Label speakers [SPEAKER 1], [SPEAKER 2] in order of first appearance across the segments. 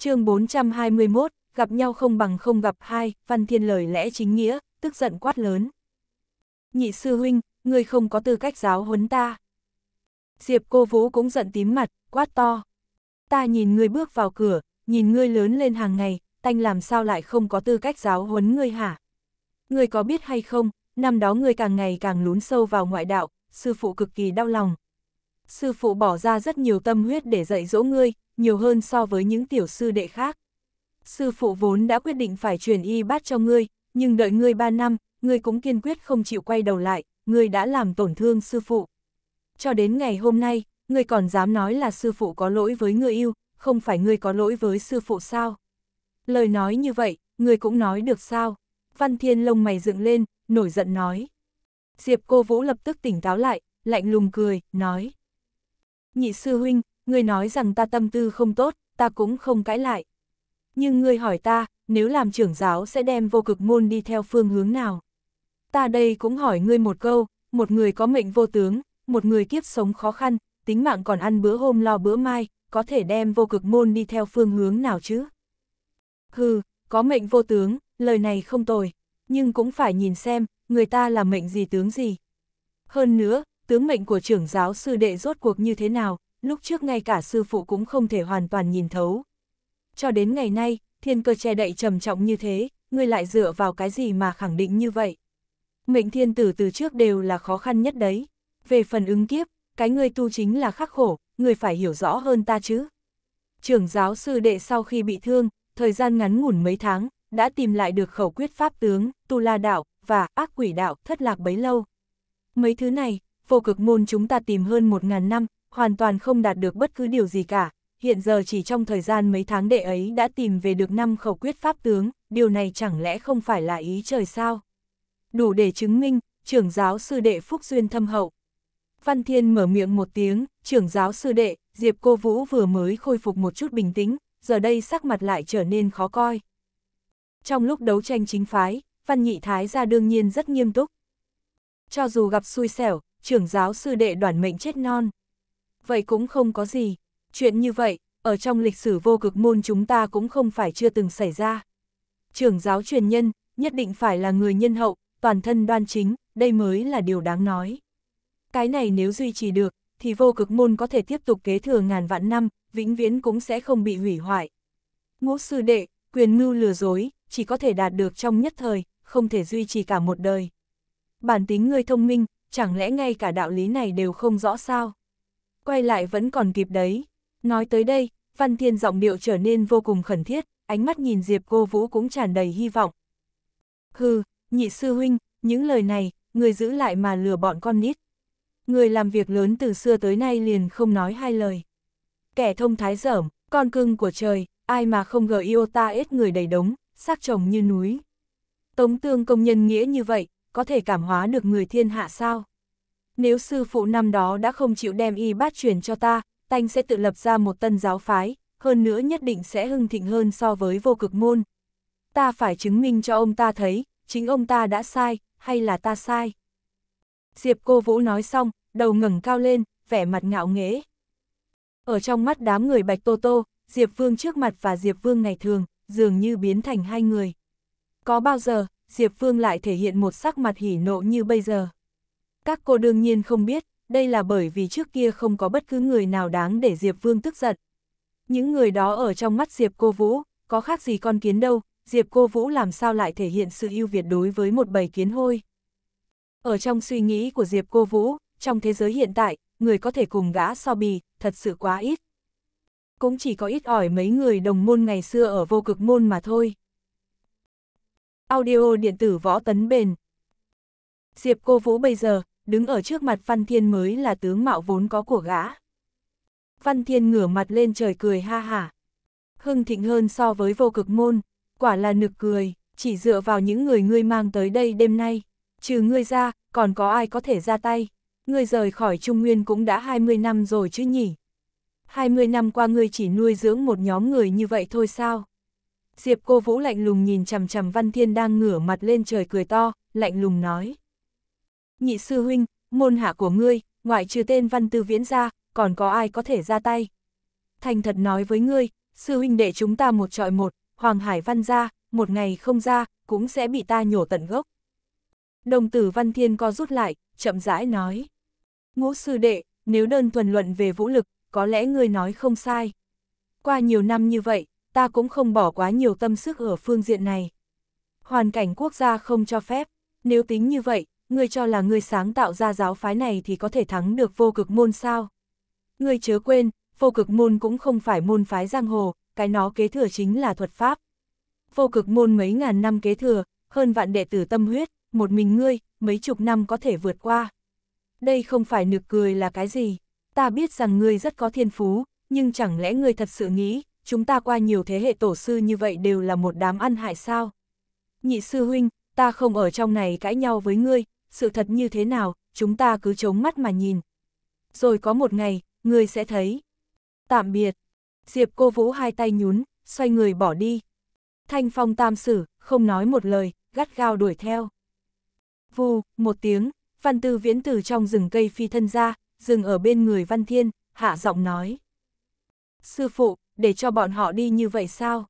[SPEAKER 1] chương 421, gặp nhau không bằng không gặp hai, Văn Thiên lời lẽ chính nghĩa, tức giận quát lớn. Nhị sư huynh, người không có tư cách giáo huấn ta. Diệp cô vũ cũng giận tím mặt, quát to. Ta nhìn ngươi bước vào cửa, nhìn ngươi lớn lên hàng ngày, tanh làm sao lại không có tư cách giáo huấn ngươi hả? Ngươi có biết hay không, năm đó ngươi càng ngày càng lún sâu vào ngoại đạo, sư phụ cực kỳ đau lòng, sư phụ bỏ ra rất nhiều tâm huyết để dạy dỗ ngươi, nhiều hơn so với những tiểu sư đệ khác. Sư phụ vốn đã quyết định phải truyền y bát cho ngươi, nhưng đợi ngươi ba năm, ngươi cũng kiên quyết không chịu quay đầu lại, ngươi đã làm tổn thương sư phụ. Cho đến ngày hôm nay, ngươi còn dám nói là sư phụ có lỗi với ngươi yêu, không phải ngươi có lỗi với sư phụ sao? Lời nói như vậy, ngươi cũng nói được sao? Văn Thiên lông mày dựng lên, nổi giận nói. Diệp cô Vũ lập tức tỉnh táo lại, lạnh lùng cười, nói. Nhị sư huynh, ngươi nói rằng ta tâm tư không tốt, ta cũng không cãi lại. Nhưng ngươi hỏi ta, nếu làm trưởng giáo sẽ đem vô cực môn đi theo phương hướng nào? Ta đây cũng hỏi ngươi một câu, một người có mệnh vô tướng, một người kiếp sống khó khăn, tính mạng còn ăn bữa hôm lo bữa mai, có thể đem vô cực môn đi theo phương hướng nào chứ? Hừ, có mệnh vô tướng, lời này không tồi, nhưng cũng phải nhìn xem, người ta là mệnh gì tướng gì. Hơn nữa, tướng mệnh của trưởng giáo sư đệ rốt cuộc như thế nào, lúc trước ngay cả sư phụ cũng không thể hoàn toàn nhìn thấu. Cho đến ngày nay, thiên cơ che đậy trầm trọng như thế, ngươi lại dựa vào cái gì mà khẳng định như vậy. Mệnh thiên tử từ trước đều là khó khăn nhất đấy. Về phần ứng kiếp, cái ngươi tu chính là khắc khổ, ngươi phải hiểu rõ hơn ta chứ. Trưởng giáo sư đệ sau khi bị thương, thời gian ngắn ngủn mấy tháng, đã tìm lại được khẩu quyết pháp tướng, tu la đạo, và ác quỷ đạo thất lạc bấy lâu. Mấy thứ này, Phổ cực môn chúng ta tìm hơn một ngàn năm, hoàn toàn không đạt được bất cứ điều gì cả, hiện giờ chỉ trong thời gian mấy tháng đệ ấy đã tìm về được năm khẩu quyết pháp tướng, điều này chẳng lẽ không phải là ý trời sao? Đủ để chứng minh, trưởng giáo sư đệ Phúc Duyên thâm hậu. Văn Thiên mở miệng một tiếng, trưởng giáo sư đệ, Diệp Cô Vũ vừa mới khôi phục một chút bình tĩnh, giờ đây sắc mặt lại trở nên khó coi. Trong lúc đấu tranh chính phái, Văn Nhị Thái gia đương nhiên rất nghiêm túc. Cho dù gặp xui xẻo, trưởng giáo sư đệ đoàn mệnh chết non. Vậy cũng không có gì, chuyện như vậy, ở trong lịch sử vô cực môn chúng ta cũng không phải chưa từng xảy ra. Trưởng giáo truyền nhân, nhất định phải là người nhân hậu, toàn thân đoan chính, đây mới là điều đáng nói. Cái này nếu duy trì được, thì vô cực môn có thể tiếp tục kế thừa ngàn vạn năm, vĩnh viễn cũng sẽ không bị hủy hoại. Ngũ sư đệ, quyền mưu lừa dối, chỉ có thể đạt được trong nhất thời, không thể duy trì cả một đời. Bản tính người thông minh, chẳng lẽ ngay cả đạo lý này đều không rõ sao? Quay lại vẫn còn kịp đấy. Nói tới đây, Văn Thiên giọng điệu trở nên vô cùng khẩn thiết, ánh mắt nhìn Diệp Cô Vũ cũng tràn đầy hy vọng. Hừ, nhị sư huynh, những lời này, người giữ lại mà lừa bọn con nít. Người làm việc lớn từ xưa tới nay liền không nói hai lời. Kẻ thông thái dởm, con cưng của trời, ai mà không gờ yêu ta ít người đầy đống, xác chồng như núi. Tống tương công nhân nghĩa như vậy, có thể cảm hóa được người thiên hạ sao? Nếu sư phụ năm đó đã không chịu đem y bát truyền cho ta, tanh sẽ tự lập ra một tân giáo phái, hơn nữa nhất định sẽ hưng thịnh hơn so với vô cực môn. Ta phải chứng minh cho ông ta thấy, chính ông ta đã sai, hay là ta sai? Diệp cô Vũ nói xong, đầu ngẩng cao lên, vẻ mặt ngạo nghễ. Ở trong mắt đám người bạch tô tô, Diệp Vương trước mặt và Diệp Vương ngày thường, dường như biến thành hai người. Có bao giờ, Diệp Phương lại thể hiện một sắc mặt hỉ nộ như bây giờ. Các cô đương nhiên không biết, đây là bởi vì trước kia không có bất cứ người nào đáng để Diệp Vương tức giận. Những người đó ở trong mắt Diệp Cô Vũ, có khác gì con kiến đâu, Diệp Cô Vũ làm sao lại thể hiện sự ưu việt đối với một bầy kiến hôi. Ở trong suy nghĩ của Diệp Cô Vũ, trong thế giới hiện tại, người có thể cùng gã so bì, thật sự quá ít. Cũng chỉ có ít ỏi mấy người đồng môn ngày xưa ở vô cực môn mà thôi. Audio điện tử võ tấn bền. Diệp cô Vũ bây giờ, đứng ở trước mặt Văn Thiên mới là tướng mạo vốn có của gã. Văn Thiên ngửa mặt lên trời cười ha hả. Hưng thịnh hơn so với vô cực môn, quả là nực cười, chỉ dựa vào những người ngươi mang tới đây đêm nay. Trừ ngươi ra, còn có ai có thể ra tay. Ngươi rời khỏi Trung Nguyên cũng đã 20 năm rồi chứ nhỉ. 20 năm qua ngươi chỉ nuôi dưỡng một nhóm người như vậy thôi sao? Diệp cô Vũ lạnh lùng nhìn chằm chằm Văn Thiên đang ngửa mặt lên trời cười to, lạnh lùng nói. Nhị sư huynh, môn hạ của ngươi, ngoại trừ tên Văn Tư Viễn ra, còn có ai có thể ra tay. Thành thật nói với ngươi, sư huynh đệ chúng ta một trọi một, Hoàng Hải Văn ra, một ngày không ra, cũng sẽ bị ta nhổ tận gốc. Đồng tử Văn Thiên co rút lại, chậm rãi nói. Ngũ sư đệ, nếu đơn thuần luận về vũ lực, có lẽ ngươi nói không sai. Qua nhiều năm như vậy, ta cũng không bỏ quá nhiều tâm sức ở phương diện này. Hoàn cảnh quốc gia không cho phép, nếu tính như vậy, ngươi cho là ngươi sáng tạo ra giáo phái này thì có thể thắng được vô cực môn sao? Ngươi chớ quên, vô cực môn cũng không phải môn phái giang hồ, cái nó kế thừa chính là thuật pháp. Vô cực môn mấy ngàn năm kế thừa, hơn vạn đệ tử tâm huyết, một mình ngươi, mấy chục năm có thể vượt qua. Đây không phải nực cười là cái gì, ta biết rằng ngươi rất có thiên phú, nhưng chẳng lẽ ngươi thật sự nghĩ, chúng ta qua nhiều thế hệ tổ sư như vậy đều là một đám ăn hại sao. Nhị sư huynh, ta không ở trong này cãi nhau với ngươi, sự thật như thế nào, chúng ta cứ chống mắt mà nhìn. Rồi có một ngày, ngươi sẽ thấy. Tạm biệt. Diệp cô vũ hai tay nhún, xoay người bỏ đi. Thanh phong tam sử, không nói một lời, gắt gao đuổi theo. Vù, một tiếng, văn tư viễn từ trong rừng cây phi thân ra, dừng ở bên người văn thiên, hạ giọng nói. Sư phụ, để cho bọn họ đi như vậy sao?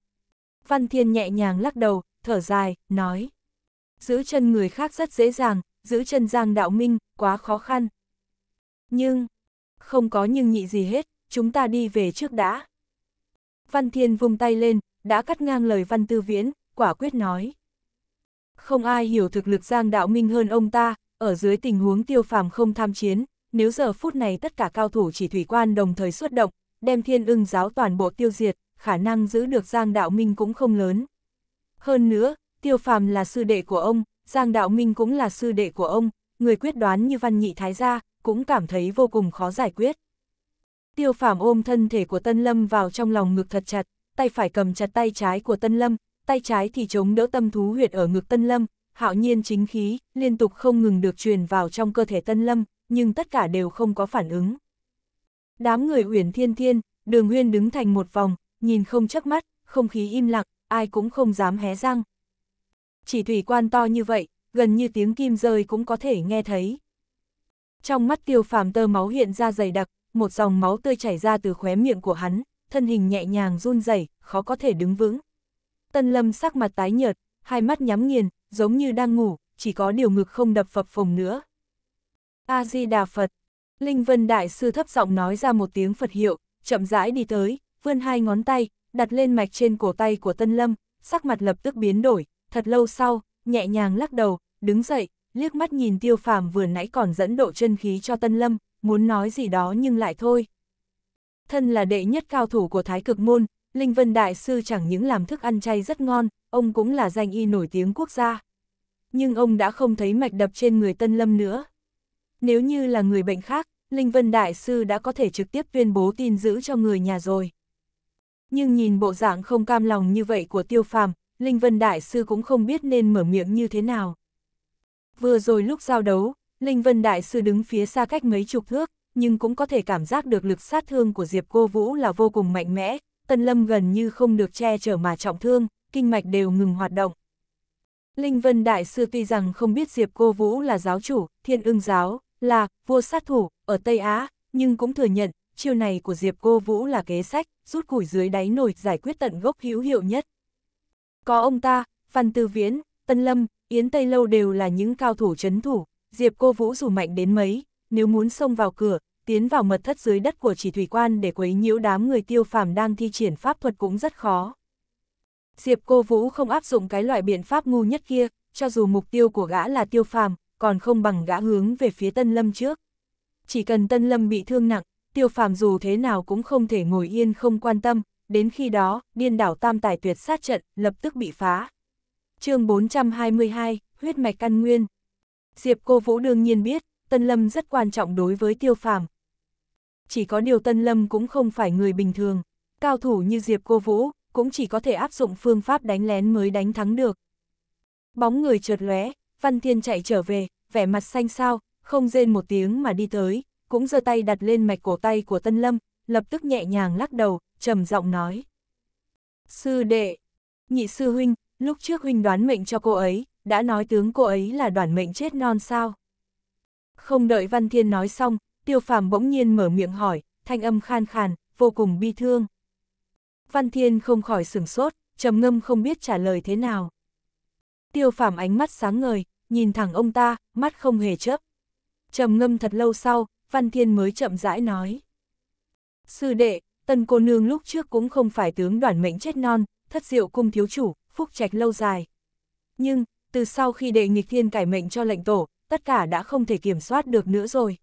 [SPEAKER 1] Văn Thiên nhẹ nhàng lắc đầu, thở dài, nói. Giữ chân người khác rất dễ dàng, giữ chân Giang Đạo Minh, quá khó khăn. Nhưng, không có nhưng nhị gì hết, chúng ta đi về trước đã. Văn Thiên vung tay lên, đã cắt ngang lời Văn Tư Viễn, quả quyết nói. Không ai hiểu thực lực Giang Đạo Minh hơn ông ta, ở dưới tình huống tiêu phàm không tham chiến, nếu giờ phút này tất cả cao thủ chỉ thủy quan đồng thời xuất động, đem thiên ưng giáo toàn bộ tiêu diệt, khả năng giữ được Giang Đạo Minh cũng không lớn. Hơn nữa, tiêu phàm là sư đệ của ông, Giang Đạo Minh cũng là sư đệ của ông, người quyết đoán như văn nhị thái gia, cũng cảm thấy vô cùng khó giải quyết. Tiêu phàm ôm thân thể của Tân Lâm vào trong lòng ngực thật chặt, tay phải cầm chặt tay trái của Tân Lâm, tay trái thì chống đỡ tâm thú huyệt ở ngực Tân Lâm, hạo nhiên chính khí, liên tục không ngừng được truyền vào trong cơ thể Tân Lâm, nhưng tất cả đều không có phản ứng. Đám người Uyển Thiên Thiên, Đường Huyên đứng thành một vòng, nhìn không chớp mắt, không khí im lặng, ai cũng không dám hé răng. Chỉ thủy quan to như vậy, gần như tiếng kim rơi cũng có thể nghe thấy. Trong mắt tiêu phàm tơ máu hiện ra dày đặc, một dòng máu tươi chảy ra từ khóe miệng của hắn, thân hình nhẹ nhàng run rẩy, khó có thể đứng vững. Tân lâm sắc mặt tái nhợt, hai mắt nhắm nghiền, giống như đang ngủ, chỉ có điều ngực không đập phập phồng nữa. A-di-đà Phật, Linh Vân Đại Sư thấp giọng nói ra một tiếng Phật hiệu, chậm rãi đi tới, vươn hai ngón tay, đặt lên mạch trên cổ tay của Tân Lâm, sắc mặt lập tức biến đổi, thật lâu sau, nhẹ nhàng lắc đầu, đứng dậy, liếc mắt nhìn tiêu phàm vừa nãy còn dẫn độ chân khí cho Tân Lâm, muốn nói gì đó nhưng lại thôi. Thân là đệ nhất cao thủ của Thái Cực Môn, Linh Vân Đại Sư chẳng những làm thức ăn chay rất ngon, ông cũng là danh y nổi tiếng quốc gia. Nhưng ông đã không thấy mạch đập trên người Tân Lâm nữa. Nếu như là người bệnh khác, Linh Vân Đại Sư đã có thể trực tiếp tuyên bố tin giữ cho người nhà rồi. Nhưng nhìn bộ dạng không cam lòng như vậy của tiêu phàm, Linh Vân Đại Sư cũng không biết nên mở miệng như thế nào. Vừa rồi lúc giao đấu, Linh Vân Đại Sư đứng phía xa cách mấy chục thước, nhưng cũng có thể cảm giác được lực sát thương của Diệp Cô Vũ là vô cùng mạnh mẽ, Tân Lâm gần như không được che chở mà trọng thương, kinh mạch đều ngừng hoạt động. Linh Vân Đại Sư tuy rằng không biết Diệp Cô Vũ là giáo chủ, thiên ưng giáo, là vua sát thủ ở Tây Á, nhưng cũng thừa nhận, chiêu này của Diệp Cô Vũ là kế sách, rút củi dưới đáy nồi giải quyết tận gốc hữu hiệu nhất. Có ông ta, Văn Tư Viễn, Tân Lâm, Yến Tây Lâu đều là những cao thủ chấn thủ, Diệp Cô Vũ dù mạnh đến mấy, nếu muốn xông vào cửa, tiến vào mật thất dưới đất của chỉ thủy quan để quấy nhiễu đám người tiêu phàm đang thi triển pháp thuật cũng rất khó. Diệp Cô Vũ không áp dụng cái loại biện pháp ngu nhất kia, cho dù mục tiêu của gã là tiêu phàm, còn không bằng gã hướng về phía Tân Lâm trước. Chỉ cần Tân Lâm bị thương nặng, tiêu phàm dù thế nào cũng không thể ngồi yên không quan tâm, đến khi đó, điên đảo tam tài tuyệt sát trận lập tức bị phá. chương 422, Huyết mạch căn nguyên Diệp Cô Vũ đương nhiên biết, Tân Lâm rất quan trọng đối với tiêu phàm. Chỉ có điều Tân Lâm cũng không phải người bình thường, cao thủ như Diệp Cô Vũ, cũng chỉ có thể áp dụng phương pháp đánh lén mới đánh thắng được. Bóng người trượt lóe, Văn Thiên chạy trở về, vẻ mặt xanh xao, không rên một tiếng mà đi tới, cũng giơ tay đặt lên mạch cổ tay của Tân Lâm, lập tức nhẹ nhàng lắc đầu, trầm giọng nói. Sư đệ, nhị sư huynh, lúc trước huynh đoán mệnh cho cô ấy, đã nói tướng cô ấy là đoàn mệnh chết non sao. Không đợi Văn Thiên nói xong, tiêu phàm bỗng nhiên mở miệng hỏi, thanh âm khan khàn, vô cùng bi thương. Văn Thiên không khỏi sửng sốt, trầm ngâm không biết trả lời thế nào. Tiêu phàm ánh mắt sáng ngời, nhìn thẳng ông ta, mắt không hề chớp. trầm ngâm thật lâu sau, Văn Thiên mới chậm rãi nói. Sư đệ, tân cô nương lúc trước cũng không phải tướng đoàn mệnh chết non, thất diệu cung thiếu chủ, phúc trạch lâu dài. Nhưng, từ sau khi đệ nghịch thiên cải mệnh cho lệnh tổ, tất cả đã không thể kiểm soát được nữa rồi.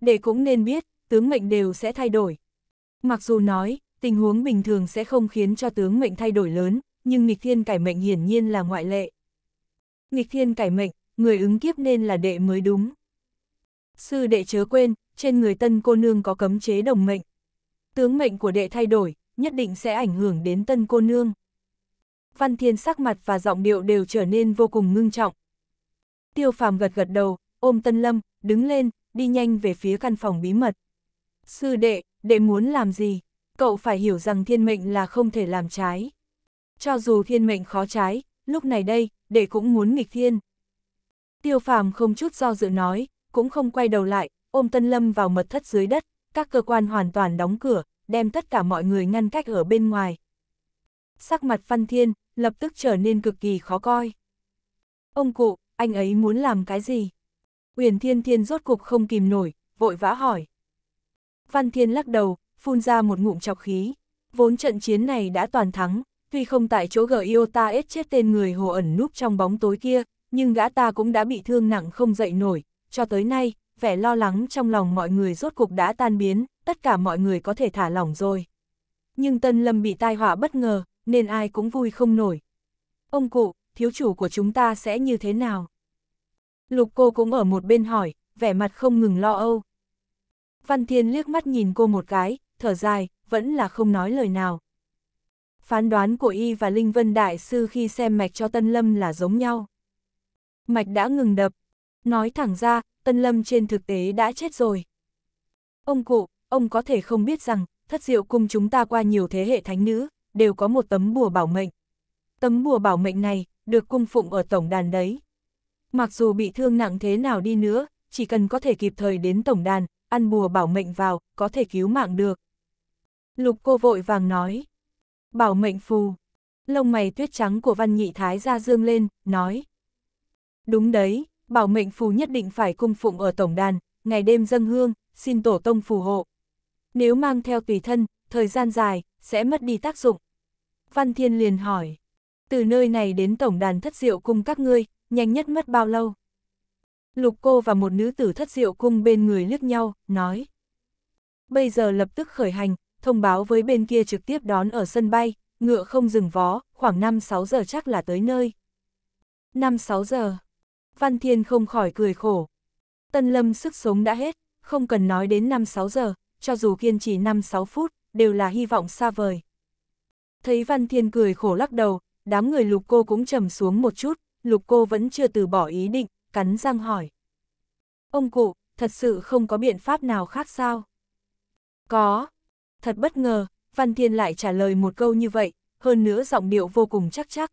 [SPEAKER 1] Đệ cũng nên biết, tướng mệnh đều sẽ thay đổi. Mặc dù nói, tình huống bình thường sẽ không khiến cho tướng mệnh thay đổi lớn, nhưng nghịch thiên cải mệnh hiển nhiên là ngoại lệ nghịch thiên cải mệnh, người ứng kiếp nên là đệ mới đúng. Sư đệ chớ quên, trên người tân cô nương có cấm chế đồng mệnh. Tướng mệnh của đệ thay đổi, nhất định sẽ ảnh hưởng đến tân cô nương. Văn Thiên sắc mặt và giọng điệu đều trở nên vô cùng ngưng trọng. Tiêu phàm gật gật đầu, ôm Tân Lâm, đứng lên, đi nhanh về phía căn phòng bí mật. Sư đệ, đệ muốn làm gì? Cậu phải hiểu rằng thiên mệnh là không thể làm trái. Cho dù thiên mệnh khó trái, lúc này đây, để cũng muốn nghịch thiên. Tiêu phàm không chút do dự nói, cũng không quay đầu lại, ôm Tân Lâm vào mật thất dưới đất, các cơ quan hoàn toàn đóng cửa, đem tất cả mọi người ngăn cách ở bên ngoài. Sắc mặt Phan Thiên lập tức trở nên cực kỳ khó coi. Ông cụ, anh ấy muốn làm cái gì? Uyển Thiên Thiên rốt cục không kìm nổi, vội vã hỏi. Phan Thiên lắc đầu, phun ra một ngụm chọc khí. Vốn trận chiến này đã toàn thắng, Tuy không tại chỗ gờ Iota ết chết tên người hồ ẩn núp trong bóng tối kia, nhưng gã ta cũng đã bị thương nặng không dậy nổi, cho tới nay, vẻ lo lắng trong lòng mọi người rốt cục đã tan biến, tất cả mọi người có thể thả lỏng rồi. Nhưng Tân Lâm bị tai họa bất ngờ, nên ai cũng vui không nổi. Ông cụ, thiếu chủ của chúng ta sẽ như thế nào? Lục cô cũng ở một bên hỏi, vẻ mặt không ngừng lo âu. Văn Thiên liếc mắt nhìn cô một cái, thở dài, vẫn là không nói lời nào phán đoán của y và Linh Vân Đại Sư khi xem mạch cho Tân Lâm là giống nhau. Mạch đã ngừng đập. Nói thẳng ra, Tân Lâm trên thực tế đã chết rồi. Ông cụ, ông có thể không biết rằng, thất diệu cung chúng ta qua nhiều thế hệ thánh nữ, đều có một tấm bùa bảo mệnh. Tấm bùa bảo mệnh này, được cung phụng ở tổng đàn đấy. Mặc dù bị thương nặng thế nào đi nữa, chỉ cần có thể kịp thời đến tổng đàn, ăn bùa bảo mệnh vào, có thể cứu mạng được. Lục cô vội vàng nói. Bảo mệnh phù. Lông mày tuyết trắng của văn nhị thái ra dương lên, nói. Đúng đấy, bảo mệnh phù nhất định phải cung phụng ở tổng đàn, ngày đêm dâng hương, xin tổ tông phù hộ. Nếu mang theo tùy thân, thời gian dài, sẽ mất đi tác dụng. Văn Thiên liền hỏi, từ nơi này đến tổng đàn thất diệu cung các ngươi, nhanh nhất mất bao lâu? Lục cô và một nữ tử thất diệu cung bên người liếc nhau, nói. Bây giờ lập tức khởi hành, thông báo với bên kia trực tiếp đón ở sân bay, ngựa không dừng vó, khoảng 5-6 giờ chắc là tới nơi. 5-6 giờ. Văn Thiên không khỏi cười khổ. Tân Lâm sức sống đã hết, không cần nói đến 5-6 giờ, cho dù kiên trì 5-6 phút, đều là hy vọng xa vời. Thấy Văn Thiên cười khổ lắc đầu, đám người lục cô cũng trầm xuống một chút, lục cô vẫn chưa từ bỏ ý định, cắn răng hỏi. Ông cụ, thật sự không có biện pháp nào khác sao? Có, thật bất ngờ, Văn Thiên lại trả lời một câu như vậy, hơn nữa giọng điệu vô cùng chắc chắc.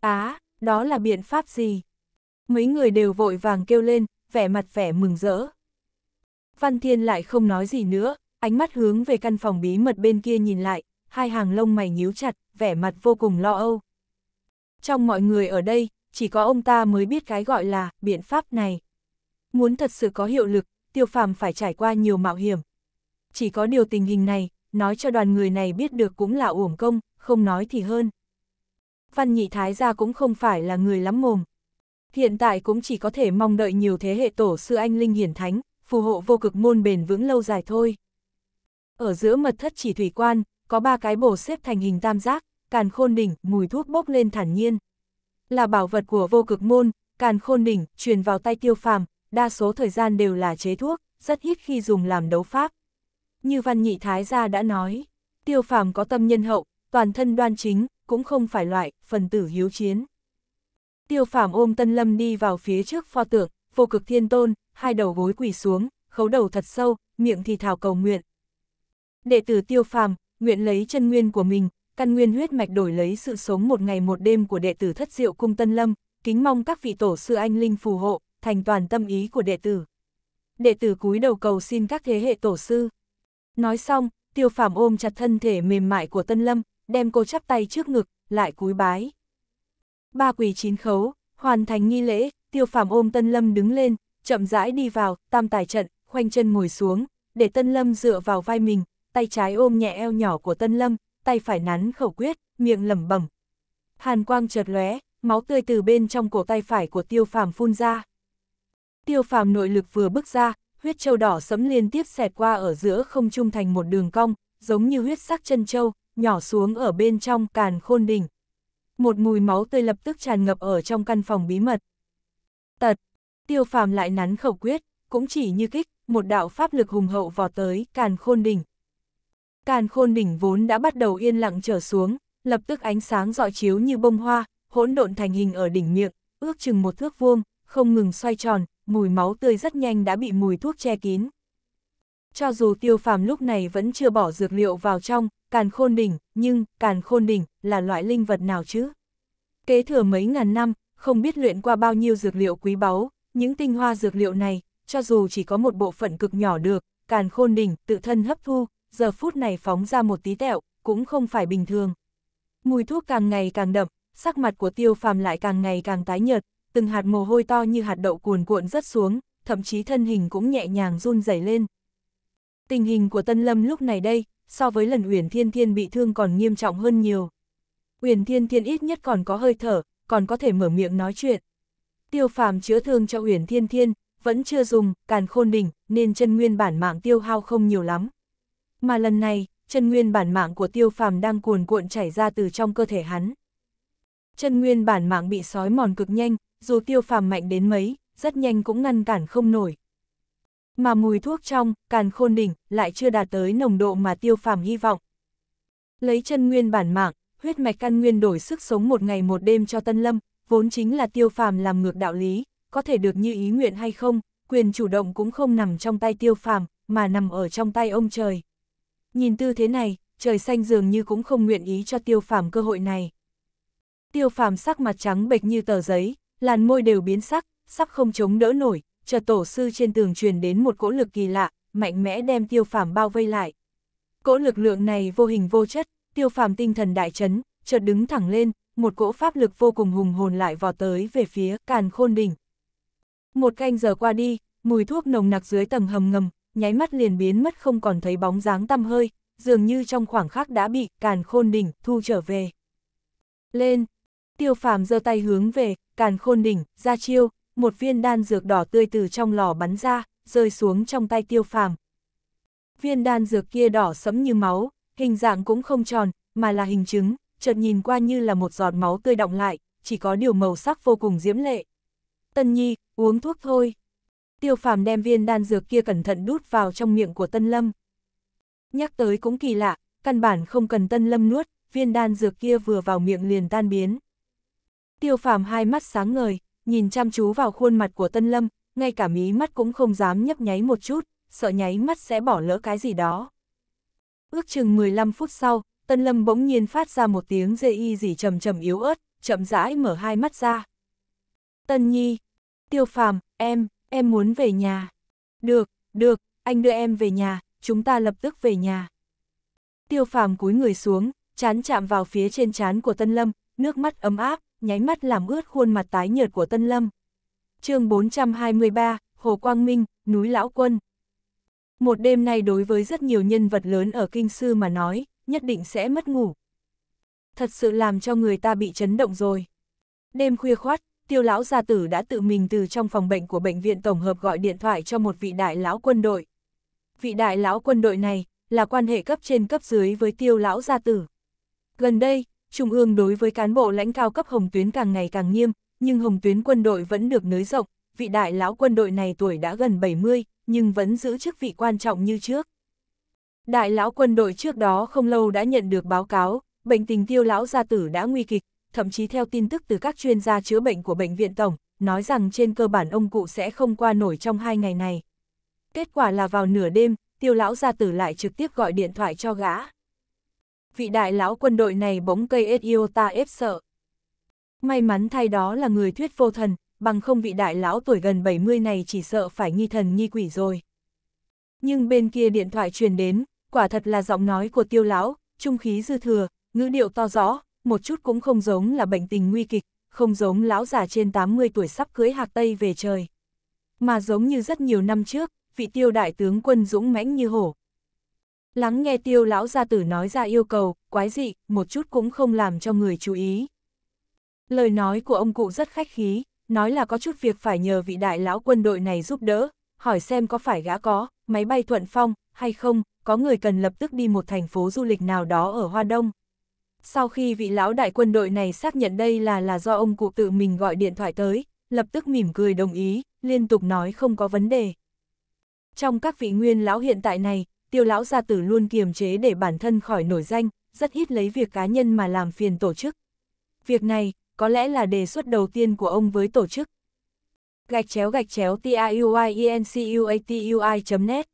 [SPEAKER 1] Á, đó là biện pháp gì? Mấy người đều vội vàng kêu lên, vẻ mặt vẻ mừng rỡ. Văn Thiên lại không nói gì nữa, ánh mắt hướng về căn phòng bí mật bên kia nhìn lại, hai hàng lông mày nhíu chặt, vẻ mặt vô cùng lo âu. Trong mọi người ở đây, chỉ có ông ta mới biết cái gọi là biện pháp này. Muốn thật sự có hiệu lực, tiêu phàm phải trải qua nhiều mạo hiểm, chỉ có điều tình hình này, nói cho đoàn người này biết được cũng là uổng công, không nói thì hơn. Văn nhị thái gia cũng không phải là người lắm mồm. Hiện tại cũng chỉ có thể mong đợi nhiều thế hệ tổ sư anh linh hiển thánh, phù hộ vô cực môn bền vững lâu dài thôi. Ở giữa mật thất chỉ thủy quan, có ba cái bổ xếp thành hình tam giác, càn khôn đỉnh, mùi thuốc bốc lên thản nhiên. Là bảo vật của vô cực môn, càn khôn đỉnh, truyền vào tay tiêu phàm, đa số thời gian đều là chế thuốc, rất ít khi dùng làm đấu pháp, như văn nhị thái gia đã nói, tiêu phàm có tâm nhân hậu, toàn thân đoan chính, cũng không phải loại, phần tử hiếu chiến. Tiêu phàm ôm tân lâm đi vào phía trước pho tượng, vô cực thiên tôn, hai đầu gối quỳ xuống, khấu đầu thật sâu, miệng thì thảo cầu nguyện. Đệ tử tiêu phàm, nguyện lấy chân nguyên của mình, căn nguyên huyết mạch đổi lấy sự sống một ngày một đêm của đệ tử thất diệu cung tân lâm, kính mong các vị tổ sư anh linh phù hộ, thành toàn tâm ý của đệ tử. Đệ tử cúi đầu cầu xin các thế hệ tổ sư. Nói xong, tiêu phàm ôm chặt thân thể mềm mại của Tân Lâm, đem cô chắp tay trước ngực, lại cúi bái. Ba quỳ chín khấu, hoàn thành nghi lễ, tiêu phàm ôm Tân Lâm đứng lên, chậm rãi đi vào, tam tài trận, khoanh chân ngồi xuống, để Tân Lâm dựa vào vai mình, tay trái ôm nhẹ eo nhỏ của Tân Lâm, tay phải nắn khẩu quyết, miệng lẩm bẩm. Hàn quang chợt lóe, máu tươi từ bên trong cổ tay phải của Tiêu Phàm phun ra. Tiêu Phàm nội lực vừa bước ra, huyết châu đỏ sẫm liên tiếp xẹt qua ở giữa không trung thành một đường cong, giống như huyết sắc chân châu, nhỏ xuống ở bên trong càn khôn đỉnh. Một mùi máu tươi lập tức tràn ngập ở trong căn phòng bí mật. Tật, tiêu phàm lại nắn khẩu quyết, cũng chỉ như kích, một đạo pháp lực hùng hậu vò tới càn khôn đỉnh. Càn khôn đỉnh vốn đã bắt đầu yên lặng trở xuống, lập tức ánh sáng dọi chiếu như bông hoa, hỗn độn thành hình ở đỉnh miệng, ước chừng một thước vuông, không ngừng xoay tròn, mùi máu tươi rất nhanh đã bị mùi thuốc che kín. Cho dù tiêu phàm lúc này vẫn chưa bỏ dược liệu vào trong, càn khôn đỉnh, nhưng càn khôn đỉnh là loại linh vật nào chứ? Kế thừa mấy ngàn năm, không biết luyện qua bao nhiêu dược liệu quý báu, những tinh hoa dược liệu này, cho dù chỉ có một bộ phận cực nhỏ được, càn khôn đỉnh tự thân hấp thu, giờ phút này phóng ra một tí tẹo, cũng không phải bình thường. Mùi thuốc càng ngày càng đậm, sắc mặt của tiêu phàm lại càng ngày càng tái nhợt, từng hạt mồ hôi to như hạt đậu cuồn cuộn rớt xuống, thậm chí thân hình cũng nhẹ nhàng run rẩy lên. Tình hình của Tân Lâm lúc này đây, so với lần Uyển Thiên Thiên bị thương còn nghiêm trọng hơn nhiều. Uyển Thiên Thiên ít nhất còn có hơi thở, còn có thể mở miệng nói chuyện. Tiêu Phàm chữa thương cho Uyển Thiên Thiên, vẫn chưa dùng càn khôn đỉnh, nên chân nguyên bản mạng tiêu hao không nhiều lắm. Mà lần này, chân nguyên bản mạng của Tiêu Phàm đang cuồn cuộn chảy ra từ trong cơ thể hắn. Chân nguyên bản mạng bị sói mòn cực nhanh, dù tiêu phàm mạnh đến mấy, rất nhanh cũng ngăn cản không nổi. Mà mùi thuốc trong, càn khôn đỉnh, lại chưa đạt tới nồng độ mà tiêu phàm hy vọng. Lấy chân nguyên bản mạng, huyết mạch căn nguyên đổi sức sống một ngày một đêm cho Tân Lâm, vốn chính là tiêu phàm làm ngược đạo lý, có thể được như ý nguyện hay không, quyền chủ động cũng không nằm trong tay tiêu phàm, mà nằm ở trong tay ông trời. Nhìn tư thế này, trời xanh dường như cũng không nguyện ý cho tiêu phàm cơ hội này. Tiêu phàm sắc mặt trắng bệch như tờ giấy, làn môi đều biến sắc, sắp không chống đỡ nổi, chợt tổ sư trên tường truyền đến một cỗ lực kỳ lạ, mạnh mẽ đem tiêu phàm bao vây lại. Cỗ lực lượng này vô hình vô chất, tiêu phàm tinh thần đại chấn, chợt đứng thẳng lên, một cỗ pháp lực vô cùng hùng hồn lại vò tới về phía càn khôn đỉnh. Một canh giờ qua đi, mùi thuốc nồng nặc dưới tầng hầm ngầm, nháy mắt liền biến mất không còn thấy bóng dáng tăm hơi, dường như trong khoảng khắc đã bị càn khôn đỉnh thu trở về. Lên, tiêu phàm giơ tay hướng về càn khôn đỉnh, ra chiêu, một viên đan dược đỏ tươi từ trong lò bắn ra, rơi xuống trong tay tiêu phàm. Viên đan dược kia đỏ sẫm như máu, hình dạng cũng không tròn, mà là hình trứng, chợt nhìn qua như là một giọt máu tươi động lại, chỉ có điều màu sắc vô cùng diễm lệ. Tân Nhi, uống thuốc thôi. Tiêu phàm đem viên đan dược kia cẩn thận đút vào trong miệng của Tân Lâm. Nhắc tới cũng kỳ lạ, căn bản không cần Tân Lâm nuốt, viên đan dược kia vừa vào miệng liền tan biến. Tiêu phàm hai mắt sáng ngời, nhìn chăm chú vào khuôn mặt của Tân Lâm, ngay cả mí mắt cũng không dám nhấp nháy một chút, sợ nháy mắt sẽ bỏ lỡ cái gì đó. Ước chừng 15 phút sau, Tân Lâm bỗng nhiên phát ra một tiếng dê y gì trầm trầm yếu ớt, chậm rãi mở hai mắt ra. Tân Nhi, Tiêu Phàm, em, em muốn về nhà. Được, được, anh đưa em về nhà, chúng ta lập tức về nhà. Tiêu Phàm cúi người xuống, chán chạm vào phía trên chán của Tân Lâm, nước mắt ấm áp, nháy mắt làm ướt khuôn mặt tái nhợt của Tân Lâm. chương 423, Hồ Quang Minh, Núi Lão Quân. Một đêm nay đối với rất nhiều nhân vật lớn ở Kinh Sư mà nói, nhất định sẽ mất ngủ. Thật sự làm cho người ta bị chấn động rồi. Đêm khuya khoát, tiêu lão gia tử đã tự mình từ trong phòng bệnh của bệnh viện tổng hợp gọi điện thoại cho một vị đại lão quân đội. Vị đại lão quân đội này là quan hệ cấp trên cấp dưới với tiêu lão gia tử. Gần đây, Trung ương đối với cán bộ lãnh cao cấp Hồng Tuyến càng ngày càng nghiêm, nhưng Hồng Tuyến quân đội vẫn được nới rộng, vị đại lão quân đội này tuổi đã gần 70, nhưng vẫn giữ chức vị quan trọng như trước. Đại lão quân đội trước đó không lâu đã nhận được báo cáo, bệnh tình tiêu lão gia tử đã nguy kịch, thậm chí theo tin tức từ các chuyên gia chữa bệnh của bệnh viện tổng, nói rằng trên cơ bản ông cụ sẽ không qua nổi trong hai ngày này. Kết quả là vào nửa đêm, tiêu lão gia tử lại trực tiếp gọi điện thoại cho gã vị đại lão quân đội này bỗng cây ết yêu ta ép sợ. May mắn thay đó là người thuyết vô thần, bằng không vị đại lão tuổi gần 70 này chỉ sợ phải nghi thần nghi quỷ rồi. Nhưng bên kia điện thoại truyền đến, quả thật là giọng nói của tiêu lão, trung khí dư thừa, ngữ điệu to rõ, một chút cũng không giống là bệnh tình nguy kịch, không giống lão già trên 80 tuổi sắp cưới hạc Tây về trời. Mà giống như rất nhiều năm trước, vị tiêu đại tướng quân dũng mãnh như hổ, Lắng nghe tiêu lão gia tử nói ra yêu cầu, quái dị, một chút cũng không làm cho người chú ý. Lời nói của ông cụ rất khách khí, nói là có chút việc phải nhờ vị đại lão quân đội này giúp đỡ, hỏi xem có phải gã có, máy bay thuận phong, hay không, có người cần lập tức đi một thành phố du lịch nào đó ở Hoa Đông. Sau khi vị lão đại quân đội này xác nhận đây là là do ông cụ tự mình gọi điện thoại tới, lập tức mỉm cười đồng ý, liên tục nói không có vấn đề. Trong các vị nguyên lão hiện tại này, tiêu lão gia tử luôn kiềm chế để bản thân khỏi nổi danh, rất ít lấy việc cá nhân mà làm phiền tổ chức. Việc này, có lẽ là đề xuất đầu tiên của ông với tổ chức. Gạch chéo gạch chéo tiuiencuatui.net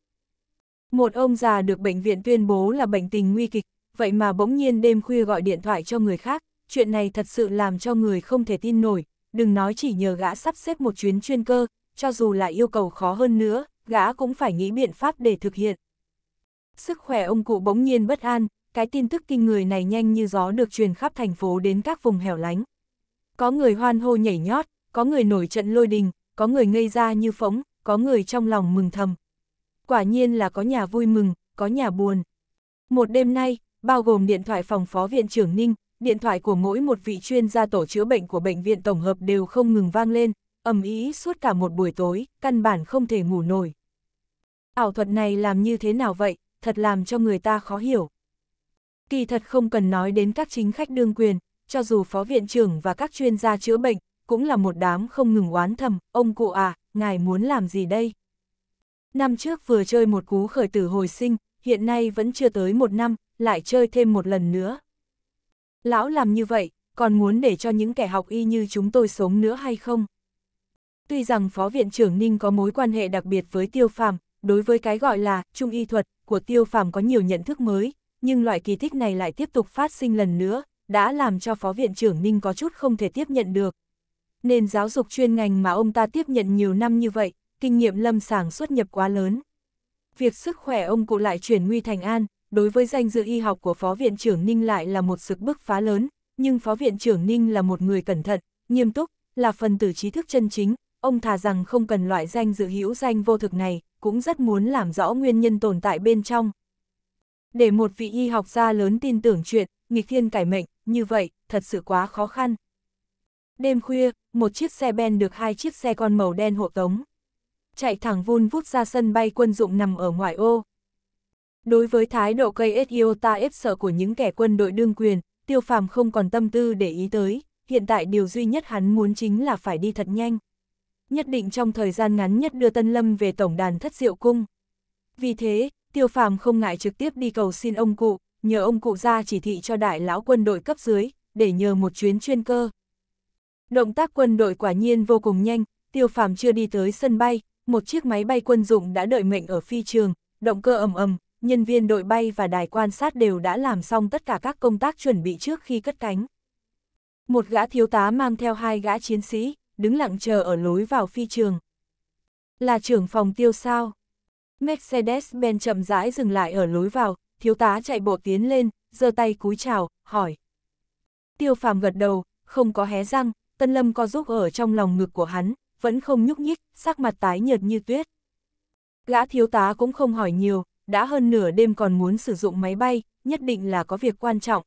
[SPEAKER 1] Một ông già được bệnh viện tuyên bố là bệnh tình nguy kịch, vậy mà bỗng nhiên đêm khuya gọi điện thoại cho người khác, chuyện này thật sự làm cho người không thể tin nổi, đừng nói chỉ nhờ gã sắp xếp một chuyến chuyên cơ, cho dù là yêu cầu khó hơn nữa, gã cũng phải nghĩ biện pháp để thực hiện. Sức khỏe ông cụ bỗng nhiên bất an, cái tin tức kinh người này nhanh như gió được truyền khắp thành phố đến các vùng hẻo lánh. Có người hoan hô nhảy nhót, có người nổi trận lôi đình, có người ngây ra như phóng, có người trong lòng mừng thầm. Quả nhiên là có nhà vui mừng, có nhà buồn. Một đêm nay, bao gồm điện thoại phòng phó viện trưởng Ninh, điện thoại của mỗi một vị chuyên gia tổ chữa bệnh của bệnh viện tổng hợp đều không ngừng vang lên, ầm ý suốt cả một buổi tối, căn bản không thể ngủ nổi. Ảo thuật này làm như thế nào vậy, thật làm cho người ta khó hiểu. Kỳ thật không cần nói đến các chính khách đương quyền, cho dù phó viện trưởng và các chuyên gia chữa bệnh, cũng là một đám không ngừng oán thầm, ông cụ à, ngài muốn làm gì đây? Năm trước vừa chơi một cú khởi tử hồi sinh, hiện nay vẫn chưa tới một năm, lại chơi thêm một lần nữa. Lão làm như vậy, còn muốn để cho những kẻ học y như chúng tôi sống nữa hay không? Tuy rằng Phó Viện trưởng Ninh có mối quan hệ đặc biệt với Tiêu Phàm, đối với cái gọi là trung y thuật của tiêu phàm có nhiều nhận thức mới, nhưng loại kỳ thích này lại tiếp tục phát sinh lần nữa, đã làm cho Phó Viện trưởng Ninh có chút không thể tiếp nhận được. Nền giáo dục chuyên ngành mà ông ta tiếp nhận nhiều năm như vậy, kinh nghiệm lâm sàng xuất nhập quá lớn. Việc sức khỏe ông cụ lại chuyển nguy thành an, đối với danh dự y học của Phó Viện trưởng Ninh lại là một sự bức phá lớn, nhưng Phó Viện trưởng Ninh là một người cẩn thận, nghiêm túc, là phần tử trí thức chân chính, ông thà rằng không cần loại danh dự hữu danh vô thực này, cũng rất muốn làm rõ nguyên nhân tồn tại bên trong. Để một vị y học gia lớn tin tưởng chuyện, nghịch thiên cải mệnh, như vậy, thật sự quá khó khăn. Đêm khuya, một chiếc xe ben được hai chiếc xe con màu đen hộ tống. Chạy thẳng vun vút ra sân bay quân dụng nằm ở ngoại ô. Đối với thái độ cây ta ép sợ của những kẻ quân đội đương quyền, tiêu phàm không còn tâm tư để ý tới, hiện tại điều duy nhất hắn muốn chính là phải đi thật nhanh nhất định trong thời gian ngắn nhất đưa Tân Lâm về tổng đàn thất diệu cung. Vì thế, Tiêu Phàm không ngại trực tiếp đi cầu xin ông cụ, nhờ ông cụ ra chỉ thị cho đại lão quân đội cấp dưới, để nhờ một chuyến chuyên cơ. Động tác quân đội quả nhiên vô cùng nhanh, Tiêu Phàm chưa đi tới sân bay, một chiếc máy bay quân dụng đã đợi mệnh ở phi trường, động cơ ầm ầm, nhân viên đội bay và đài quan sát đều đã làm xong tất cả các công tác chuẩn bị trước khi cất cánh. Một gã thiếu tá mang theo hai gã chiến sĩ, đứng lặng chờ ở lối vào phi trường. Là trưởng phòng tiêu sao? Mercedes-Benz chậm rãi dừng lại ở lối vào, thiếu tá chạy bộ tiến lên, giơ tay cúi chào, hỏi. Tiêu phàm gật đầu, không có hé răng, Tân Lâm co giúp ở trong lòng ngực của hắn, vẫn không nhúc nhích, sắc mặt tái nhợt như tuyết. Gã thiếu tá cũng không hỏi nhiều, đã hơn nửa đêm còn muốn sử dụng máy bay, nhất định là có việc quan trọng.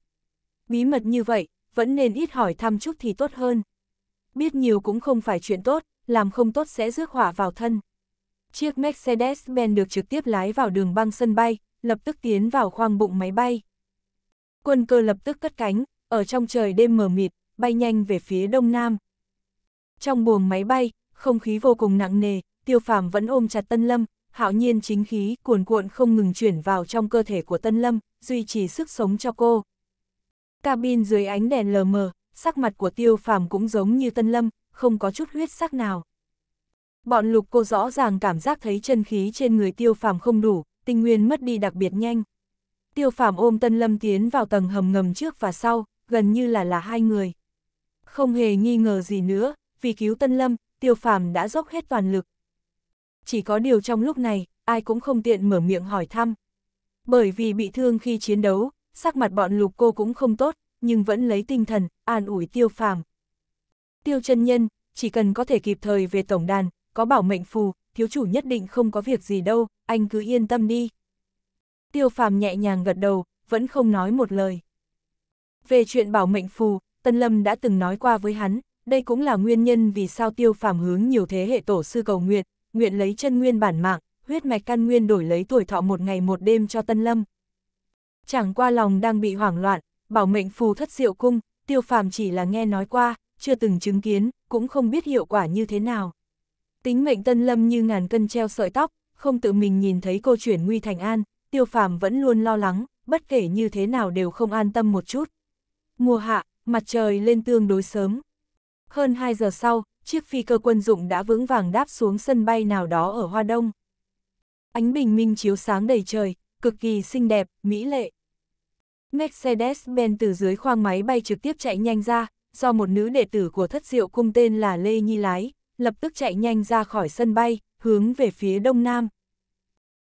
[SPEAKER 1] Bí mật như vậy, vẫn nên ít hỏi thăm chút thì tốt hơn biết nhiều cũng không phải chuyện tốt, làm không tốt sẽ rước hỏa vào thân. Chiếc Mercedes-Benz được trực tiếp lái vào đường băng sân bay, lập tức tiến vào khoang bụng máy bay. Quân cơ lập tức cất cánh, ở trong trời đêm mờ mịt, bay nhanh về phía đông nam. Trong buồng máy bay, không khí vô cùng nặng nề, tiêu phàm vẫn ôm chặt Tân Lâm, hạo nhiên chính khí cuồn cuộn không ngừng chuyển vào trong cơ thể của Tân Lâm, duy trì sức sống cho cô. Cabin dưới ánh đèn lờ mờ, sắc mặt của tiêu phàm cũng giống như tân lâm, không có chút huyết sắc nào. Bọn lục cô rõ ràng cảm giác thấy chân khí trên người tiêu phàm không đủ, tinh nguyên mất đi đặc biệt nhanh. Tiêu phàm ôm tân lâm tiến vào tầng hầm ngầm trước và sau, gần như là là hai người. Không hề nghi ngờ gì nữa, vì cứu tân lâm, tiêu phàm đã dốc hết toàn lực. Chỉ có điều trong lúc này, ai cũng không tiện mở miệng hỏi thăm. Bởi vì bị thương khi chiến đấu, sắc mặt bọn lục cô cũng không tốt, nhưng vẫn lấy tinh thần, an ủi tiêu phàm. Tiêu chân nhân, chỉ cần có thể kịp thời về tổng đàn, có bảo mệnh phù, thiếu chủ nhất định không có việc gì đâu, anh cứ yên tâm đi. Tiêu phàm nhẹ nhàng gật đầu, vẫn không nói một lời. Về chuyện bảo mệnh phù, Tân Lâm đã từng nói qua với hắn, đây cũng là nguyên nhân vì sao tiêu phàm hướng nhiều thế hệ tổ sư cầu nguyện, nguyện lấy chân nguyên bản mạng, huyết mạch căn nguyên đổi lấy tuổi thọ một ngày một đêm cho Tân Lâm. Chẳng qua lòng đang bị hoảng loạn, bảo mệnh phù thất diệu cung, tiêu phàm chỉ là nghe nói qua, chưa từng chứng kiến, cũng không biết hiệu quả như thế nào. Tính mệnh tân lâm như ngàn cân treo sợi tóc, không tự mình nhìn thấy cô chuyển nguy thành an, tiêu phàm vẫn luôn lo lắng, bất kể như thế nào đều không an tâm một chút. Mùa hạ, mặt trời lên tương đối sớm. Hơn 2 giờ sau, chiếc phi cơ quân dụng đã vững vàng đáp xuống sân bay nào đó ở Hoa Đông. Ánh bình minh chiếu sáng đầy trời, cực kỳ xinh đẹp, mỹ lệ. Mercedes-Benz từ dưới khoang máy bay trực tiếp chạy nhanh ra, do một nữ đệ tử của thất diệu cung tên là Lê Nhi lái, lập tức chạy nhanh ra khỏi sân bay, hướng về phía đông nam.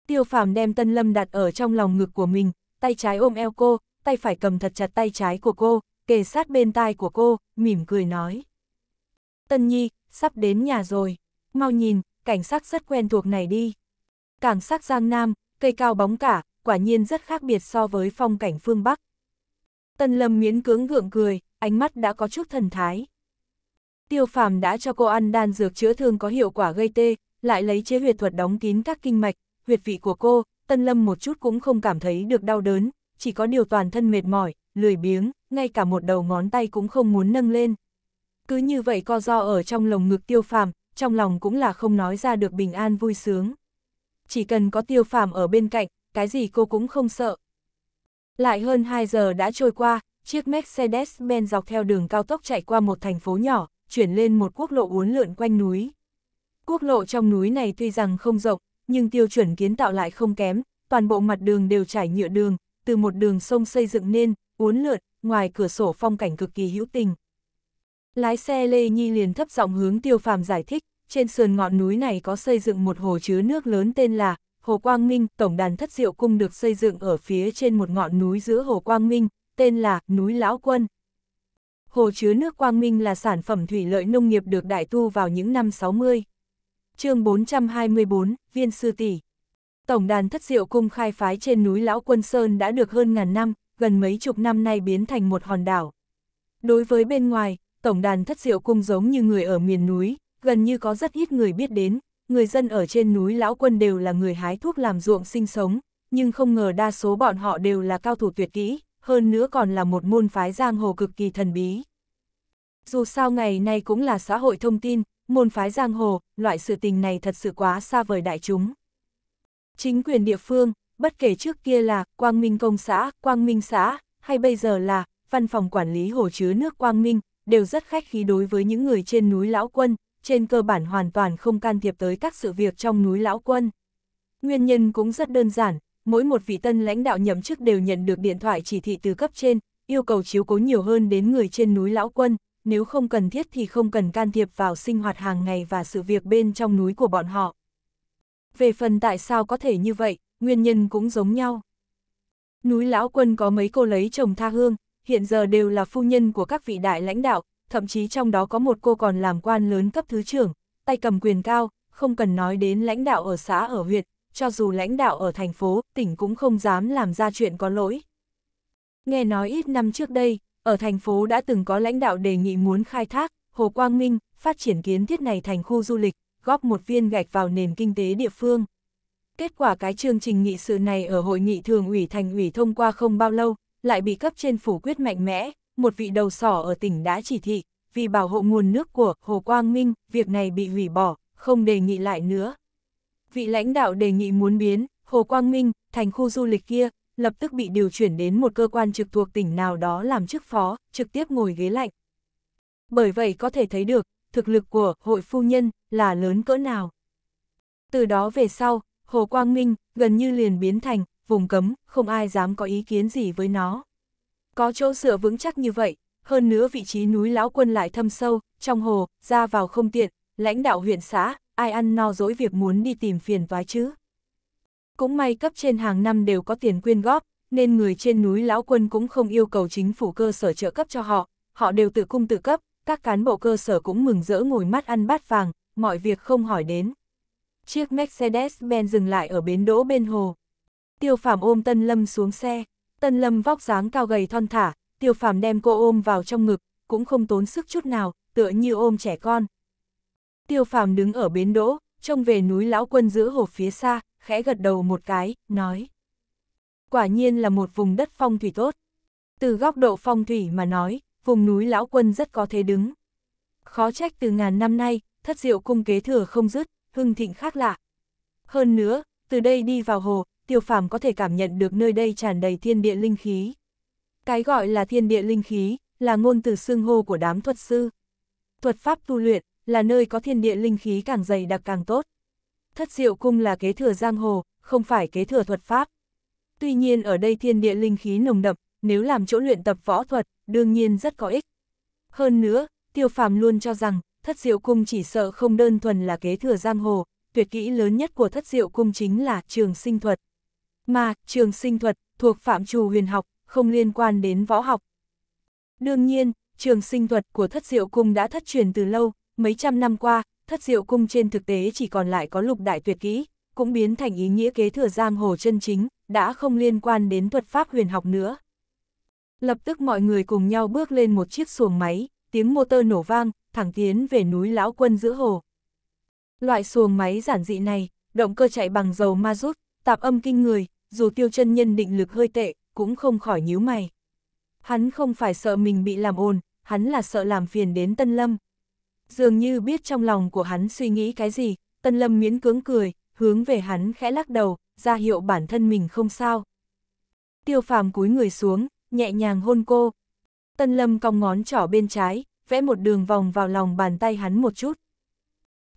[SPEAKER 1] Tiêu phàm đem Tân Lâm đặt ở trong lòng ngực của mình, tay trái ôm eo cô, tay phải cầm thật chặt tay trái của cô, kề sát bên tai của cô, mỉm cười nói. Tân Nhi, sắp đến nhà rồi, mau nhìn, cảnh sắc rất quen thuộc này đi. Cảng sát Giang Nam, cây cao bóng cả, quả nhiên rất khác biệt so với phong cảnh phương Bắc. Tân Lâm miễn cưỡng gượng cười, ánh mắt đã có chút thần thái. Tiêu phàm đã cho cô ăn đan dược chữa thương có hiệu quả gây tê, lại lấy chế huyệt thuật đóng kín các kinh mạch, huyệt vị của cô, Tân Lâm một chút cũng không cảm thấy được đau đớn, chỉ có điều toàn thân mệt mỏi, lười biếng, ngay cả một đầu ngón tay cũng không muốn nâng lên. Cứ như vậy co do ở trong lồng ngực tiêu phàm, trong lòng cũng là không nói ra được bình an vui sướng. Chỉ cần có tiêu phàm ở bên cạnh, cái gì cô cũng không sợ. Lại hơn 2 giờ đã trôi qua, chiếc Mercedes-Benz dọc theo đường cao tốc chạy qua một thành phố nhỏ, chuyển lên một quốc lộ uốn lượn quanh núi. Quốc lộ trong núi này tuy rằng không rộng, nhưng tiêu chuẩn kiến tạo lại không kém, toàn bộ mặt đường đều trải nhựa đường, từ một đường sông xây dựng nên, uốn lượn, ngoài cửa sổ phong cảnh cực kỳ hữu tình. Lái xe Lê Nhi liền thấp giọng hướng tiêu phàm giải thích, trên sườn ngọn núi này có xây dựng một hồ chứa nước lớn tên là Hồ Quang Minh, tổng đàn thất diệu cung được xây dựng ở phía trên một ngọn núi giữa Hồ Quang Minh, tên là núi Lão Quân. Hồ chứa nước Quang Minh là sản phẩm thủy lợi nông nghiệp được đại tu vào những năm 60. chương 424, Viên Sư Tỷ Tổng đàn thất diệu cung khai phái trên núi Lão Quân Sơn đã được hơn ngàn năm, gần mấy chục năm nay biến thành một hòn đảo. Đối với bên ngoài, tổng đàn thất diệu cung giống như người ở miền núi, gần như có rất ít người biết đến, người dân ở trên núi Lão Quân đều là người hái thuốc làm ruộng sinh sống, nhưng không ngờ đa số bọn họ đều là cao thủ tuyệt kỹ, hơn nữa còn là một môn phái giang hồ cực kỳ thần bí. Dù sao ngày nay cũng là xã hội thông tin, môn phái giang hồ, loại sự tình này thật sự quá xa vời đại chúng. Chính quyền địa phương, bất kể trước kia là Quang Minh Công xã, Quang Minh xã, hay bây giờ là văn phòng quản lý hồ chứa nước Quang Minh, đều rất khách khí đối với những người trên núi Lão Quân, trên cơ bản hoàn toàn không can thiệp tới các sự việc trong núi Lão Quân. Nguyên nhân cũng rất đơn giản, mỗi một vị tân lãnh đạo nhậm chức đều nhận được điện thoại chỉ thị từ cấp trên, yêu cầu chiếu cố nhiều hơn đến người trên núi Lão Quân, nếu không cần thiết thì không cần can thiệp vào sinh hoạt hàng ngày và sự việc bên trong núi của bọn họ. Về phần tại sao có thể như vậy, nguyên nhân cũng giống nhau. Núi Lão Quân có mấy cô lấy chồng tha hương, hiện giờ đều là phu nhân của các vị đại lãnh đạo, thậm chí trong đó có một cô còn làm quan lớn cấp thứ trưởng, tay cầm quyền cao, không cần nói đến lãnh đạo ở xã ở huyện, cho dù lãnh đạo ở thành phố, tỉnh cũng không dám làm ra chuyện có lỗi. Nghe nói ít năm trước đây, ở thành phố đã từng có lãnh đạo đề nghị muốn khai thác, Hồ Quang Minh, phát triển kiến thiết này thành khu du lịch, góp một viên gạch vào nền kinh tế địa phương. Kết quả cái chương trình nghị sự này ở hội nghị thường ủy thành ủy thông qua không bao lâu, lại bị cấp trên phủ quyết mạnh mẽ, một vị đầu sỏ ở tỉnh đã chỉ thị, vì bảo hộ nguồn nước của Hồ Quang Minh, việc này bị hủy bỏ, không đề nghị lại nữa. Vị lãnh đạo đề nghị muốn biến Hồ Quang Minh thành khu du lịch kia, lập tức bị điều chuyển đến một cơ quan trực thuộc tỉnh nào đó làm chức phó, trực tiếp ngồi ghế lạnh. Bởi vậy có thể thấy được, thực lực của hội phu nhân là lớn cỡ nào. Từ đó về sau, Hồ Quang Minh gần như liền biến thành vùng cấm, không ai dám có ý kiến gì với nó. Có chỗ sửa vững chắc như vậy, hơn nữa vị trí núi lão quân lại thâm sâu, trong hồ, ra vào không tiện, lãnh đạo huyện xã, ai ăn no dỗi việc muốn đi tìm phiền toái chứ. Cũng may cấp trên hàng năm đều có tiền quyên góp, nên người trên núi lão quân cũng không yêu cầu chính phủ cơ sở trợ cấp cho họ, họ đều tự cung tự cấp, các cán bộ cơ sở cũng mừng rỡ ngồi mắt ăn bát vàng, mọi việc không hỏi đến. Chiếc Mercedes-Benz dừng lại ở bến đỗ bên hồ. Tiêu Phạm ôm Tân Lâm xuống xe. Tân Lâm vóc dáng cao gầy thon thả, Tiêu Phàm đem cô ôm vào trong ngực, cũng không tốn sức chút nào, tựa như ôm trẻ con. Tiêu Phàm đứng ở bến đỗ, trông về núi lão quân giữa hồ phía xa, khẽ gật đầu một cái, nói. Quả nhiên là một vùng đất phong thủy tốt. Từ góc độ phong thủy mà nói, vùng núi lão quân rất có thế đứng. Khó trách từ ngàn năm nay, thất diệu cung kế thừa không dứt, hưng thịnh khác lạ. Hơn nữa, từ đây đi vào hồ, tiêu phàm có thể cảm nhận được nơi đây tràn đầy thiên địa linh khí. Cái gọi là thiên địa linh khí, là ngôn từ xương hô của đám thuật sư. Thuật pháp tu luyện, là nơi có thiên địa linh khí càng dày đặc càng tốt. Thất diệu cung là kế thừa giang hồ, không phải kế thừa thuật pháp. Tuy nhiên ở đây thiên địa linh khí nồng đậm, nếu làm chỗ luyện tập võ thuật, đương nhiên rất có ích. Hơn nữa, tiêu phàm luôn cho rằng, thất diệu cung chỉ sợ không đơn thuần là kế thừa giang hồ, tuyệt kỹ lớn nhất của thất diệu cung chính là trường sinh thuật mà trường sinh thuật thuộc phạm trù huyền học, không liên quan đến võ học. Đương nhiên, trường sinh thuật của thất diệu cung đã thất truyền từ lâu, mấy trăm năm qua, thất diệu cung trên thực tế chỉ còn lại có lục đại tuyệt kỹ, cũng biến thành ý nghĩa kế thừa giang hồ chân chính, đã không liên quan đến thuật pháp huyền học nữa. Lập tức mọi người cùng nhau bước lên một chiếc xuồng máy, tiếng motor nổ vang, thẳng tiến về núi Lão Quân giữa hồ. Loại xuồng máy giản dị này, động cơ chạy bằng dầu ma rút, tạp âm kinh người, dù tiêu chân nhân định lực hơi tệ, cũng không khỏi nhíu mày. Hắn không phải sợ mình bị làm ồn, hắn là sợ làm phiền đến Tân Lâm. Dường như biết trong lòng của hắn suy nghĩ cái gì, Tân Lâm miễn cưỡng cười, hướng về hắn khẽ lắc đầu, ra hiệu bản thân mình không sao. Tiêu phàm cúi người xuống, nhẹ nhàng hôn cô. Tân Lâm cong ngón trỏ bên trái, vẽ một đường vòng vào lòng bàn tay hắn một chút.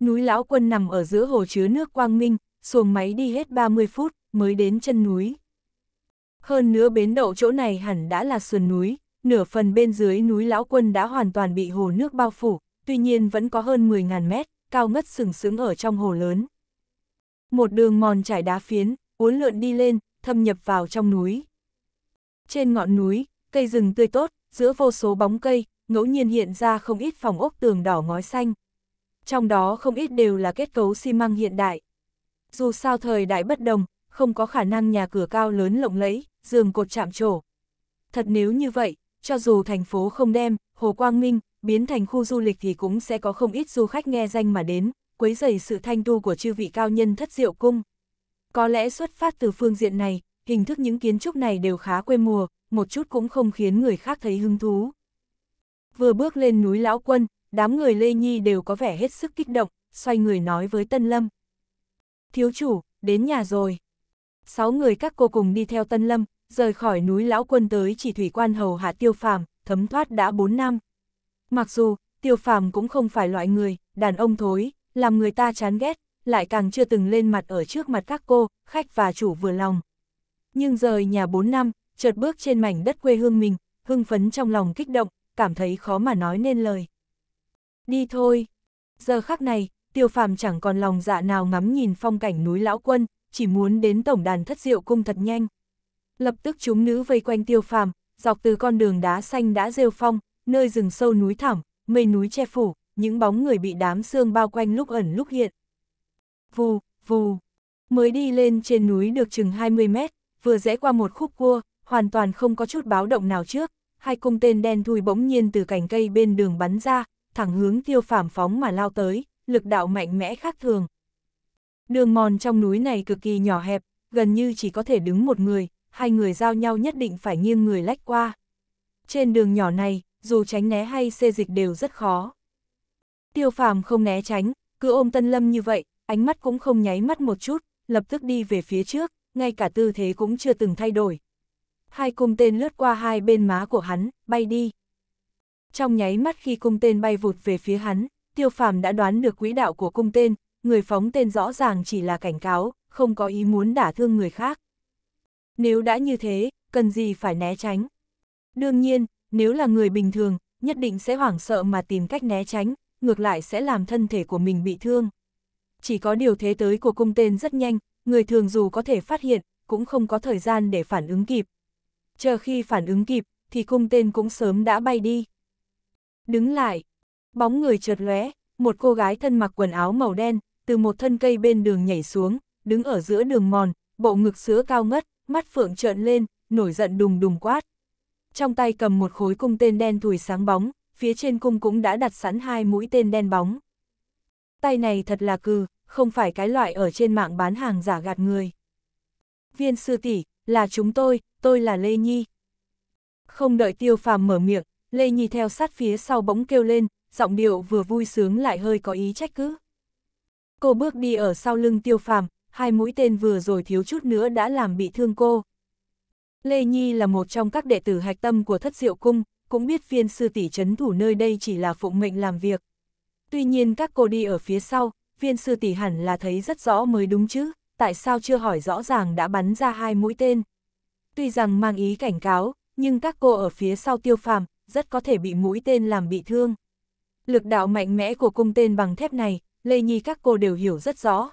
[SPEAKER 1] Núi Lão Quân nằm ở giữa hồ chứa nước Quang Minh, xuồng máy đi hết 30 phút mới đến chân núi. Hơn nữa bến đậu chỗ này hẳn đã là sườn núi, nửa phần bên dưới núi Lão Quân đã hoàn toàn bị hồ nước bao phủ, tuy nhiên vẫn có hơn 10.000 mét, cao ngất sừng sững ở trong hồ lớn. Một đường mòn trải đá phiến, uốn lượn đi lên, thâm nhập vào trong núi. Trên ngọn núi, cây rừng tươi tốt, giữa vô số bóng cây, ngẫu nhiên hiện ra không ít phòng ốc tường đỏ ngói xanh. Trong đó không ít đều là kết cấu xi măng hiện đại. Dù sao thời đại bất đồng, không có khả năng nhà cửa cao lớn lộng lẫy, giường cột chạm trổ. Thật nếu như vậy, cho dù thành phố không đem, Hồ Quang Minh, biến thành khu du lịch thì cũng sẽ có không ít du khách nghe danh mà đến, quấy dày sự thanh tu của chư vị cao nhân thất diệu cung. Có lẽ xuất phát từ phương diện này, hình thức những kiến trúc này đều khá quê mùa, một chút cũng không khiến người khác thấy hứng thú. Vừa bước lên núi Lão Quân, đám người Lê Nhi đều có vẻ hết sức kích động, xoay người nói với Tân Lâm. Thiếu chủ, đến nhà rồi sáu người các cô cùng đi theo Tân Lâm, rời khỏi núi Lão Quân tới chỉ thủy quan hầu hạ tiêu phàm, thấm thoát đã 4 năm. Mặc dù, tiêu phàm cũng không phải loại người, đàn ông thối, làm người ta chán ghét, lại càng chưa từng lên mặt ở trước mặt các cô, khách và chủ vừa lòng. Nhưng rời nhà 4 năm, chợt bước trên mảnh đất quê hương mình, hưng phấn trong lòng kích động, cảm thấy khó mà nói nên lời. Đi thôi. Giờ khắc này, tiêu phàm chẳng còn lòng dạ nào ngắm nhìn phong cảnh núi Lão Quân, chỉ muốn đến tổng đàn thất diệu cung thật nhanh. Lập tức chúng nữ vây quanh tiêu phàm, dọc từ con đường đá xanh đã rêu phong, nơi rừng sâu núi thẳm, mây núi che phủ, những bóng người bị đám xương bao quanh lúc ẩn lúc hiện. Vù, vù, mới đi lên trên núi được chừng 20 mét, vừa rẽ qua một khúc cua, hoàn toàn không có chút báo động nào trước, hai cung tên đen thui bỗng nhiên từ cành cây bên đường bắn ra, thẳng hướng tiêu phàm phóng mà lao tới, lực đạo mạnh mẽ khác thường. Đường mòn trong núi này cực kỳ nhỏ hẹp, gần như chỉ có thể đứng một người, hai người giao nhau nhất định phải nghiêng người lách qua. Trên đường nhỏ này, dù tránh né hay xê dịch đều rất khó. Tiêu phàm không né tránh, cứ ôm tân lâm như vậy, ánh mắt cũng không nháy mắt một chút, lập tức đi về phía trước, ngay cả tư thế cũng chưa từng thay đổi. Hai cung tên lướt qua hai bên má của hắn, bay đi. Trong nháy mắt khi cung tên bay vụt về phía hắn, tiêu phàm đã đoán được quỹ đạo của cung tên, người phóng tên rõ ràng chỉ là cảnh cáo, không có ý muốn đả thương người khác. Nếu đã như thế, cần gì phải né tránh? Đương nhiên, nếu là người bình thường, nhất định sẽ hoảng sợ mà tìm cách né tránh, ngược lại sẽ làm thân thể của mình bị thương. Chỉ có điều thế tới của cung tên rất nhanh, người thường dù có thể phát hiện, cũng không có thời gian để phản ứng kịp. Chờ khi phản ứng kịp, thì cung tên cũng sớm đã bay đi. Đứng lại, bóng người trượt lóe, một cô gái thân mặc quần áo màu đen, từ một thân cây bên đường nhảy xuống, đứng ở giữa đường mòn, bộ ngực sữa cao ngất, mắt phượng trợn lên, nổi giận đùng đùng quát. Trong tay cầm một khối cung tên đen thùi sáng bóng, phía trên cung cũng đã đặt sẵn hai mũi tên đen bóng. Tay này thật là cừ, không phải cái loại ở trên mạng bán hàng giả gạt người. Viên sư tỷ là chúng tôi, tôi là Lê Nhi. Không đợi tiêu phàm mở miệng, Lê Nhi theo sát phía sau bỗng kêu lên, giọng điệu vừa vui sướng lại hơi có ý trách cứ. Cô bước đi ở sau lưng tiêu phàm, hai mũi tên vừa rồi thiếu chút nữa đã làm bị thương cô. Lê Nhi là một trong các đệ tử hạch tâm của thất diệu cung, cũng biết viên sư tỷ chấn thủ nơi đây chỉ là phụng mệnh làm việc. Tuy nhiên các cô đi ở phía sau, viên sư tỷ hẳn là thấy rất rõ mới đúng chứ, tại sao chưa hỏi rõ ràng đã bắn ra hai mũi tên. Tuy rằng mang ý cảnh cáo, nhưng các cô ở phía sau tiêu phàm, rất có thể bị mũi tên làm bị thương. Lực đạo mạnh mẽ của cung tên bằng thép này, Lê Nhi các cô đều hiểu rất rõ.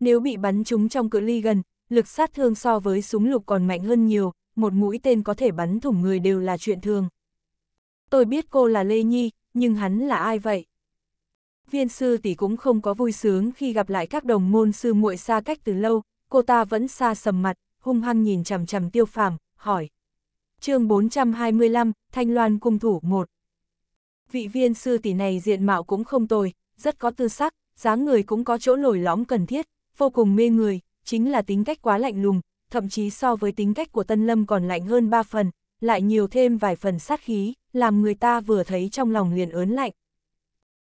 [SPEAKER 1] Nếu bị bắn trúng trong cự ly gần, lực sát thương so với súng lục còn mạnh hơn nhiều, một mũi tên có thể bắn thủng người đều là chuyện thường. Tôi biết cô là Lê Nhi, nhưng hắn là ai vậy? Viên sư tỷ cũng không có vui sướng khi gặp lại các đồng môn sư muội xa cách từ lâu, cô ta vẫn xa sầm mặt, hung hăng nhìn chằm chằm tiêu phàm, hỏi. chương 425, Thanh Loan Cung Thủ 1 Vị viên sư tỷ này diện mạo cũng không tồi, rất có tư sắc, dáng người cũng có chỗ lồi lõm cần thiết, vô cùng mê người, chính là tính cách quá lạnh lùng, thậm chí so với tính cách của Tân Lâm còn lạnh hơn ba phần, lại nhiều thêm vài phần sát khí, làm người ta vừa thấy trong lòng liền ớn lạnh.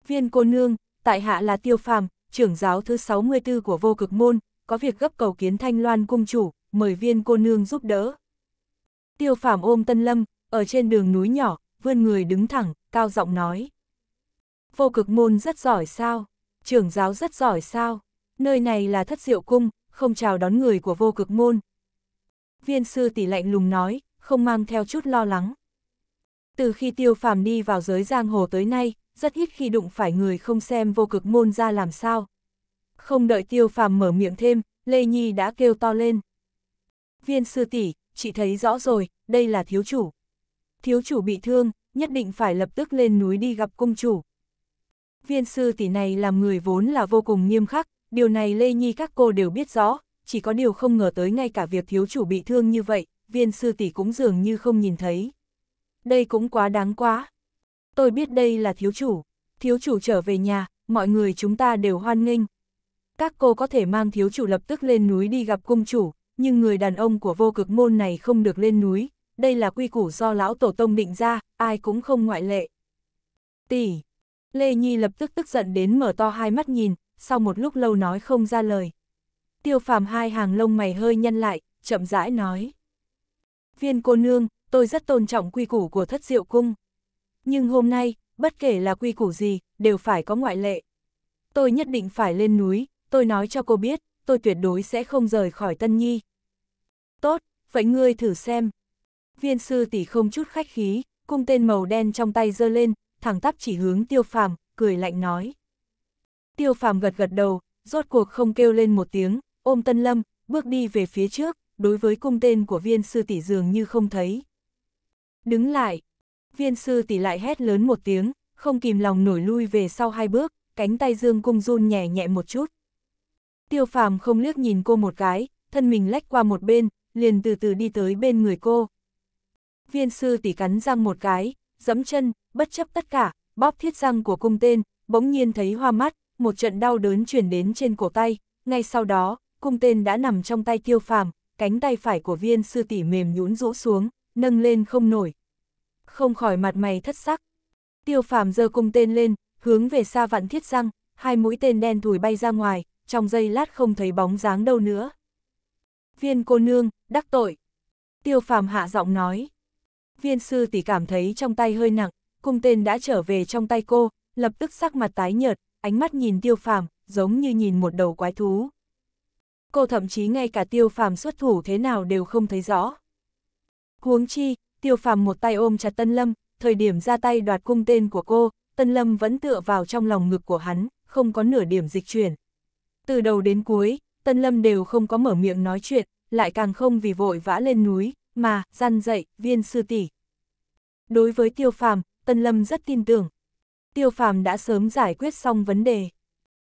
[SPEAKER 1] Viên cô nương, tại hạ là Tiêu Phàm, trưởng giáo thứ 64 của vô cực môn, có việc gấp cầu kiến Thanh Loan cung chủ, mời viên cô nương giúp đỡ. Tiêu Phàm ôm Tân Lâm, ở trên đường núi nhỏ, vươn người đứng thẳng, cao giọng nói. Vô cực môn rất giỏi sao? Trưởng giáo rất giỏi sao? Nơi này là thất diệu cung, không chào đón người của vô cực môn. Viên sư tỷ lạnh lùng nói, không mang theo chút lo lắng. Từ khi tiêu phàm đi vào giới giang hồ tới nay, rất ít khi đụng phải người không xem vô cực môn ra làm sao. Không đợi tiêu phàm mở miệng thêm, Lê Nhi đã kêu to lên. Viên sư tỷ, chị thấy rõ rồi, đây là thiếu chủ. Thiếu chủ bị thương, nhất định phải lập tức lên núi đi gặp cung chủ viên sư tỷ này làm người vốn là vô cùng nghiêm khắc, điều này Lê Nhi các cô đều biết rõ, chỉ có điều không ngờ tới ngay cả việc thiếu chủ bị thương như vậy, viên sư tỷ cũng dường như không nhìn thấy. Đây cũng quá đáng quá. Tôi biết đây là thiếu chủ, thiếu chủ trở về nhà, mọi người chúng ta đều hoan nghênh. Các cô có thể mang thiếu chủ lập tức lên núi đi gặp cung chủ, nhưng người đàn ông của vô cực môn này không được lên núi, đây là quy củ do lão tổ tông định ra, ai cũng không ngoại lệ. Tỷ, Lê Nhi lập tức tức giận đến mở to hai mắt nhìn, sau một lúc lâu nói không ra lời. Tiêu phàm hai hàng lông mày hơi nhăn lại, chậm rãi nói. Viên cô nương, tôi rất tôn trọng quy củ của thất diệu cung. Nhưng hôm nay, bất kể là quy củ gì, đều phải có ngoại lệ. Tôi nhất định phải lên núi, tôi nói cho cô biết, tôi tuyệt đối sẽ không rời khỏi Tân Nhi. Tốt, vậy ngươi thử xem. Viên sư tỷ không chút khách khí, cung tên màu đen trong tay giơ lên, thẳng tắp chỉ hướng tiêu phàm, cười lạnh nói. Tiêu phàm gật gật đầu, rốt cuộc không kêu lên một tiếng, ôm Tân Lâm, bước đi về phía trước, đối với cung tên của viên sư tỷ dường như không thấy. Đứng lại, viên sư tỷ lại hét lớn một tiếng, không kìm lòng nổi lui về sau hai bước, cánh tay dương cung run nhẹ nhẹ một chút. Tiêu phàm không liếc nhìn cô một cái, thân mình lách qua một bên, liền từ từ đi tới bên người cô. Viên sư tỷ cắn răng một cái, dẫm chân, bất chấp tất cả, bóp thiết răng của cung tên, bỗng nhiên thấy hoa mắt, một trận đau đớn chuyển đến trên cổ tay, ngay sau đó, cung tên đã nằm trong tay tiêu phàm, cánh tay phải của viên sư tỷ mềm nhũn rũ xuống, nâng lên không nổi. Không khỏi mặt mày thất sắc. Tiêu phàm giơ cung tên lên, hướng về xa vạn thiết răng, hai mũi tên đen thùi bay ra ngoài, trong giây lát không thấy bóng dáng đâu nữa. Viên cô nương, đắc tội. Tiêu phàm hạ giọng nói. Viên sư tỷ cảm thấy trong tay hơi nặng, cung tên đã trở về trong tay cô, lập tức sắc mặt tái nhợt, ánh mắt nhìn tiêu phàm, giống như nhìn một đầu quái thú. Cô thậm chí ngay cả tiêu phàm xuất thủ thế nào đều không thấy rõ. Huống chi, tiêu phàm một tay ôm chặt Tân Lâm, thời điểm ra tay đoạt cung tên của cô, Tân Lâm vẫn tựa vào trong lòng ngực của hắn, không có nửa điểm dịch chuyển. Từ đầu đến cuối, Tân Lâm đều không có mở miệng nói chuyện, lại càng không vì vội vã lên núi, mà, răn dậy, viên sư tỷ. Đối với tiêu phàm, Tân Lâm rất tin tưởng. Tiêu phàm đã sớm giải quyết xong vấn đề.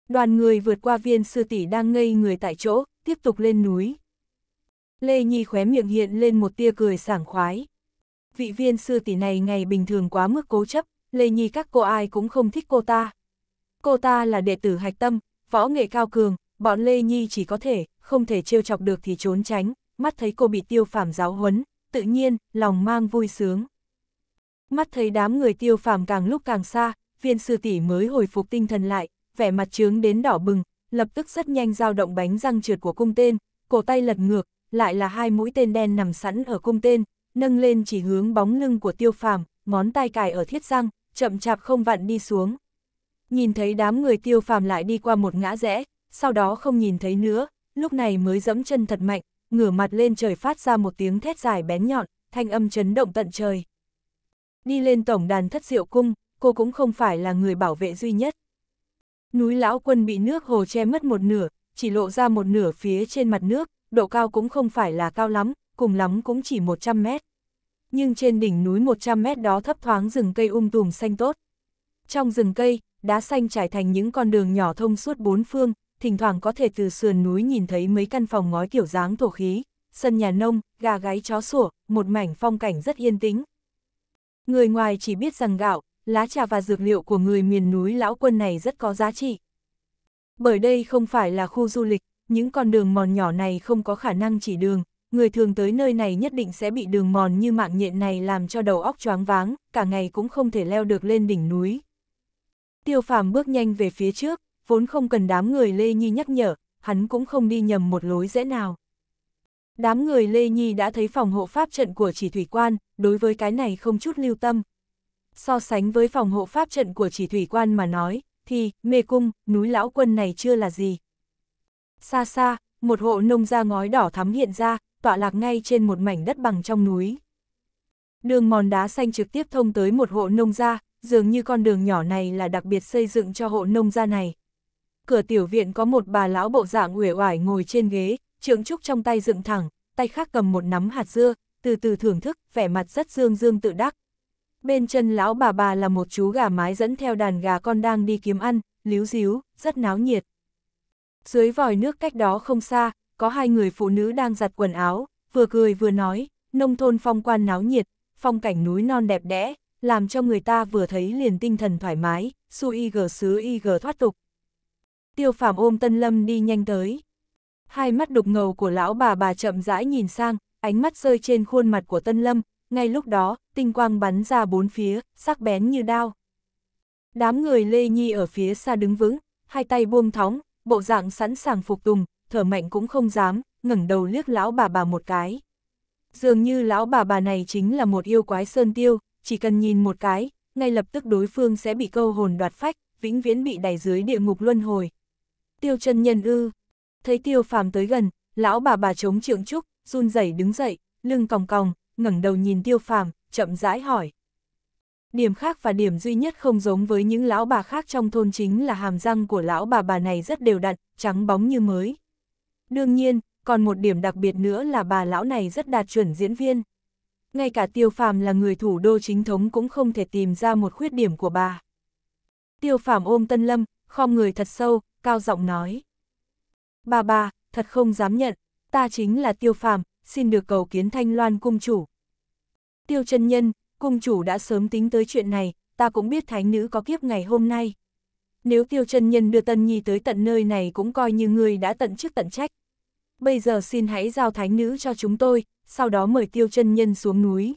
[SPEAKER 1] Đoàn người vượt qua viên sư tỷ đang ngây người tại chỗ, tiếp tục lên núi. Lê Nhi khóe miệng hiện lên một tia cười sảng khoái. Vị viên sư tỷ này ngày bình thường quá mức cố chấp, Lê Nhi các cô ai cũng không thích cô ta. Cô ta là đệ tử hạch tâm, võ nghệ cao cường, bọn Lê Nhi chỉ có thể, không thể trêu chọc được thì trốn tránh, mắt thấy cô bị tiêu phàm giáo huấn, tự nhiên, lòng mang vui sướng. Mắt thấy đám người tiêu phàm càng lúc càng xa, viên sư tỷ mới hồi phục tinh thần lại, vẻ mặt trướng đến đỏ bừng, lập tức rất nhanh dao động bánh răng trượt của cung tên, cổ tay lật ngược, lại là hai mũi tên đen nằm sẵn ở cung tên, nâng lên chỉ hướng bóng lưng của tiêu phàm, ngón tay cài ở thiết răng, chậm chạp không vặn đi xuống. Nhìn thấy đám người tiêu phàm lại đi qua một ngã rẽ, sau đó không nhìn thấy nữa, lúc này mới dẫm chân thật mạnh, ngửa mặt lên trời phát ra một tiếng thét dài bén nhọn, thanh âm chấn động tận trời. Đi lên tổng đàn thất diệu cung, cô cũng không phải là người bảo vệ duy nhất. Núi lão quân bị nước hồ che mất một nửa, chỉ lộ ra một nửa phía trên mặt nước, độ cao cũng không phải là cao lắm, cùng lắm cũng chỉ 100 mét. Nhưng trên đỉnh núi 100 mét đó thấp thoáng rừng cây um tùm xanh tốt. Trong rừng cây, đá xanh trải thành những con đường nhỏ thông suốt bốn phương, thỉnh thoảng có thể từ sườn núi nhìn thấy mấy căn phòng ngói kiểu dáng thổ khí, sân nhà nông, gà gáy chó sủa, một mảnh phong cảnh rất yên tĩnh, Người ngoài chỉ biết rằng gạo, lá trà và dược liệu của người miền núi lão quân này rất có giá trị. Bởi đây không phải là khu du lịch, những con đường mòn nhỏ này không có khả năng chỉ đường, người thường tới nơi này nhất định sẽ bị đường mòn như mạng nhện này làm cho đầu óc choáng váng, cả ngày cũng không thể leo được lên đỉnh núi. Tiêu phàm bước nhanh về phía trước, vốn không cần đám người lê như nhắc nhở, hắn cũng không đi nhầm một lối rẽ nào. Đám người Lê Nhi đã thấy phòng hộ pháp trận của chỉ thủy quan, đối với cái này không chút lưu tâm. So sánh với phòng hộ pháp trận của chỉ thủy quan mà nói, thì mê cung, núi lão quân này chưa là gì. Xa xa, một hộ nông gia ngói đỏ thắm hiện ra, tọa lạc ngay trên một mảnh đất bằng trong núi. Đường mòn đá xanh trực tiếp thông tới một hộ nông gia, dường như con đường nhỏ này là đặc biệt xây dựng cho hộ nông gia này. Cửa tiểu viện có một bà lão bộ dạng uể oải ngồi trên ghế, Trưởng Trúc trong tay dựng thẳng, tay khác cầm một nắm hạt dưa, từ từ thưởng thức, vẻ mặt rất dương dương tự đắc. Bên chân lão bà bà là một chú gà mái dẫn theo đàn gà con đang đi kiếm ăn, líu díu, rất náo nhiệt. Dưới vòi nước cách đó không xa, có hai người phụ nữ đang giặt quần áo, vừa cười vừa nói, nông thôn phong quan náo nhiệt, phong cảnh núi non đẹp đẽ, làm cho người ta vừa thấy liền tinh thần thoải mái, su y gờ xứ y gờ thoát tục. Tiêu phàm ôm Tân Lâm đi nhanh tới. Hai mắt đục ngầu của lão bà bà chậm rãi nhìn sang, ánh mắt rơi trên khuôn mặt của Tân Lâm, ngay lúc đó, tinh quang bắn ra bốn phía, sắc bén như đao. Đám người Lê Nhi ở phía xa đứng vững, hai tay buông thóng, bộ dạng sẵn sàng phục tùng, thở mạnh cũng không dám, ngẩng đầu liếc lão bà bà một cái. Dường như lão bà bà này chính là một yêu quái sơn tiêu, chỉ cần nhìn một cái, ngay lập tức đối phương sẽ bị câu hồn đoạt phách, vĩnh viễn bị đẩy dưới địa ngục luân hồi. Tiêu chân nhân ư, Thấy tiêu phàm tới gần, lão bà bà chống trượng trúc, run rẩy đứng dậy, lưng còng còng, ngẩng đầu nhìn tiêu phàm, chậm rãi hỏi. Điểm khác và điểm duy nhất không giống với những lão bà khác trong thôn chính là hàm răng của lão bà bà này rất đều đặn, trắng bóng như mới. Đương nhiên, còn một điểm đặc biệt nữa là bà lão này rất đạt chuẩn diễn viên. Ngay cả tiêu phàm là người thủ đô chính thống cũng không thể tìm ra một khuyết điểm của bà. Tiêu phàm ôm Tân Lâm, khom người thật sâu, cao giọng nói. Ba ba, thật không dám nhận, ta chính là tiêu phàm, xin được cầu kiến thanh loan cung chủ. Tiêu chân nhân, cung chủ đã sớm tính tới chuyện này, ta cũng biết thánh nữ có kiếp ngày hôm nay. Nếu tiêu chân nhân đưa tân nhi tới tận nơi này cũng coi như người đã tận chức tận trách. Bây giờ xin hãy giao thánh nữ cho chúng tôi, sau đó mời tiêu chân nhân xuống núi.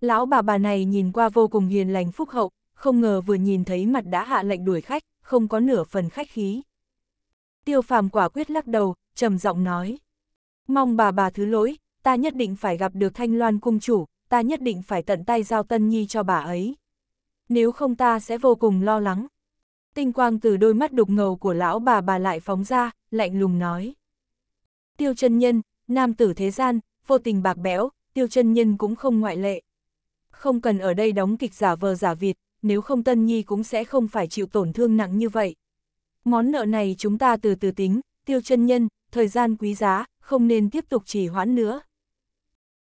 [SPEAKER 1] Lão bà bà này nhìn qua vô cùng hiền lành phúc hậu, không ngờ vừa nhìn thấy mặt đã hạ lệnh đuổi khách, không có nửa phần khách khí tiêu phàm quả quyết lắc đầu, trầm giọng nói. Mong bà bà thứ lỗi, ta nhất định phải gặp được thanh loan cung chủ, ta nhất định phải tận tay giao tân nhi cho bà ấy. Nếu không ta sẽ vô cùng lo lắng. Tinh quang từ đôi mắt đục ngầu của lão bà bà lại phóng ra, lạnh lùng nói. Tiêu chân nhân, nam tử thế gian, vô tình bạc bẽo, tiêu chân nhân cũng không ngoại lệ. Không cần ở đây đóng kịch giả vờ giả vịt, nếu không Tân Nhi cũng sẽ không phải chịu tổn thương nặng như vậy. Món nợ này chúng ta từ từ tính, tiêu chân nhân, thời gian quý giá, không nên tiếp tục trì hoãn nữa.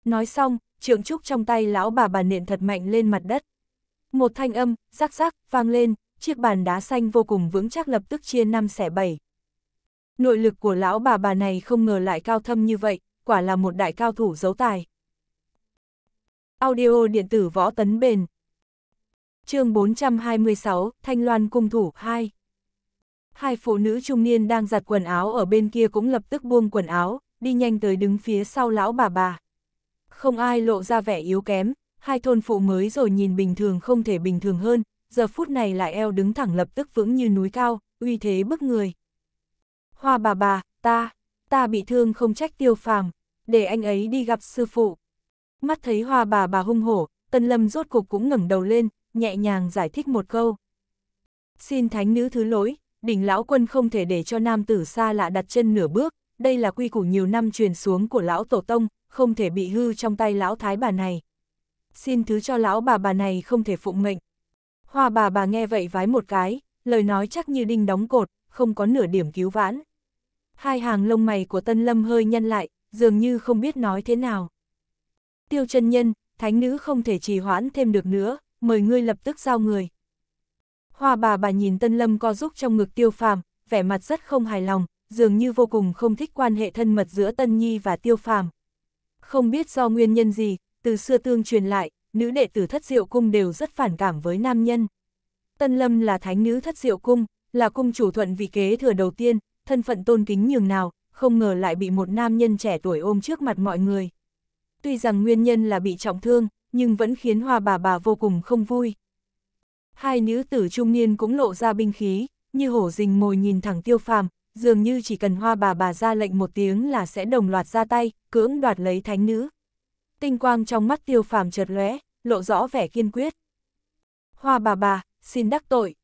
[SPEAKER 1] Nói xong, trượng trúc trong tay lão bà bà nện thật mạnh lên mặt đất. Một thanh âm, rắc rắc, vang lên, chiếc bàn đá xanh vô cùng vững chắc lập tức chia năm xẻ bảy. Nội lực của lão bà bà này không ngờ lại cao thâm như vậy, quả là một đại cao thủ giấu tài. Audio điện tử võ tấn bền Chương 426, Thanh Loan Cung Thủ 2 hai phụ nữ trung niên đang giặt quần áo ở bên kia cũng lập tức buông quần áo, đi nhanh tới đứng phía sau lão bà bà. Không ai lộ ra vẻ yếu kém, hai thôn phụ mới rồi nhìn bình thường không thể bình thường hơn, giờ phút này lại eo đứng thẳng lập tức vững như núi cao, uy thế bức người. Hoa bà bà, ta, ta bị thương không trách tiêu phàm, để anh ấy đi gặp sư phụ. Mắt thấy hoa bà bà hung hổ, tân lâm rốt cục cũng ngẩng đầu lên, nhẹ nhàng giải thích một câu. Xin thánh nữ thứ lỗi, đỉnh lão quân không thể để cho nam tử xa lạ đặt chân nửa bước, đây là quy củ nhiều năm truyền xuống của lão tổ tông, không thể bị hư trong tay lão thái bà này. Xin thứ cho lão bà bà này không thể phụng mệnh. Hoa bà bà nghe vậy vái một cái, lời nói chắc như đinh đóng cột, không có nửa điểm cứu vãn. Hai hàng lông mày của Tân Lâm hơi nhăn lại, dường như không biết nói thế nào. Tiêu chân nhân, thánh nữ không thể trì hoãn thêm được nữa, mời ngươi lập tức giao người. Hoa bà bà nhìn Tân Lâm co giúp trong ngực tiêu phàm, vẻ mặt rất không hài lòng, dường như vô cùng không thích quan hệ thân mật giữa Tân Nhi và tiêu phàm. Không biết do nguyên nhân gì, từ xưa tương truyền lại, nữ đệ tử thất diệu cung đều rất phản cảm với nam nhân. Tân Lâm là thánh nữ thất diệu cung, là cung chủ thuận vị kế thừa đầu tiên, thân phận tôn kính nhường nào, không ngờ lại bị một nam nhân trẻ tuổi ôm trước mặt mọi người. Tuy rằng nguyên nhân là bị trọng thương, nhưng vẫn khiến hoa bà bà vô cùng không vui hai nữ tử trung niên cũng lộ ra binh khí, như hổ rình mồi nhìn thẳng tiêu phàm, dường như chỉ cần hoa bà bà ra lệnh một tiếng là sẽ đồng loạt ra tay, cưỡng đoạt lấy thánh nữ. Tinh quang trong mắt tiêu phàm chợt lóe, lộ rõ vẻ kiên quyết. Hoa bà bà, xin đắc tội.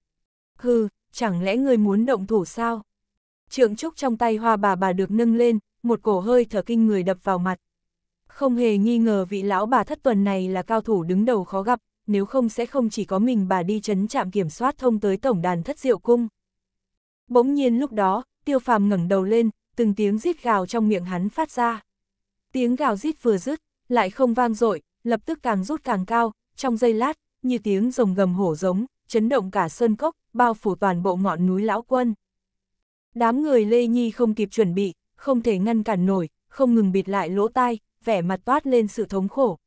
[SPEAKER 1] Hừ, chẳng lẽ người muốn động thủ sao? Trượng trúc trong tay hoa bà bà được nâng lên, một cổ hơi thở kinh người đập vào mặt. Không hề nghi ngờ vị lão bà thất tuần này là cao thủ đứng đầu khó gặp, nếu không sẽ không chỉ có mình bà đi chấn chạm kiểm soát thông tới tổng đàn thất diệu cung. Bỗng nhiên lúc đó, tiêu phàm ngẩng đầu lên, từng tiếng rít gào trong miệng hắn phát ra. Tiếng gào rít vừa dứt, lại không vang dội, lập tức càng rút càng cao, trong giây lát, như tiếng rồng gầm hổ giống, chấn động cả sơn cốc, bao phủ toàn bộ ngọn núi lão quân. Đám người Lê Nhi không kịp chuẩn bị, không thể ngăn cản nổi, không ngừng bịt lại lỗ tai, vẻ mặt toát lên sự thống khổ,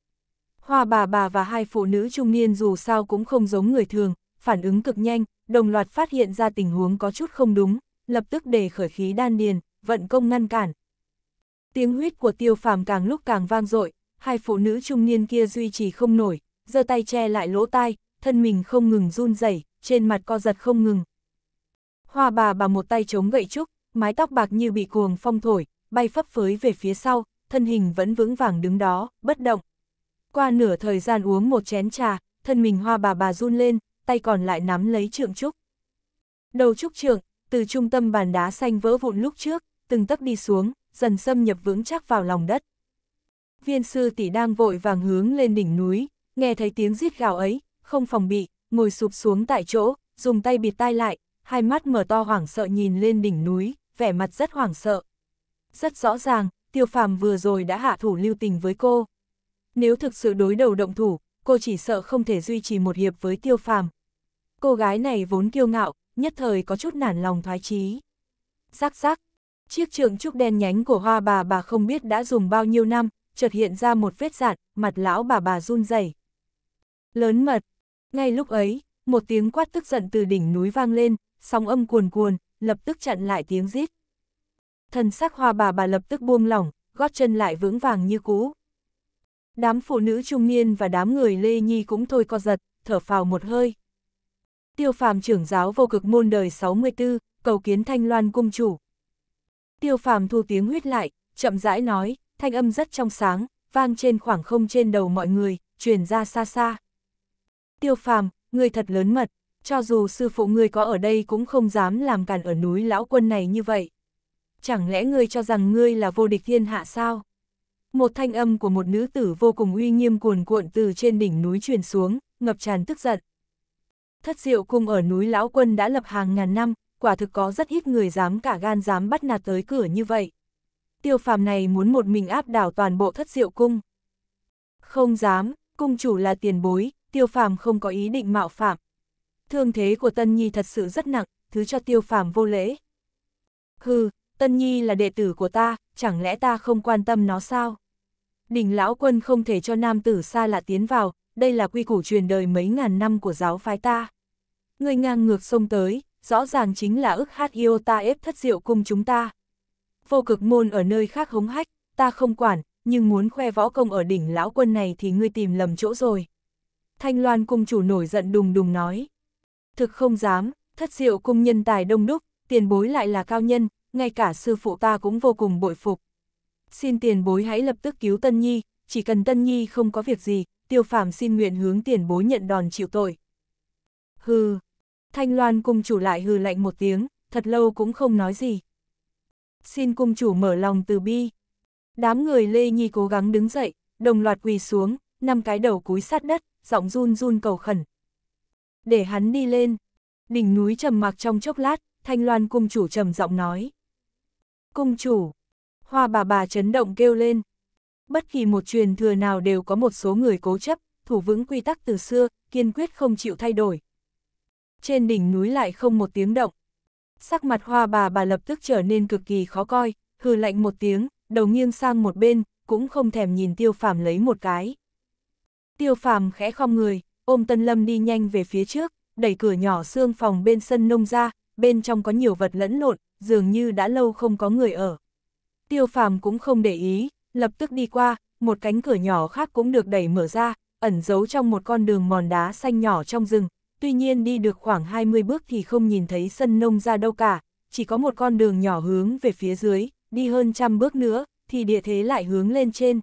[SPEAKER 1] Hoa bà bà và hai phụ nữ trung niên dù sao cũng không giống người thường, phản ứng cực nhanh, đồng loạt phát hiện ra tình huống có chút không đúng, lập tức để khởi khí đan điền, vận công ngăn cản. Tiếng huyết của tiêu phàm càng lúc càng vang dội, hai phụ nữ trung niên kia duy trì không nổi, giơ tay che lại lỗ tai, thân mình không ngừng run rẩy, trên mặt co giật không ngừng. Hoa bà bà một tay chống gậy trúc, mái tóc bạc như bị cuồng phong thổi, bay phấp phới về phía sau, thân hình vẫn vững vàng đứng đó, bất động. Qua nửa thời gian uống một chén trà, thân mình hoa bà bà run lên, tay còn lại nắm lấy trượng trúc. Đầu trúc trượng, từ trung tâm bàn đá xanh vỡ vụn lúc trước, từng tấc đi xuống, dần xâm nhập vững chắc vào lòng đất. Viên sư tỷ đang vội vàng hướng lên đỉnh núi, nghe thấy tiếng giết gào ấy, không phòng bị, ngồi sụp xuống tại chỗ, dùng tay bịt tai lại, hai mắt mở to hoảng sợ nhìn lên đỉnh núi, vẻ mặt rất hoảng sợ. Rất rõ ràng, tiêu phàm vừa rồi đã hạ thủ lưu tình với cô. Nếu thực sự đối đầu động thủ, cô chỉ sợ không thể duy trì một hiệp với tiêu phàm. Cô gái này vốn kiêu ngạo, nhất thời có chút nản lòng thoái chí. Rắc rắc, chiếc trường trúc đen nhánh của hoa bà bà không biết đã dùng bao nhiêu năm, chợt hiện ra một vết dạn, mặt lão bà bà run rẩy. Lớn mật, ngay lúc ấy, một tiếng quát tức giận từ đỉnh núi vang lên, sóng âm cuồn cuồn, lập tức chặn lại tiếng rít. Thần sắc hoa bà bà lập tức buông lỏng, gót chân lại vững vàng như cũ. Đám phụ nữ trung niên và đám người Lê Nhi cũng thôi co giật, thở phào một hơi. Tiêu phàm trưởng giáo vô cực môn đời 64, cầu kiến thanh loan cung chủ. Tiêu phàm thu tiếng huyết lại, chậm rãi nói, thanh âm rất trong sáng, vang trên khoảng không trên đầu mọi người, truyền ra xa xa. Tiêu phàm, người thật lớn mật, cho dù sư phụ người có ở đây cũng không dám làm càn ở núi lão quân này như vậy. Chẳng lẽ ngươi cho rằng ngươi là vô địch thiên hạ sao? Một thanh âm của một nữ tử vô cùng uy nghiêm cuồn cuộn từ trên đỉnh núi truyền xuống, ngập tràn tức giận. Thất diệu cung ở núi Lão Quân đã lập hàng ngàn năm, quả thực có rất ít người dám cả gan dám bắt nạt tới cửa như vậy. Tiêu phàm này muốn một mình áp đảo toàn bộ thất diệu cung. Không dám, cung chủ là tiền bối, tiêu phàm không có ý định mạo phạm. Thương thế của Tân Nhi thật sự rất nặng, thứ cho tiêu phàm vô lễ. Hừ, Tân Nhi là đệ tử của ta, chẳng lẽ ta không quan tâm nó sao? Đình lão quân không thể cho nam tử xa lạ tiến vào, đây là quy củ truyền đời mấy ngàn năm của giáo phái ta. Người ngang ngược sông tới, rõ ràng chính là ức hát yêu ta ép thất diệu cung chúng ta. Vô cực môn ở nơi khác hống hách, ta không quản, nhưng muốn khoe võ công ở đỉnh lão quân này thì ngươi tìm lầm chỗ rồi. Thanh Loan cung chủ nổi giận đùng đùng nói. Thực không dám, thất diệu cung nhân tài đông đúc, tiền bối lại là cao nhân, ngay cả sư phụ ta cũng vô cùng bội phục xin tiền bối hãy lập tức cứu Tân Nhi, chỉ cần Tân Nhi không có việc gì, tiêu phàm xin nguyện hướng tiền bối nhận đòn chịu tội. Hừ, Thanh Loan cung chủ lại hừ lạnh một tiếng, thật lâu cũng không nói gì. Xin cung chủ mở lòng từ bi. Đám người Lê Nhi cố gắng đứng dậy, đồng loạt quỳ xuống, năm cái đầu cúi sát đất, giọng run run cầu khẩn. Để hắn đi lên. Đỉnh núi trầm mặc trong chốc lát, Thanh Loan cung chủ trầm giọng nói. Cung chủ, hoa bà bà chấn động kêu lên. Bất kỳ một truyền thừa nào đều có một số người cố chấp, thủ vững quy tắc từ xưa, kiên quyết không chịu thay đổi. Trên đỉnh núi lại không một tiếng động. Sắc mặt hoa bà bà lập tức trở nên cực kỳ khó coi, hừ lạnh một tiếng, đầu nghiêng sang một bên, cũng không thèm nhìn tiêu phàm lấy một cái. Tiêu phàm khẽ không người, ôm Tân Lâm đi nhanh về phía trước, đẩy cửa nhỏ xương phòng bên sân nông ra, bên trong có nhiều vật lẫn lộn, dường như đã lâu không có người ở. Tiêu phàm cũng không để ý, lập tức đi qua, một cánh cửa nhỏ khác cũng được đẩy mở ra, ẩn giấu trong một con đường mòn đá xanh nhỏ trong rừng. Tuy nhiên đi được khoảng 20 bước thì không nhìn thấy sân nông ra đâu cả, chỉ có một con đường nhỏ hướng về phía dưới, đi hơn trăm bước nữa, thì địa thế lại hướng lên trên.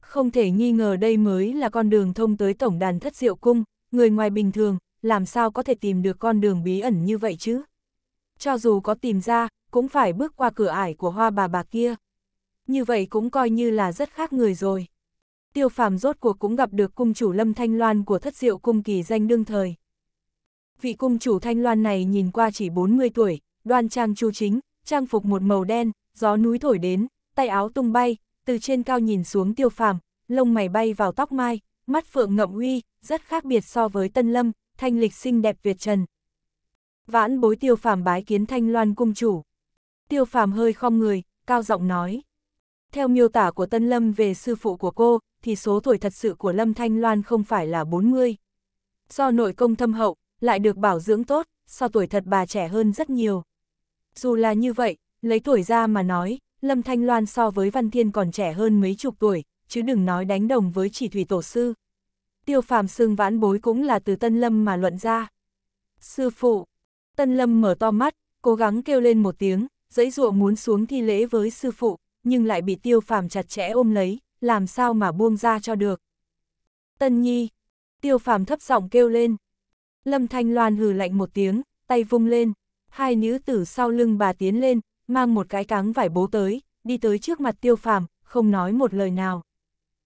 [SPEAKER 1] Không thể nghi ngờ đây mới là con đường thông tới tổng đàn thất diệu cung, người ngoài bình thường, làm sao có thể tìm được con đường bí ẩn như vậy chứ? cho dù có tìm ra, cũng phải bước qua cửa ải của hoa bà bà kia. Như vậy cũng coi như là rất khác người rồi. Tiêu phàm rốt cuộc cũng gặp được cung chủ Lâm Thanh Loan của thất diệu cung kỳ danh đương thời. Vị cung chủ Thanh Loan này nhìn qua chỉ 40 tuổi, đoan trang chu chính, trang phục một màu đen, gió núi thổi đến, tay áo tung bay, từ trên cao nhìn xuống tiêu phàm, lông mày bay vào tóc mai, mắt phượng ngậm uy, rất khác biệt so với Tân Lâm, thanh lịch xinh đẹp việt trần, Vãn bối tiêu phàm bái kiến thanh loan cung chủ. Tiêu phàm hơi khom người, cao giọng nói. Theo miêu tả của Tân Lâm về sư phụ của cô, thì số tuổi thật sự của Lâm Thanh Loan không phải là 40. Do nội công thâm hậu, lại được bảo dưỡng tốt, so tuổi thật bà trẻ hơn rất nhiều. Dù là như vậy, lấy tuổi ra mà nói, Lâm Thanh Loan so với Văn Thiên còn trẻ hơn mấy chục tuổi, chứ đừng nói đánh đồng với chỉ thủy tổ sư. Tiêu phàm xương vãn bối cũng là từ Tân Lâm mà luận ra. Sư phụ, Tân Lâm mở to mắt, cố gắng kêu lên một tiếng, dãy dụa muốn xuống thi lễ với sư phụ, nhưng lại bị tiêu phàm chặt chẽ ôm lấy, làm sao mà buông ra cho được. Tân Nhi, tiêu phàm thấp giọng kêu lên. Lâm Thanh Loan hừ lạnh một tiếng, tay vung lên, hai nữ tử sau lưng bà tiến lên, mang một cái cáng vải bố tới, đi tới trước mặt tiêu phàm, không nói một lời nào.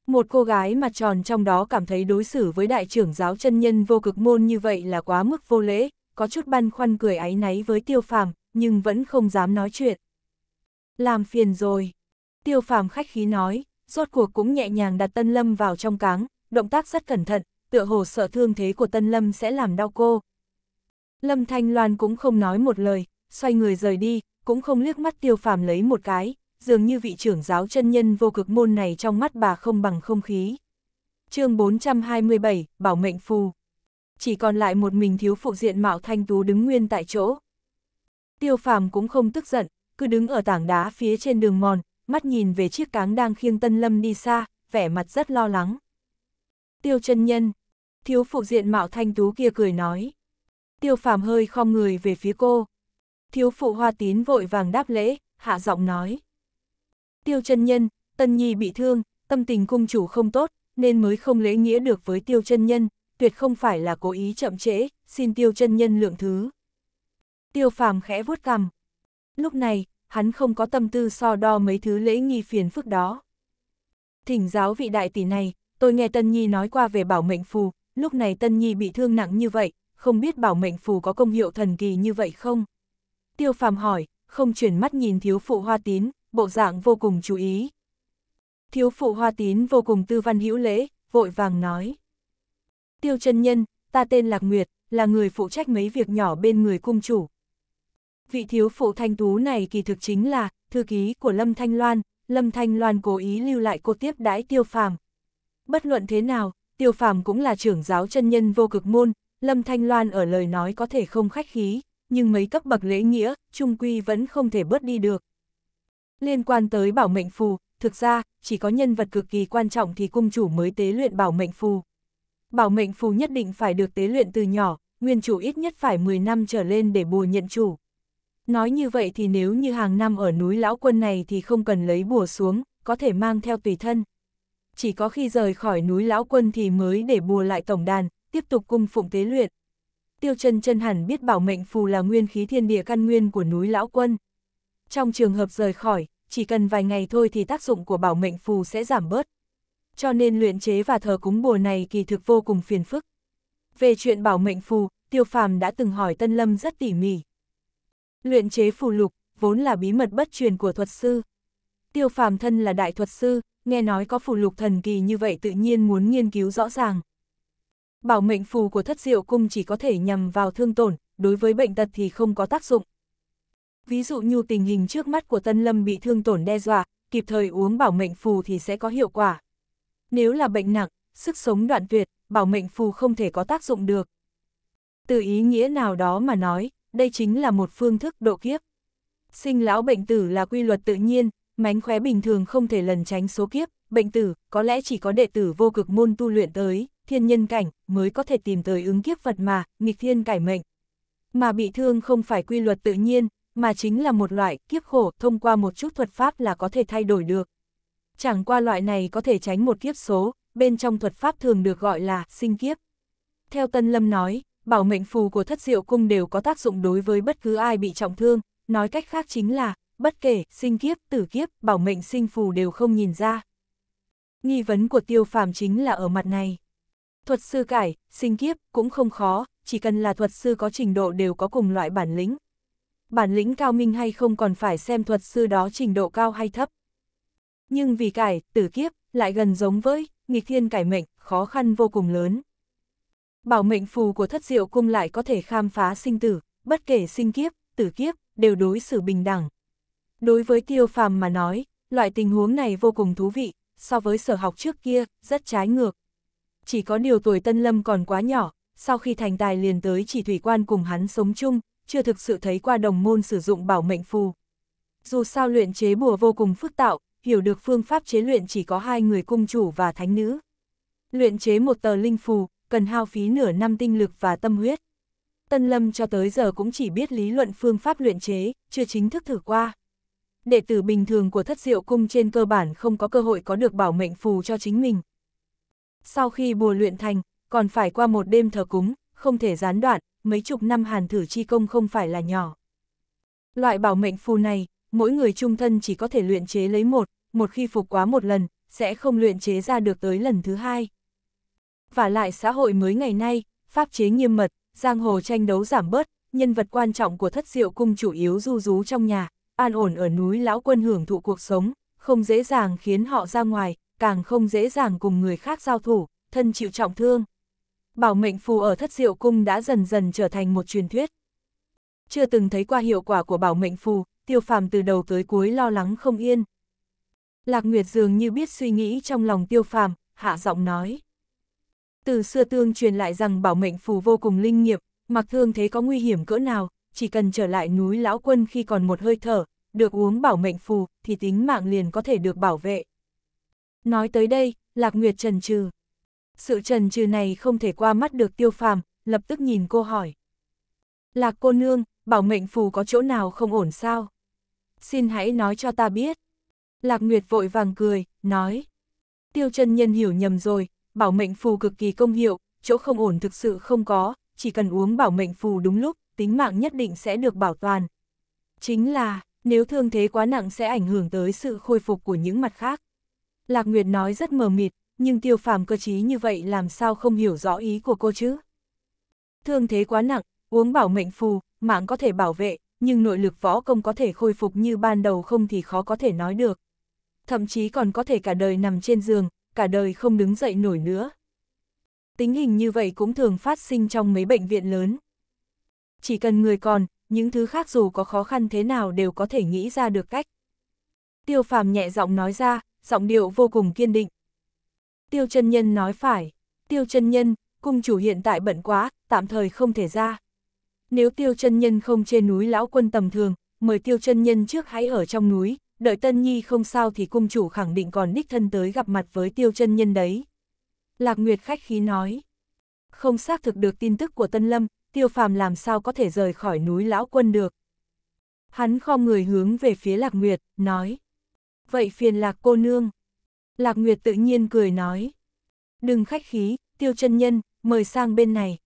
[SPEAKER 1] Một cô gái mặt tròn trong đó cảm thấy đối xử với đại trưởng giáo chân nhân vô cực môn như vậy là quá mức vô lễ, có chút băn khoăn cười áy náy với tiêu phàm, nhưng vẫn không dám nói chuyện. Làm phiền rồi. Tiêu phàm khách khí nói, rốt cuộc cũng nhẹ nhàng đặt Tân Lâm vào trong cáng, động tác rất cẩn thận, tựa hồ sợ thương thế của Tân Lâm sẽ làm đau cô. Lâm Thanh Loan cũng không nói một lời, xoay người rời đi, cũng không liếc mắt tiêu phàm lấy một cái, dường như vị trưởng giáo chân nhân vô cực môn này trong mắt bà không bằng không khí. chương 427, Bảo mệnh phù chỉ còn lại một mình thiếu phụ diện mạo thanh tú đứng nguyên tại chỗ. Tiêu phàm cũng không tức giận, cứ đứng ở tảng đá phía trên đường mòn, mắt nhìn về chiếc cáng đang khiêng tân lâm đi xa, vẻ mặt rất lo lắng. Tiêu chân nhân, thiếu phụ diện mạo thanh tú kia cười nói. Tiêu phàm hơi khom người về phía cô. Thiếu phụ hoa tín vội vàng đáp lễ, hạ giọng nói. Tiêu chân nhân, tân nhi bị thương, tâm tình cung chủ không tốt, nên mới không lễ nghĩa được với tiêu chân nhân, tuyệt không phải là cố ý chậm trễ, xin tiêu chân nhân lượng thứ. Tiêu phàm khẽ vuốt cằm. Lúc này, hắn không có tâm tư so đo mấy thứ lễ nghi phiền phức đó. Thỉnh giáo vị đại tỷ này, tôi nghe Tân Nhi nói qua về bảo mệnh phù, lúc này Tân Nhi bị thương nặng như vậy, không biết bảo mệnh phù có công hiệu thần kỳ như vậy không? Tiêu phàm hỏi, không chuyển mắt nhìn thiếu phụ hoa tín, bộ dạng vô cùng chú ý. Thiếu phụ hoa tín vô cùng tư văn hữu lễ, vội vàng nói. Tiêu chân nhân, ta tên Lạc Nguyệt, là người phụ trách mấy việc nhỏ bên người cung chủ. Vị thiếu phụ thanh tú này kỳ thực chính là, thư ký của Lâm Thanh Loan, Lâm Thanh Loan cố ý lưu lại cô tiếp đãi tiêu phàm. Bất luận thế nào, tiêu phàm cũng là trưởng giáo chân nhân vô cực môn, Lâm Thanh Loan ở lời nói có thể không khách khí, nhưng mấy cấp bậc lễ nghĩa, trung quy vẫn không thể bớt đi được. Liên quan tới bảo mệnh phù, thực ra, chỉ có nhân vật cực kỳ quan trọng thì cung chủ mới tế luyện bảo mệnh phù. Bảo mệnh phù nhất định phải được tế luyện từ nhỏ, nguyên chủ ít nhất phải 10 năm trở lên để bùa nhận chủ. Nói như vậy thì nếu như hàng năm ở núi lão quân này thì không cần lấy bùa xuống, có thể mang theo tùy thân. Chỉ có khi rời khỏi núi lão quân thì mới để bùa lại tổng đàn, tiếp tục cung phụng tế luyện. Tiêu chân chân hẳn biết bảo mệnh phù là nguyên khí thiên địa căn nguyên của núi lão quân. Trong trường hợp rời khỏi, chỉ cần vài ngày thôi thì tác dụng của bảo mệnh phù sẽ giảm bớt cho nên luyện chế và thờ cúng bùa này kỳ thực vô cùng phiền phức. Về chuyện bảo mệnh phù, Tiêu Phàm đã từng hỏi Tân Lâm rất tỉ mỉ. Luyện chế phù lục vốn là bí mật bất truyền của thuật sư. Tiêu Phàm thân là đại thuật sư, nghe nói có phù lục thần kỳ như vậy tự nhiên muốn nghiên cứu rõ ràng. Bảo mệnh phù của Thất Diệu cung chỉ có thể nhằm vào thương tổn, đối với bệnh tật thì không có tác dụng. Ví dụ như tình hình trước mắt của Tân Lâm bị thương tổn đe dọa, kịp thời uống bảo mệnh phù thì sẽ có hiệu quả. Nếu là bệnh nặng, sức sống đoạn tuyệt, bảo mệnh phù không thể có tác dụng được. Từ ý nghĩa nào đó mà nói, đây chính là một phương thức độ kiếp. Sinh lão bệnh tử là quy luật tự nhiên, mánh khóe bình thường không thể lần tránh số kiếp, bệnh tử có lẽ chỉ có đệ tử vô cực môn tu luyện tới, thiên nhân cảnh mới có thể tìm tới ứng kiếp vật mà, nghịch thiên cải mệnh. Mà bị thương không phải quy luật tự nhiên, mà chính là một loại kiếp khổ thông qua một chút thuật pháp là có thể thay đổi được chẳng qua loại này có thể tránh một kiếp số, bên trong thuật pháp thường được gọi là sinh kiếp. Theo Tân Lâm nói, bảo mệnh phù của thất diệu cung đều có tác dụng đối với bất cứ ai bị trọng thương, nói cách khác chính là, bất kể sinh kiếp, tử kiếp, bảo mệnh sinh phù đều không nhìn ra. Nghi vấn của tiêu phàm chính là ở mặt này. Thuật sư cải, sinh kiếp cũng không khó, chỉ cần là thuật sư có trình độ đều có cùng loại bản lĩnh. Bản lĩnh cao minh hay không còn phải xem thuật sư đó trình độ cao hay thấp nhưng vì cải, tử kiếp, lại gần giống với, nghịch thiên cải mệnh, khó khăn vô cùng lớn. Bảo mệnh phù của thất diệu cung lại có thể khám phá sinh tử, bất kể sinh kiếp, tử kiếp, đều đối xử bình đẳng. Đối với tiêu phàm mà nói, loại tình huống này vô cùng thú vị, so với sở học trước kia, rất trái ngược. Chỉ có điều tuổi Tân Lâm còn quá nhỏ, sau khi thành tài liền tới chỉ thủy quan cùng hắn sống chung, chưa thực sự thấy qua đồng môn sử dụng bảo mệnh phù. Dù sao luyện chế bùa vô cùng phức tạo, hiểu được phương pháp chế luyện chỉ có hai người cung chủ và thánh nữ. Luyện chế một tờ linh phù, cần hao phí nửa năm tinh lực và tâm huyết. Tân Lâm cho tới giờ cũng chỉ biết lý luận phương pháp luyện chế, chưa chính thức thử qua. Đệ tử bình thường của thất diệu cung trên cơ bản không có cơ hội có được bảo mệnh phù cho chính mình. Sau khi bùa luyện thành, còn phải qua một đêm thờ cúng, không thể gián đoạn, mấy chục năm hàn thử chi công không phải là nhỏ. Loại bảo mệnh phù này, mỗi người trung thân chỉ có thể luyện chế lấy một, một khi phục quá một lần, sẽ không luyện chế ra được tới lần thứ hai. Và lại xã hội mới ngày nay, pháp chế nghiêm mật, giang hồ tranh đấu giảm bớt, nhân vật quan trọng của thất diệu cung chủ yếu du rú trong nhà, an ổn ở núi lão quân hưởng thụ cuộc sống, không dễ dàng khiến họ ra ngoài, càng không dễ dàng cùng người khác giao thủ, thân chịu trọng thương. Bảo mệnh phù ở thất diệu cung đã dần dần trở thành một truyền thuyết. Chưa từng thấy qua hiệu quả của bảo mệnh phù, tiêu phàm từ đầu tới cuối lo lắng không yên. Lạc Nguyệt dường như biết suy nghĩ trong lòng tiêu phàm, hạ giọng nói. Từ xưa tương truyền lại rằng bảo mệnh phù vô cùng linh nghiệm, mặc thương thế có nguy hiểm cỡ nào, chỉ cần trở lại núi lão quân khi còn một hơi thở, được uống bảo mệnh phù, thì tính mạng liền có thể được bảo vệ. Nói tới đây, Lạc Nguyệt trần trừ. Sự trần trừ này không thể qua mắt được tiêu phàm, lập tức nhìn cô hỏi. Lạc cô nương, bảo mệnh phù có chỗ nào không ổn sao? xin hãy nói cho ta biết. Lạc Nguyệt vội vàng cười, nói. Tiêu chân nhân hiểu nhầm rồi, bảo mệnh phù cực kỳ công hiệu, chỗ không ổn thực sự không có, chỉ cần uống bảo mệnh phù đúng lúc, tính mạng nhất định sẽ được bảo toàn. Chính là, nếu thương thế quá nặng sẽ ảnh hưởng tới sự khôi phục của những mặt khác. Lạc Nguyệt nói rất mờ mịt, nhưng tiêu phàm cơ trí như vậy làm sao không hiểu rõ ý của cô chứ? Thương thế quá nặng, uống bảo mệnh phù, mạng có thể bảo vệ, nhưng nội lực võ công có thể khôi phục như ban đầu không thì khó có thể nói được. Thậm chí còn có thể cả đời nằm trên giường, cả đời không đứng dậy nổi nữa. Tính hình như vậy cũng thường phát sinh trong mấy bệnh viện lớn. Chỉ cần người còn, những thứ khác dù có khó khăn thế nào đều có thể nghĩ ra được cách. Tiêu phàm nhẹ giọng nói ra, giọng điệu vô cùng kiên định. Tiêu chân nhân nói phải, tiêu chân nhân, cung chủ hiện tại bận quá, tạm thời không thể ra. Nếu tiêu chân nhân không trên núi lão quân tầm thường, mời tiêu chân nhân trước hãy ở trong núi, đợi tân nhi không sao thì cung chủ khẳng định còn đích thân tới gặp mặt với tiêu chân nhân đấy. Lạc Nguyệt khách khí nói, không xác thực được tin tức của Tân Lâm, tiêu phàm làm sao có thể rời khỏi núi lão quân được. Hắn kho người hướng về phía Lạc Nguyệt, nói, vậy phiền Lạc cô nương. Lạc Nguyệt tự nhiên cười nói, đừng khách khí, tiêu chân nhân, mời sang bên này.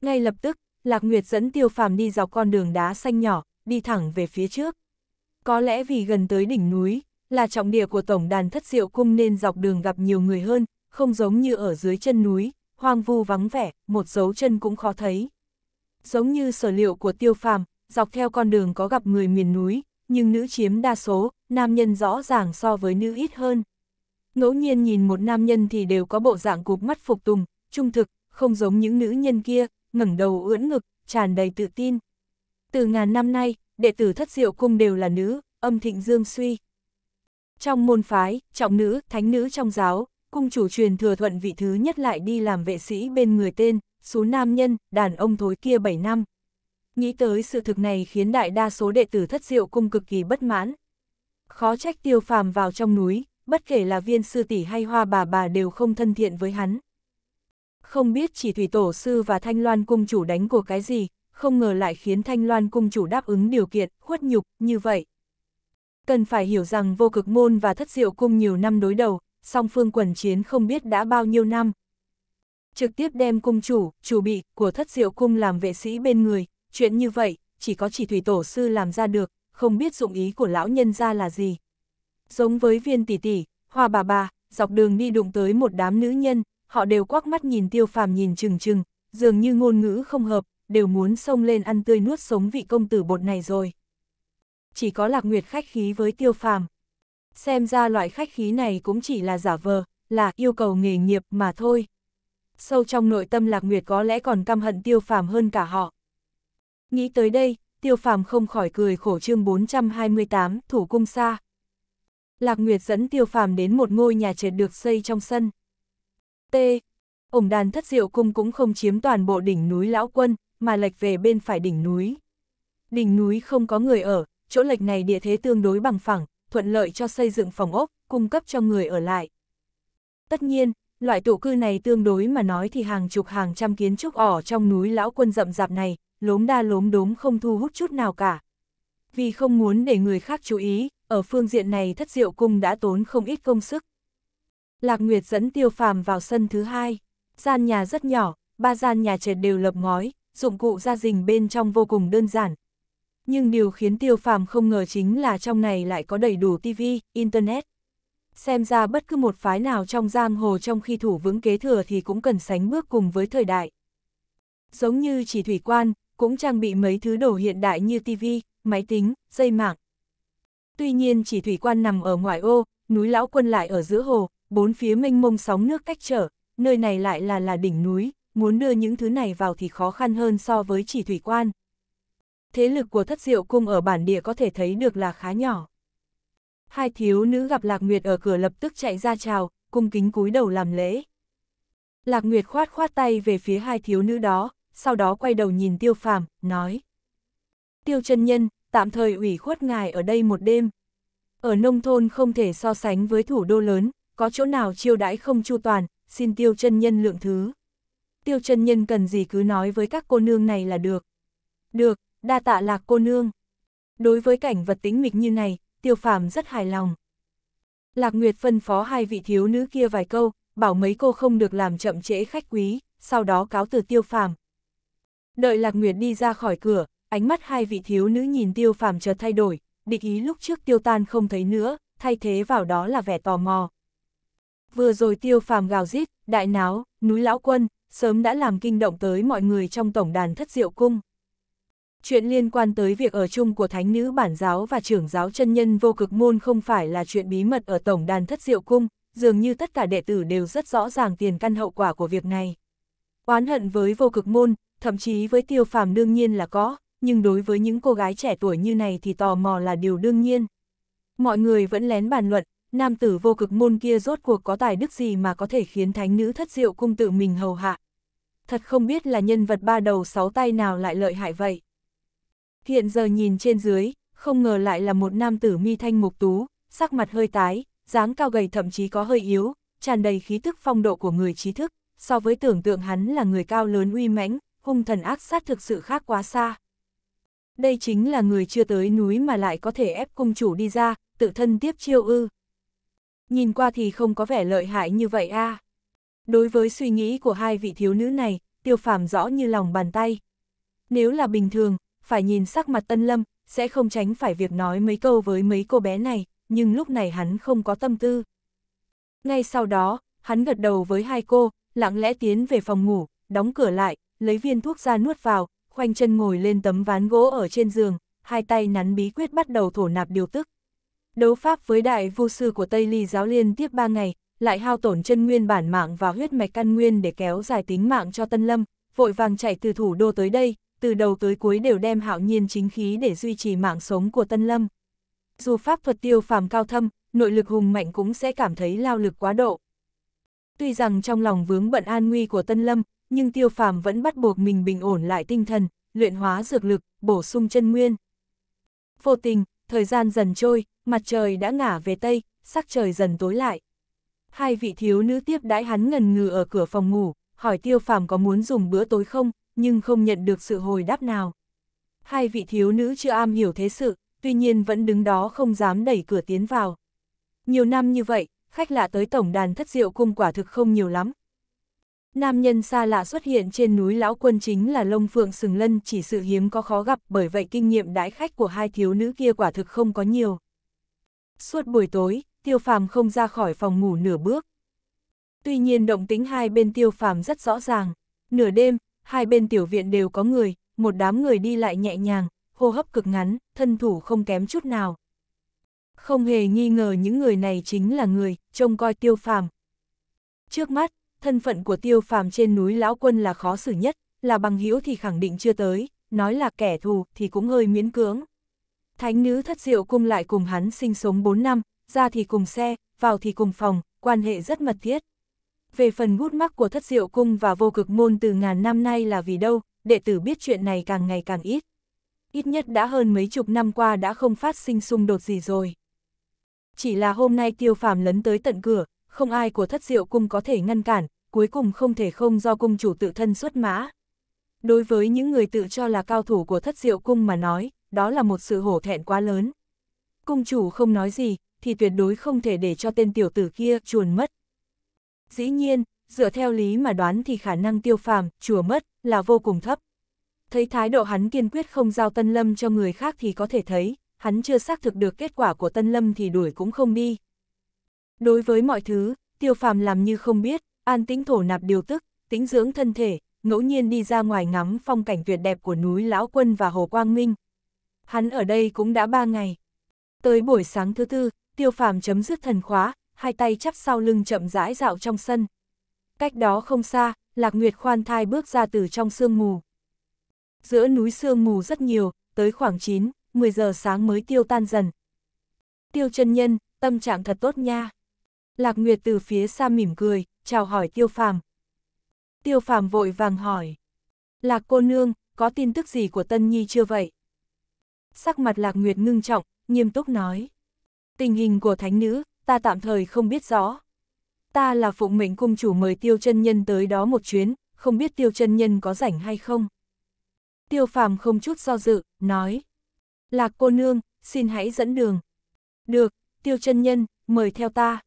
[SPEAKER 1] Ngay lập tức, Lạc Nguyệt dẫn tiêu phàm đi dọc con đường đá xanh nhỏ, đi thẳng về phía trước. Có lẽ vì gần tới đỉnh núi, là trọng địa của tổng đàn thất diệu cung nên dọc đường gặp nhiều người hơn, không giống như ở dưới chân núi, hoang vu vắng vẻ, một dấu chân cũng khó thấy. Giống như sở liệu của tiêu phàm, dọc theo con đường có gặp người miền núi, nhưng nữ chiếm đa số, nam nhân rõ ràng so với nữ ít hơn. Ngẫu nhiên nhìn một nam nhân thì đều có bộ dạng cục mắt phục tùng, trung thực, không giống những nữ nhân kia, ngẩng đầu ưỡn ngực, tràn đầy tự tin. Từ ngàn năm nay, đệ tử thất diệu cung đều là nữ, âm thịnh dương suy. Trong môn phái, trọng nữ, thánh nữ trong giáo, cung chủ truyền thừa thuận vị thứ nhất lại đi làm vệ sĩ bên người tên, số nam nhân, đàn ông thối kia 7 năm. Nghĩ tới sự thực này khiến đại đa số đệ tử thất diệu cung cực kỳ bất mãn. Khó trách tiêu phàm vào trong núi, bất kể là viên sư tỷ hay hoa bà bà đều không thân thiện với hắn không biết chỉ thủy tổ sư và Thanh Loan cung chủ đánh của cái gì, không ngờ lại khiến Thanh Loan cung chủ đáp ứng điều kiện, khuất nhục, như vậy. Cần phải hiểu rằng vô cực môn và thất diệu cung nhiều năm đối đầu, song phương quần chiến không biết đã bao nhiêu năm. Trực tiếp đem cung chủ, chủ bị của thất diệu cung làm vệ sĩ bên người, chuyện như vậy, chỉ có chỉ thủy tổ sư làm ra được, không biết dụng ý của lão nhân ra là gì. Giống với viên tỷ tỷ, hoa bà bà, dọc đường đi đụng tới một đám nữ nhân, họ đều quắc mắt nhìn tiêu phàm nhìn chừng chừng, dường như ngôn ngữ không hợp, đều muốn xông lên ăn tươi nuốt sống vị công tử bột này rồi. Chỉ có lạc nguyệt khách khí với tiêu phàm. Xem ra loại khách khí này cũng chỉ là giả vờ, là yêu cầu nghề nghiệp mà thôi. Sâu trong nội tâm lạc nguyệt có lẽ còn căm hận tiêu phàm hơn cả họ. Nghĩ tới đây, tiêu phàm không khỏi cười khổ chương 428, thủ cung xa. Lạc Nguyệt dẫn tiêu phàm đến một ngôi nhà trệt được xây trong sân. T. Ổng đàn thất diệu cung cũng không chiếm toàn bộ đỉnh núi Lão Quân, mà lệch về bên phải đỉnh núi. Đỉnh núi không có người ở, chỗ lệch này địa thế tương đối bằng phẳng, thuận lợi cho xây dựng phòng ốc, cung cấp cho người ở lại. Tất nhiên, loại tổ cư này tương đối mà nói thì hàng chục hàng trăm kiến trúc ỏ trong núi lão quân rậm rạp này, lốm đa lốm đốm không thu hút chút nào cả. Vì không muốn để người khác chú ý, ở phương diện này thất diệu cung đã tốn không ít công sức. Lạc Nguyệt dẫn tiêu phàm vào sân thứ hai. Gian nhà rất nhỏ, ba gian nhà trệt đều lập ngói, dụng cụ gia đình bên trong vô cùng đơn giản. Nhưng điều khiến tiêu phàm không ngờ chính là trong này lại có đầy đủ tivi, internet. Xem ra bất cứ một phái nào trong giang hồ trong khi thủ vững kế thừa thì cũng cần sánh bước cùng với thời đại. Giống như chỉ thủy quan, cũng trang bị mấy thứ đồ hiện đại như tivi, máy tính, dây mạng. Tuy nhiên chỉ thủy quan nằm ở ngoài ô, núi lão quân lại ở giữa hồ, bốn phía mênh mông sóng nước cách trở, nơi này lại là là đỉnh núi, muốn đưa những thứ này vào thì khó khăn hơn so với chỉ thủy quan. Thế lực của thất diệu cung ở bản địa có thể thấy được là khá nhỏ. Hai thiếu nữ gặp Lạc Nguyệt ở cửa lập tức chạy ra chào, cung kính cúi đầu làm lễ. Lạc Nguyệt khoát khoát tay về phía hai thiếu nữ đó, sau đó quay đầu nhìn Tiêu Phàm, nói. Tiêu chân nhân, tạm thời ủy khuất ngài ở đây một đêm. Ở nông thôn không thể so sánh với thủ đô lớn, có chỗ nào chiêu đãi không chu toàn, xin tiêu chân nhân lượng thứ. Tiêu chân nhân cần gì cứ nói với các cô nương này là được. Được, đa tạ lạc cô nương. Đối với cảnh vật tính mịch như này, tiêu phàm rất hài lòng. Lạc Nguyệt phân phó hai vị thiếu nữ kia vài câu, bảo mấy cô không được làm chậm trễ khách quý, sau đó cáo từ tiêu phàm. Đợi Lạc Nguyệt đi ra khỏi cửa, ánh mắt hai vị thiếu nữ nhìn tiêu phàm chợt thay đổi, địch ý lúc trước tiêu tan không thấy nữa, thay thế vào đó là vẻ tò mò, vừa rồi tiêu phàm gào rít, đại náo, núi lão quân, sớm đã làm kinh động tới mọi người trong tổng đàn thất diệu cung. Chuyện liên quan tới việc ở chung của thánh nữ bản giáo và trưởng giáo chân nhân vô cực môn không phải là chuyện bí mật ở tổng đàn thất diệu cung, dường như tất cả đệ tử đều rất rõ ràng tiền căn hậu quả của việc này. Oán hận với vô cực môn, thậm chí với tiêu phàm đương nhiên là có, nhưng đối với những cô gái trẻ tuổi như này thì tò mò là điều đương nhiên. Mọi người vẫn lén bàn luận, nam tử vô cực môn kia rốt cuộc có tài đức gì mà có thể khiến thánh nữ thất diệu cung tự mình hầu hạ. Thật không biết là nhân vật ba đầu sáu tay nào lại lợi hại vậy. Hiện giờ nhìn trên dưới, không ngờ lại là một nam tử mi thanh mục tú, sắc mặt hơi tái, dáng cao gầy thậm chí có hơi yếu, tràn đầy khí thức phong độ của người trí thức, so với tưởng tượng hắn là người cao lớn uy mãnh, hung thần ác sát thực sự khác quá xa. Đây chính là người chưa tới núi mà lại có thể ép cung chủ đi ra, tự thân tiếp chiêu ư nhìn qua thì không có vẻ lợi hại như vậy a. À. Đối với suy nghĩ của hai vị thiếu nữ này, tiêu phàm rõ như lòng bàn tay. Nếu là bình thường, phải nhìn sắc mặt tân lâm, sẽ không tránh phải việc nói mấy câu với mấy cô bé này, nhưng lúc này hắn không có tâm tư. Ngay sau đó, hắn gật đầu với hai cô, lặng lẽ tiến về phòng ngủ, đóng cửa lại, lấy viên thuốc ra nuốt vào, khoanh chân ngồi lên tấm ván gỗ ở trên giường, hai tay nắn bí quyết bắt đầu thổ nạp điều tức. Đấu pháp với đại vô sư của Tây Ly giáo liên tiếp 3 ngày, lại hao tổn chân nguyên bản mạng và huyết mạch căn nguyên để kéo dài tính mạng cho Tân Lâm, vội vàng chạy từ thủ đô tới đây, từ đầu tới cuối đều đem hạo nhiên chính khí để duy trì mạng sống của Tân Lâm. Dù pháp thuật tiêu phàm cao thâm, nội lực hùng mạnh cũng sẽ cảm thấy lao lực quá độ. Tuy rằng trong lòng vướng bận an nguy của Tân Lâm, nhưng tiêu phàm vẫn bắt buộc mình bình ổn lại tinh thần, luyện hóa dược lực, bổ sung chân nguyên. Vô tình, Thời gian dần trôi, mặt trời đã ngả về Tây, sắc trời dần tối lại. Hai vị thiếu nữ tiếp đãi hắn ngần ngừ ở cửa phòng ngủ, hỏi tiêu phàm có muốn dùng bữa tối không, nhưng không nhận được sự hồi đáp nào. Hai vị thiếu nữ chưa am hiểu thế sự, tuy nhiên vẫn đứng đó không dám đẩy cửa tiến vào. Nhiều năm như vậy, khách lạ tới tổng đàn thất diệu cung quả thực không nhiều lắm, Nam nhân xa lạ xuất hiện trên núi Lão Quân chính là Lông Phượng Sừng Lân chỉ sự hiếm có khó gặp bởi vậy kinh nghiệm đãi khách của hai thiếu nữ kia quả thực không có nhiều. Suốt buổi tối, Tiêu Phàm không ra khỏi phòng ngủ nửa bước. Tuy nhiên động tính hai bên Tiêu Phàm rất rõ ràng. Nửa đêm, hai bên tiểu viện đều có người, một đám người đi lại nhẹ nhàng, hô hấp cực ngắn, thân thủ không kém chút nào. Không hề nghi ngờ những người này chính là người, trông coi Tiêu Phàm. Trước mắt, thân phận của tiêu phàm trên núi lão quân là khó xử nhất, là bằng hữu thì khẳng định chưa tới, nói là kẻ thù thì cũng hơi miễn cưỡng. Thánh nữ thất diệu cung lại cùng hắn sinh sống 4 năm, ra thì cùng xe, vào thì cùng phòng, quan hệ rất mật thiết. Về phần gút mắc của thất diệu cung và vô cực môn từ ngàn năm nay là vì đâu, đệ tử biết chuyện này càng ngày càng ít. Ít nhất đã hơn mấy chục năm qua đã không phát sinh xung đột gì rồi. Chỉ là hôm nay tiêu phàm lấn tới tận cửa, không ai của thất diệu cung có thể ngăn cản, cuối cùng không thể không do cung chủ tự thân xuất mã. Đối với những người tự cho là cao thủ của thất diệu cung mà nói, đó là một sự hổ thẹn quá lớn. Cung chủ không nói gì, thì tuyệt đối không thể để cho tên tiểu tử kia chuồn mất. Dĩ nhiên, dựa theo lý mà đoán thì khả năng tiêu phàm, chùa mất, là vô cùng thấp. Thấy thái độ hắn kiên quyết không giao Tân Lâm cho người khác thì có thể thấy, hắn chưa xác thực được kết quả của Tân Lâm thì đuổi cũng không đi. Đối với mọi thứ, tiêu phàm làm như không biết, an tĩnh thổ nạp điều tức, tĩnh dưỡng thân thể, ngẫu nhiên đi ra ngoài ngắm phong cảnh tuyệt đẹp của núi Lão Quân và Hồ Quang Minh. Hắn ở đây cũng đã ba ngày. Tới buổi sáng thứ tư, tiêu phàm chấm dứt thần khóa, hai tay chắp sau lưng chậm rãi dạo trong sân. Cách đó không xa, Lạc Nguyệt khoan thai bước ra từ trong sương mù. Giữa núi sương mù rất nhiều, tới khoảng 9, 10 giờ sáng mới tiêu tan dần. Tiêu chân nhân, tâm trạng thật tốt nha. Lạc Nguyệt từ phía xa mỉm cười, chào hỏi Tiêu Phàm. Tiêu Phàm vội vàng hỏi. Lạc cô nương, có tin tức gì của Tân Nhi chưa vậy? Sắc mặt Lạc Nguyệt ngưng trọng, nghiêm túc nói. Tình hình của thánh nữ, ta tạm thời không biết rõ. Ta là phụng mệnh cung chủ mời Tiêu chân Nhân tới đó một chuyến, không biết Tiêu chân Nhân có rảnh hay không? Tiêu Phàm không chút do dự, nói. Lạc cô nương, xin hãy dẫn đường. Được, Tiêu chân Nhân, mời theo ta.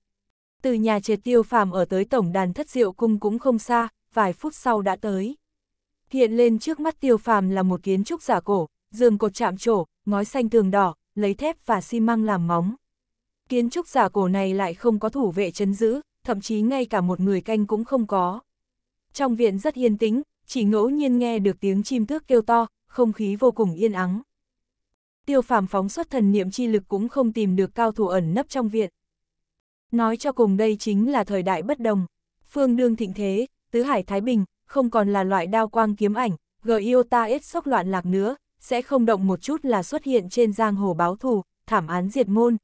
[SPEAKER 1] Từ nhà triệt tiêu phàm ở tới tổng đàn thất diệu cung cũng không xa, vài phút sau đã tới. Hiện lên trước mắt tiêu phàm là một kiến trúc giả cổ, giường cột chạm trổ, ngói xanh tường đỏ, lấy thép và xi măng làm móng. Kiến trúc giả cổ này lại không có thủ vệ chấn giữ, thậm chí ngay cả một người canh cũng không có. Trong viện rất yên tĩnh, chỉ ngẫu nhiên nghe được tiếng chim tước kêu to, không khí vô cùng yên ắng. Tiêu phàm phóng xuất thần niệm chi lực cũng không tìm được cao thủ ẩn nấp trong viện, Nói cho cùng đây chính là thời đại bất đồng. Phương đương thịnh thế, tứ hải thái bình, không còn là loại đao quang kiếm ảnh, Giota ít sốc loạn lạc nữa, sẽ không động một chút là xuất hiện trên giang hồ báo thù, thảm án diệt môn.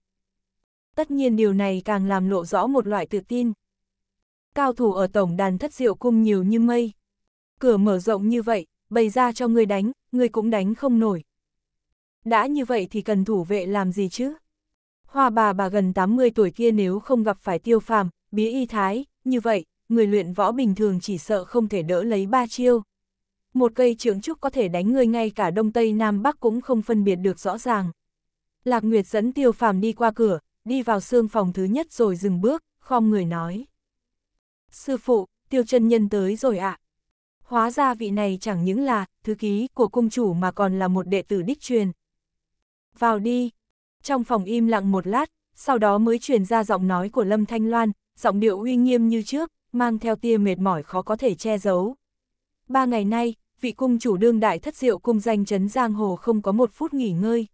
[SPEAKER 1] Tất nhiên điều này càng làm lộ rõ một loại tự tin. Cao thủ ở tổng đàn thất diệu cung nhiều như mây. Cửa mở rộng như vậy, bày ra cho người đánh, người cũng đánh không nổi. Đã như vậy thì cần thủ vệ làm gì chứ? hoa bà bà gần 80 tuổi kia nếu không gặp phải tiêu phàm, bía y thái, như vậy, người luyện võ bình thường chỉ sợ không thể đỡ lấy ba chiêu. Một cây trưởng trúc có thể đánh người ngay cả đông tây nam bắc cũng không phân biệt được rõ ràng. Lạc Nguyệt dẫn tiêu phàm đi qua cửa, đi vào xương phòng thứ nhất rồi dừng bước, khom người nói. Sư phụ, tiêu chân nhân tới rồi ạ. Hóa ra vị này chẳng những là thư ký của cung chủ mà còn là một đệ tử đích truyền. Vào đi, trong phòng im lặng một lát, sau đó mới truyền ra giọng nói của Lâm Thanh Loan, giọng điệu uy nghiêm như trước, mang theo tia mệt mỏi khó có thể che giấu. Ba ngày nay, vị cung chủ đương đại thất diệu cung danh chấn giang hồ không có một phút nghỉ ngơi.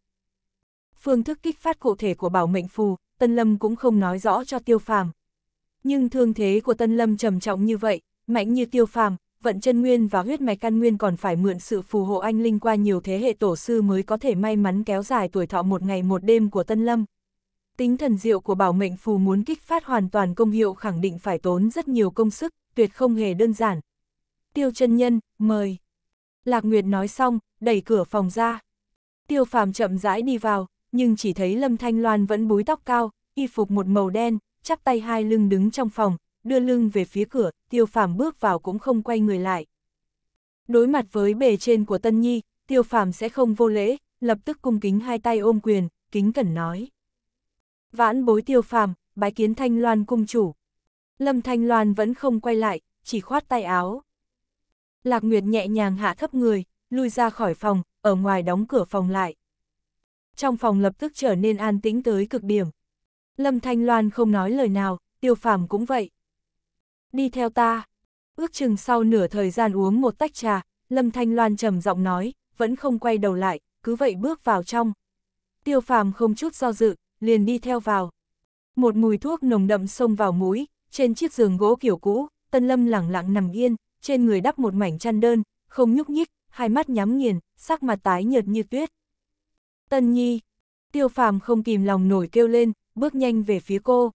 [SPEAKER 1] Phương thức kích phát cụ thể của bảo mệnh phù, Tân Lâm cũng không nói rõ cho tiêu phàm. Nhưng thương thế của Tân Lâm trầm trọng như vậy, mạnh như tiêu phàm, vận chân nguyên và huyết mạch căn nguyên còn phải mượn sự phù hộ anh linh qua nhiều thế hệ tổ sư mới có thể may mắn kéo dài tuổi thọ một ngày một đêm của Tân Lâm. Tính thần diệu của bảo mệnh phù muốn kích phát hoàn toàn công hiệu khẳng định phải tốn rất nhiều công sức, tuyệt không hề đơn giản. Tiêu chân nhân, mời. Lạc Nguyệt nói xong, đẩy cửa phòng ra. Tiêu phàm chậm rãi đi vào, nhưng chỉ thấy Lâm Thanh Loan vẫn búi tóc cao, y phục một màu đen, chắp tay hai lưng đứng trong phòng, đưa lưng về phía cửa, tiêu phàm bước vào cũng không quay người lại. Đối mặt với bề trên của Tân Nhi, tiêu phàm sẽ không vô lễ, lập tức cung kính hai tay ôm quyền, kính cẩn nói. Vãn bối tiêu phàm, bái kiến Thanh Loan cung chủ. Lâm Thanh Loan vẫn không quay lại, chỉ khoát tay áo. Lạc Nguyệt nhẹ nhàng hạ thấp người, lui ra khỏi phòng, ở ngoài đóng cửa phòng lại. Trong phòng lập tức trở nên an tĩnh tới cực điểm. Lâm Thanh Loan không nói lời nào, tiêu phàm cũng vậy đi theo ta. Ước chừng sau nửa thời gian uống một tách trà, Lâm Thanh Loan trầm giọng nói, vẫn không quay đầu lại, cứ vậy bước vào trong. Tiêu phàm không chút do dự, liền đi theo vào. Một mùi thuốc nồng đậm xông vào mũi, trên chiếc giường gỗ kiểu cũ, Tân Lâm lẳng lặng nằm yên, trên người đắp một mảnh chăn đơn, không nhúc nhích, hai mắt nhắm nghiền, sắc mặt tái nhợt như tuyết. Tân Nhi, Tiêu Phàm không kìm lòng nổi kêu lên, bước nhanh về phía cô.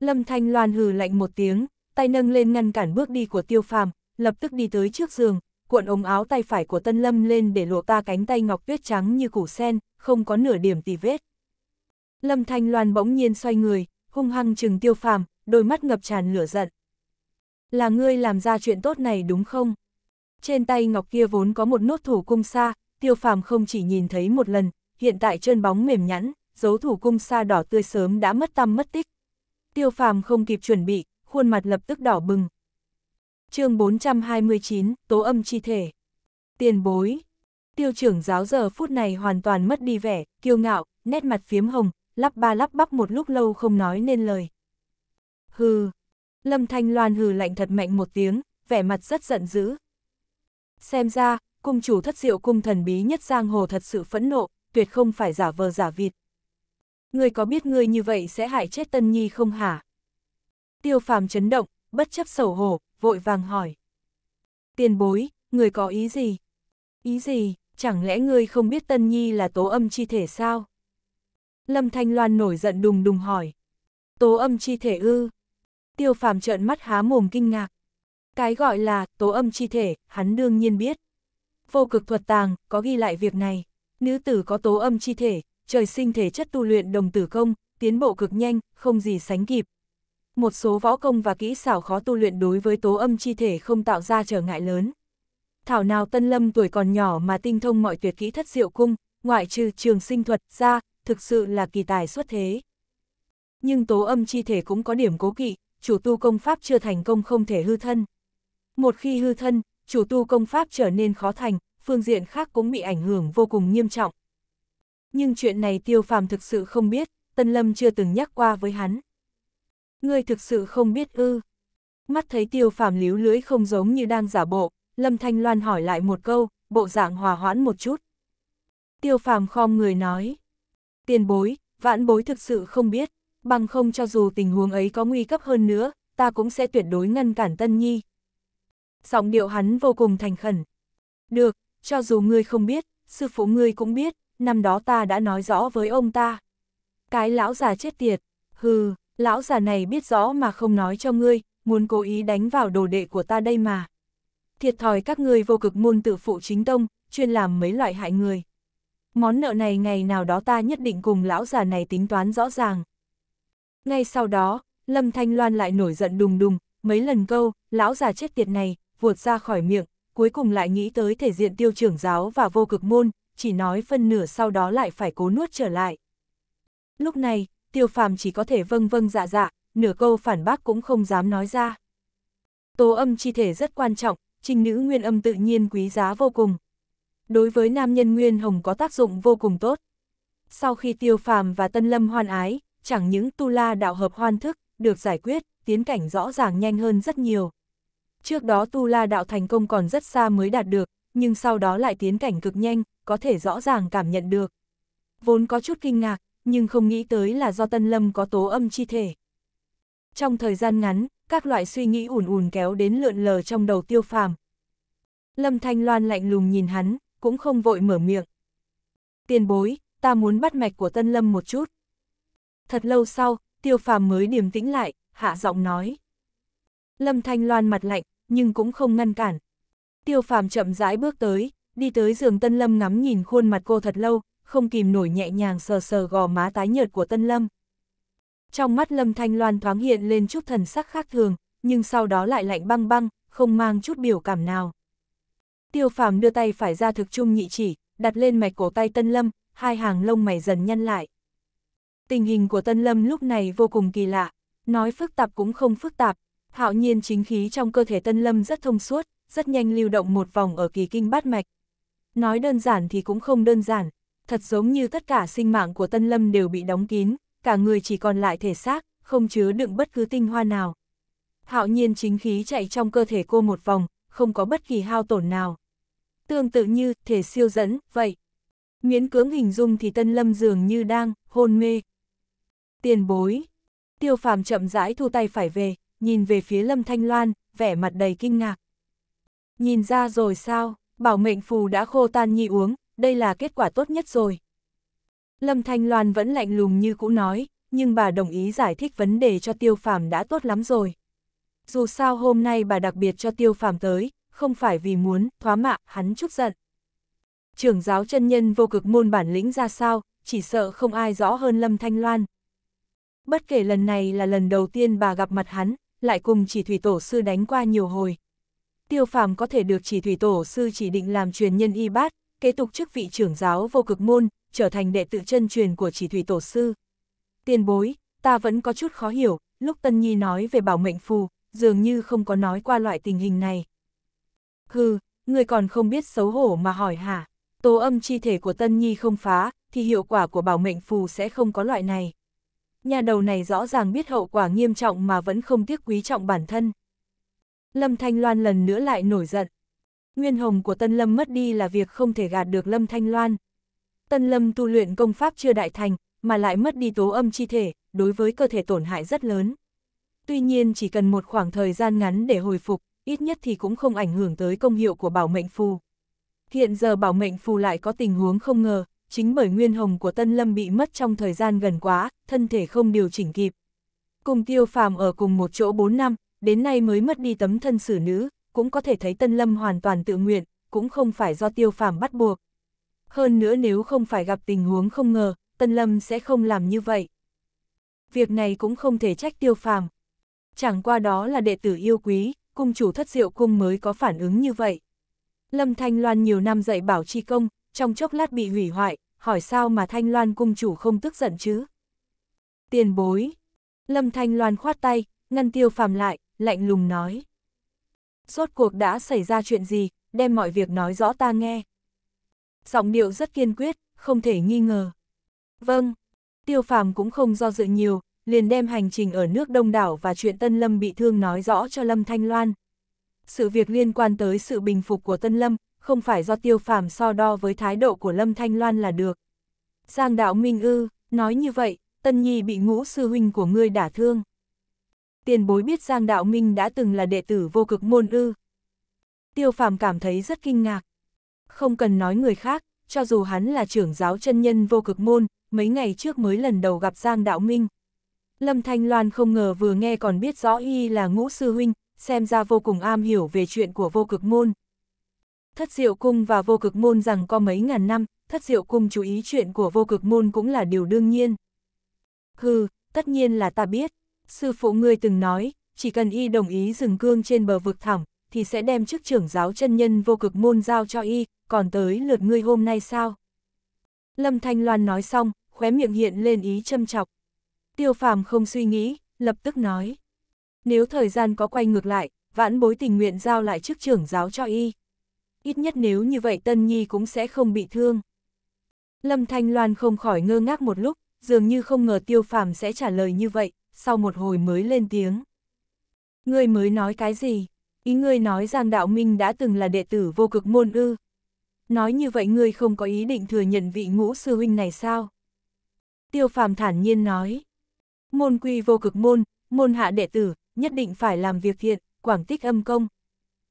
[SPEAKER 1] Lâm Thanh Loan hừ lạnh một tiếng, tay nâng lên ngăn cản bước đi của tiêu phàm, lập tức đi tới trước giường, cuộn ống áo tay phải của Tân Lâm lên để lộ ta cánh tay ngọc tuyết trắng như củ sen, không có nửa điểm tì vết. Lâm Thanh Loan bỗng nhiên xoay người, hung hăng trừng tiêu phàm, đôi mắt ngập tràn lửa giận. Là ngươi làm ra chuyện tốt này đúng không? Trên tay ngọc kia vốn có một nốt thủ cung xa, tiêu phàm không chỉ nhìn thấy một lần, hiện tại chân bóng mềm nhẵn, dấu thủ cung xa đỏ tươi sớm đã mất tâm mất tích. Tiêu phàm không kịp chuẩn bị, khuôn mặt lập tức đỏ bừng. chương 429, tố âm chi thể. Tiền bối. Tiêu trưởng giáo giờ phút này hoàn toàn mất đi vẻ, kiêu ngạo, nét mặt phiếm hồng, lắp ba lắp bắp một lúc lâu không nói nên lời. Hừ. Lâm Thanh Loan hừ lạnh thật mạnh một tiếng, vẻ mặt rất giận dữ. Xem ra, cung chủ thất diệu cung thần bí nhất giang hồ thật sự phẫn nộ, tuyệt không phải giả vờ giả vịt. người có biết người như vậy sẽ hại chết Tân Nhi không hả? Tiêu phàm chấn động, bất chấp sầu hổ, vội vàng hỏi. Tiền bối, người có ý gì? Ý gì, chẳng lẽ ngươi không biết Tân Nhi là tố âm chi thể sao? Lâm Thanh Loan nổi giận đùng đùng hỏi. Tố âm chi thể ư? Tiêu phàm trợn mắt há mồm kinh ngạc. Cái gọi là tố âm chi thể, hắn đương nhiên biết. Vô cực thuật tàng, có ghi lại việc này. Nữ tử có tố âm chi thể, trời sinh thể chất tu luyện đồng tử công, tiến bộ cực nhanh, không gì sánh kịp một số võ công và kỹ xảo khó tu luyện đối với tố âm chi thể không tạo ra trở ngại lớn. Thảo nào Tân Lâm tuổi còn nhỏ mà tinh thông mọi tuyệt kỹ thất diệu cung, ngoại trừ trường sinh thuật ra, thực sự là kỳ tài xuất thế. Nhưng tố âm chi thể cũng có điểm cố kỵ, chủ tu công pháp chưa thành công không thể hư thân. Một khi hư thân, chủ tu công pháp trở nên khó thành, phương diện khác cũng bị ảnh hưởng vô cùng nghiêm trọng. Nhưng chuyện này tiêu phàm thực sự không biết, Tân Lâm chưa từng nhắc qua với hắn. Ngươi thực sự không biết ư. Mắt thấy tiêu phàm líu lưỡi không giống như đang giả bộ, Lâm Thanh Loan hỏi lại một câu, bộ dạng hòa hoãn một chút. Tiêu phàm khom người nói. Tiền bối, vãn bối thực sự không biết, bằng không cho dù tình huống ấy có nguy cấp hơn nữa, ta cũng sẽ tuyệt đối ngăn cản Tân Nhi. Giọng điệu hắn vô cùng thành khẩn. Được, cho dù ngươi không biết, sư phụ ngươi cũng biết, năm đó ta đã nói rõ với ông ta. Cái lão già chết tiệt, hừ, lão già này biết rõ mà không nói cho ngươi, muốn cố ý đánh vào đồ đệ của ta đây mà. Thiệt thòi các ngươi vô cực môn tự phụ chính tông, chuyên làm mấy loại hại người. Món nợ này ngày nào đó ta nhất định cùng lão già này tính toán rõ ràng. Ngay sau đó, Lâm Thanh Loan lại nổi giận đùng đùng, mấy lần câu, lão già chết tiệt này, vuột ra khỏi miệng, cuối cùng lại nghĩ tới thể diện tiêu trưởng giáo và vô cực môn, chỉ nói phân nửa sau đó lại phải cố nuốt trở lại. Lúc này, tiêu phàm chỉ có thể vâng vâng dạ dạ, nửa câu phản bác cũng không dám nói ra. Tố âm chi thể rất quan trọng, Trình nữ nguyên âm tự nhiên quý giá vô cùng. Đối với nam nhân nguyên hồng có tác dụng vô cùng tốt. Sau khi tiêu phàm và tân lâm hoan ái, chẳng những tu la đạo hợp hoan thức, được giải quyết, tiến cảnh rõ ràng nhanh hơn rất nhiều. Trước đó tu la đạo thành công còn rất xa mới đạt được, nhưng sau đó lại tiến cảnh cực nhanh, có thể rõ ràng cảm nhận được. Vốn có chút kinh ngạc, nhưng không nghĩ tới là do Tân Lâm có tố âm chi thể. Trong thời gian ngắn, các loại suy nghĩ ùn ùn kéo đến lượn lờ trong đầu tiêu phàm. Lâm Thanh Loan lạnh lùng nhìn hắn, cũng không vội mở miệng. Tiền bối, ta muốn bắt mạch của Tân Lâm một chút. Thật lâu sau, tiêu phàm mới điềm tĩnh lại, hạ giọng nói. Lâm Thanh Loan mặt lạnh, nhưng cũng không ngăn cản. Tiêu phàm chậm rãi bước tới, đi tới giường Tân Lâm ngắm nhìn khuôn mặt cô thật lâu, không kìm nổi nhẹ nhàng sờ sờ gò má tái nhợt của Tân Lâm. Trong mắt Lâm Thanh Loan thoáng hiện lên chút thần sắc khác thường, nhưng sau đó lại lạnh băng băng, không mang chút biểu cảm nào. Tiêu phàm đưa tay phải ra thực trung nhị chỉ, đặt lên mạch cổ tay Tân Lâm, hai hàng lông mày dần nhăn lại. Tình hình của Tân Lâm lúc này vô cùng kỳ lạ, nói phức tạp cũng không phức tạp, hạo nhiên chính khí trong cơ thể Tân Lâm rất thông suốt, rất nhanh lưu động một vòng ở kỳ kinh bát mạch. Nói đơn giản thì cũng không đơn giản, thật giống như tất cả sinh mạng của Tân Lâm đều bị đóng kín, cả người chỉ còn lại thể xác, không chứa đựng bất cứ tinh hoa nào. Hạo nhiên chính khí chạy trong cơ thể cô một vòng, không có bất kỳ hao tổn nào. Tương tự như thể siêu dẫn, vậy. Miễn cưỡng hình dung thì Tân Lâm dường như đang hôn mê. Tiền bối. Tiêu phàm chậm rãi thu tay phải về, nhìn về phía Lâm Thanh Loan, vẻ mặt đầy kinh ngạc. Nhìn ra rồi sao, bảo mệnh phù đã khô tan nhi uống, đây là kết quả tốt nhất rồi. Lâm Thanh Loan vẫn lạnh lùng như cũ nói, nhưng bà đồng ý giải thích vấn đề cho tiêu phàm đã tốt lắm rồi. Dù sao hôm nay bà đặc biệt cho tiêu phàm tới, không phải vì muốn thoá mạ hắn chút giận. Trưởng giáo chân nhân vô cực môn bản lĩnh ra sao, chỉ sợ không ai rõ hơn Lâm Thanh Loan. Bất kể lần này là lần đầu tiên bà gặp mặt hắn, lại cùng chỉ thủy tổ sư đánh qua nhiều hồi. Tiêu phàm có thể được chỉ thủy tổ sư chỉ định làm truyền nhân y bát, kế tục chức vị trưởng giáo vô cực môn, trở thành đệ tử chân truyền của chỉ thủy tổ sư. tiên bối, ta vẫn có chút khó hiểu, lúc Tân Nhi nói về bảo mệnh phù, dường như không có nói qua loại tình hình này. Hừ, người còn không biết xấu hổ mà hỏi hả? Tố âm chi thể của Tân Nhi không phá, thì hiệu quả của bảo mệnh phù sẽ không có loại này. Nhà đầu này rõ ràng biết hậu quả nghiêm trọng mà vẫn không tiếc quý trọng bản thân. Lâm Thanh Loan lần nữa lại nổi giận, Nguyên hồng của Tân Lâm mất đi là việc không thể gạt được Lâm Thanh Loan. Tân Lâm tu luyện công pháp chưa đại thành, mà lại mất đi tố âm chi thể, đối với cơ thể tổn hại rất lớn. Tuy nhiên chỉ cần một khoảng thời gian ngắn để hồi phục, ít nhất thì cũng không ảnh hưởng tới công hiệu của bảo mệnh phù. Hiện giờ bảo mệnh phù lại có tình huống không ngờ, chính bởi nguyên hồng của Tân Lâm bị mất trong thời gian gần quá, thân thể không điều chỉnh kịp. Cùng tiêu phàm ở cùng một chỗ 4 năm, đến nay mới mất đi tấm thân xử nữ, cũng có thể thấy Tân Lâm hoàn toàn tự nguyện, cũng không phải do tiêu phàm bắt buộc. Hơn nữa nếu không phải gặp tình huống không ngờ, Tân Lâm sẽ không làm như vậy. Việc này cũng không thể trách tiêu phàm. Chẳng qua đó là đệ tử yêu quý, cung chủ thất diệu cung mới có phản ứng như vậy. Lâm Thanh Loan nhiều năm dạy bảo chi công, trong chốc lát bị hủy hoại, hỏi sao mà Thanh Loan cung chủ không tức giận chứ? Tiền bối. Lâm Thanh Loan khoát tay, ngăn tiêu phàm lại, lạnh lùng nói rốt cuộc đã xảy ra chuyện gì, đem mọi việc nói rõ ta nghe. Giọng điệu rất kiên quyết, không thể nghi ngờ. Vâng, tiêu phàm cũng không do dự nhiều, liền đem hành trình ở nước đông đảo và chuyện Tân Lâm bị thương nói rõ cho Lâm Thanh Loan. Sự việc liên quan tới sự bình phục của Tân Lâm, không phải do tiêu phàm so đo với thái độ của Lâm Thanh Loan là được. Giang đạo Minh ư, nói như vậy, Tân Nhi bị ngũ sư huynh của ngươi đả thương tiền bối biết Giang Đạo Minh đã từng là đệ tử vô cực môn ư. Tiêu phàm cảm thấy rất kinh ngạc. Không cần nói người khác, cho dù hắn là trưởng giáo chân nhân vô cực môn, mấy ngày trước mới lần đầu gặp Giang Đạo Minh. Lâm Thanh Loan không ngờ vừa nghe còn biết rõ y là ngũ sư huynh, xem ra vô cùng am hiểu về chuyện của vô cực môn. Thất diệu cung và vô cực môn rằng có mấy ngàn năm, thất diệu cung chú ý chuyện của vô cực môn cũng là điều đương nhiên. Hừ, tất nhiên là ta biết, sư phụ ngươi từng nói, chỉ cần y đồng ý dừng cương trên bờ vực thẳm, thì sẽ đem chức trưởng giáo chân nhân vô cực môn giao cho y, còn tới lượt ngươi hôm nay sao? Lâm Thanh Loan nói xong, khóe miệng hiện lên ý châm chọc. Tiêu phàm không suy nghĩ, lập tức nói. Nếu thời gian có quay ngược lại, vãn bối tình nguyện giao lại chức trưởng giáo cho y. Ít nhất nếu như vậy Tân Nhi cũng sẽ không bị thương. Lâm Thanh Loan không khỏi ngơ ngác một lúc, dường như không ngờ tiêu phàm sẽ trả lời như vậy, sau một hồi mới lên tiếng. Ngươi mới nói cái gì? Ý ngươi nói Giang Đạo Minh đã từng là đệ tử vô cực môn ư? Nói như vậy ngươi không có ý định thừa nhận vị ngũ sư huynh này sao? Tiêu phàm thản nhiên nói. Môn quy vô cực môn, môn hạ đệ tử, nhất định phải làm việc thiện, quảng tích âm công.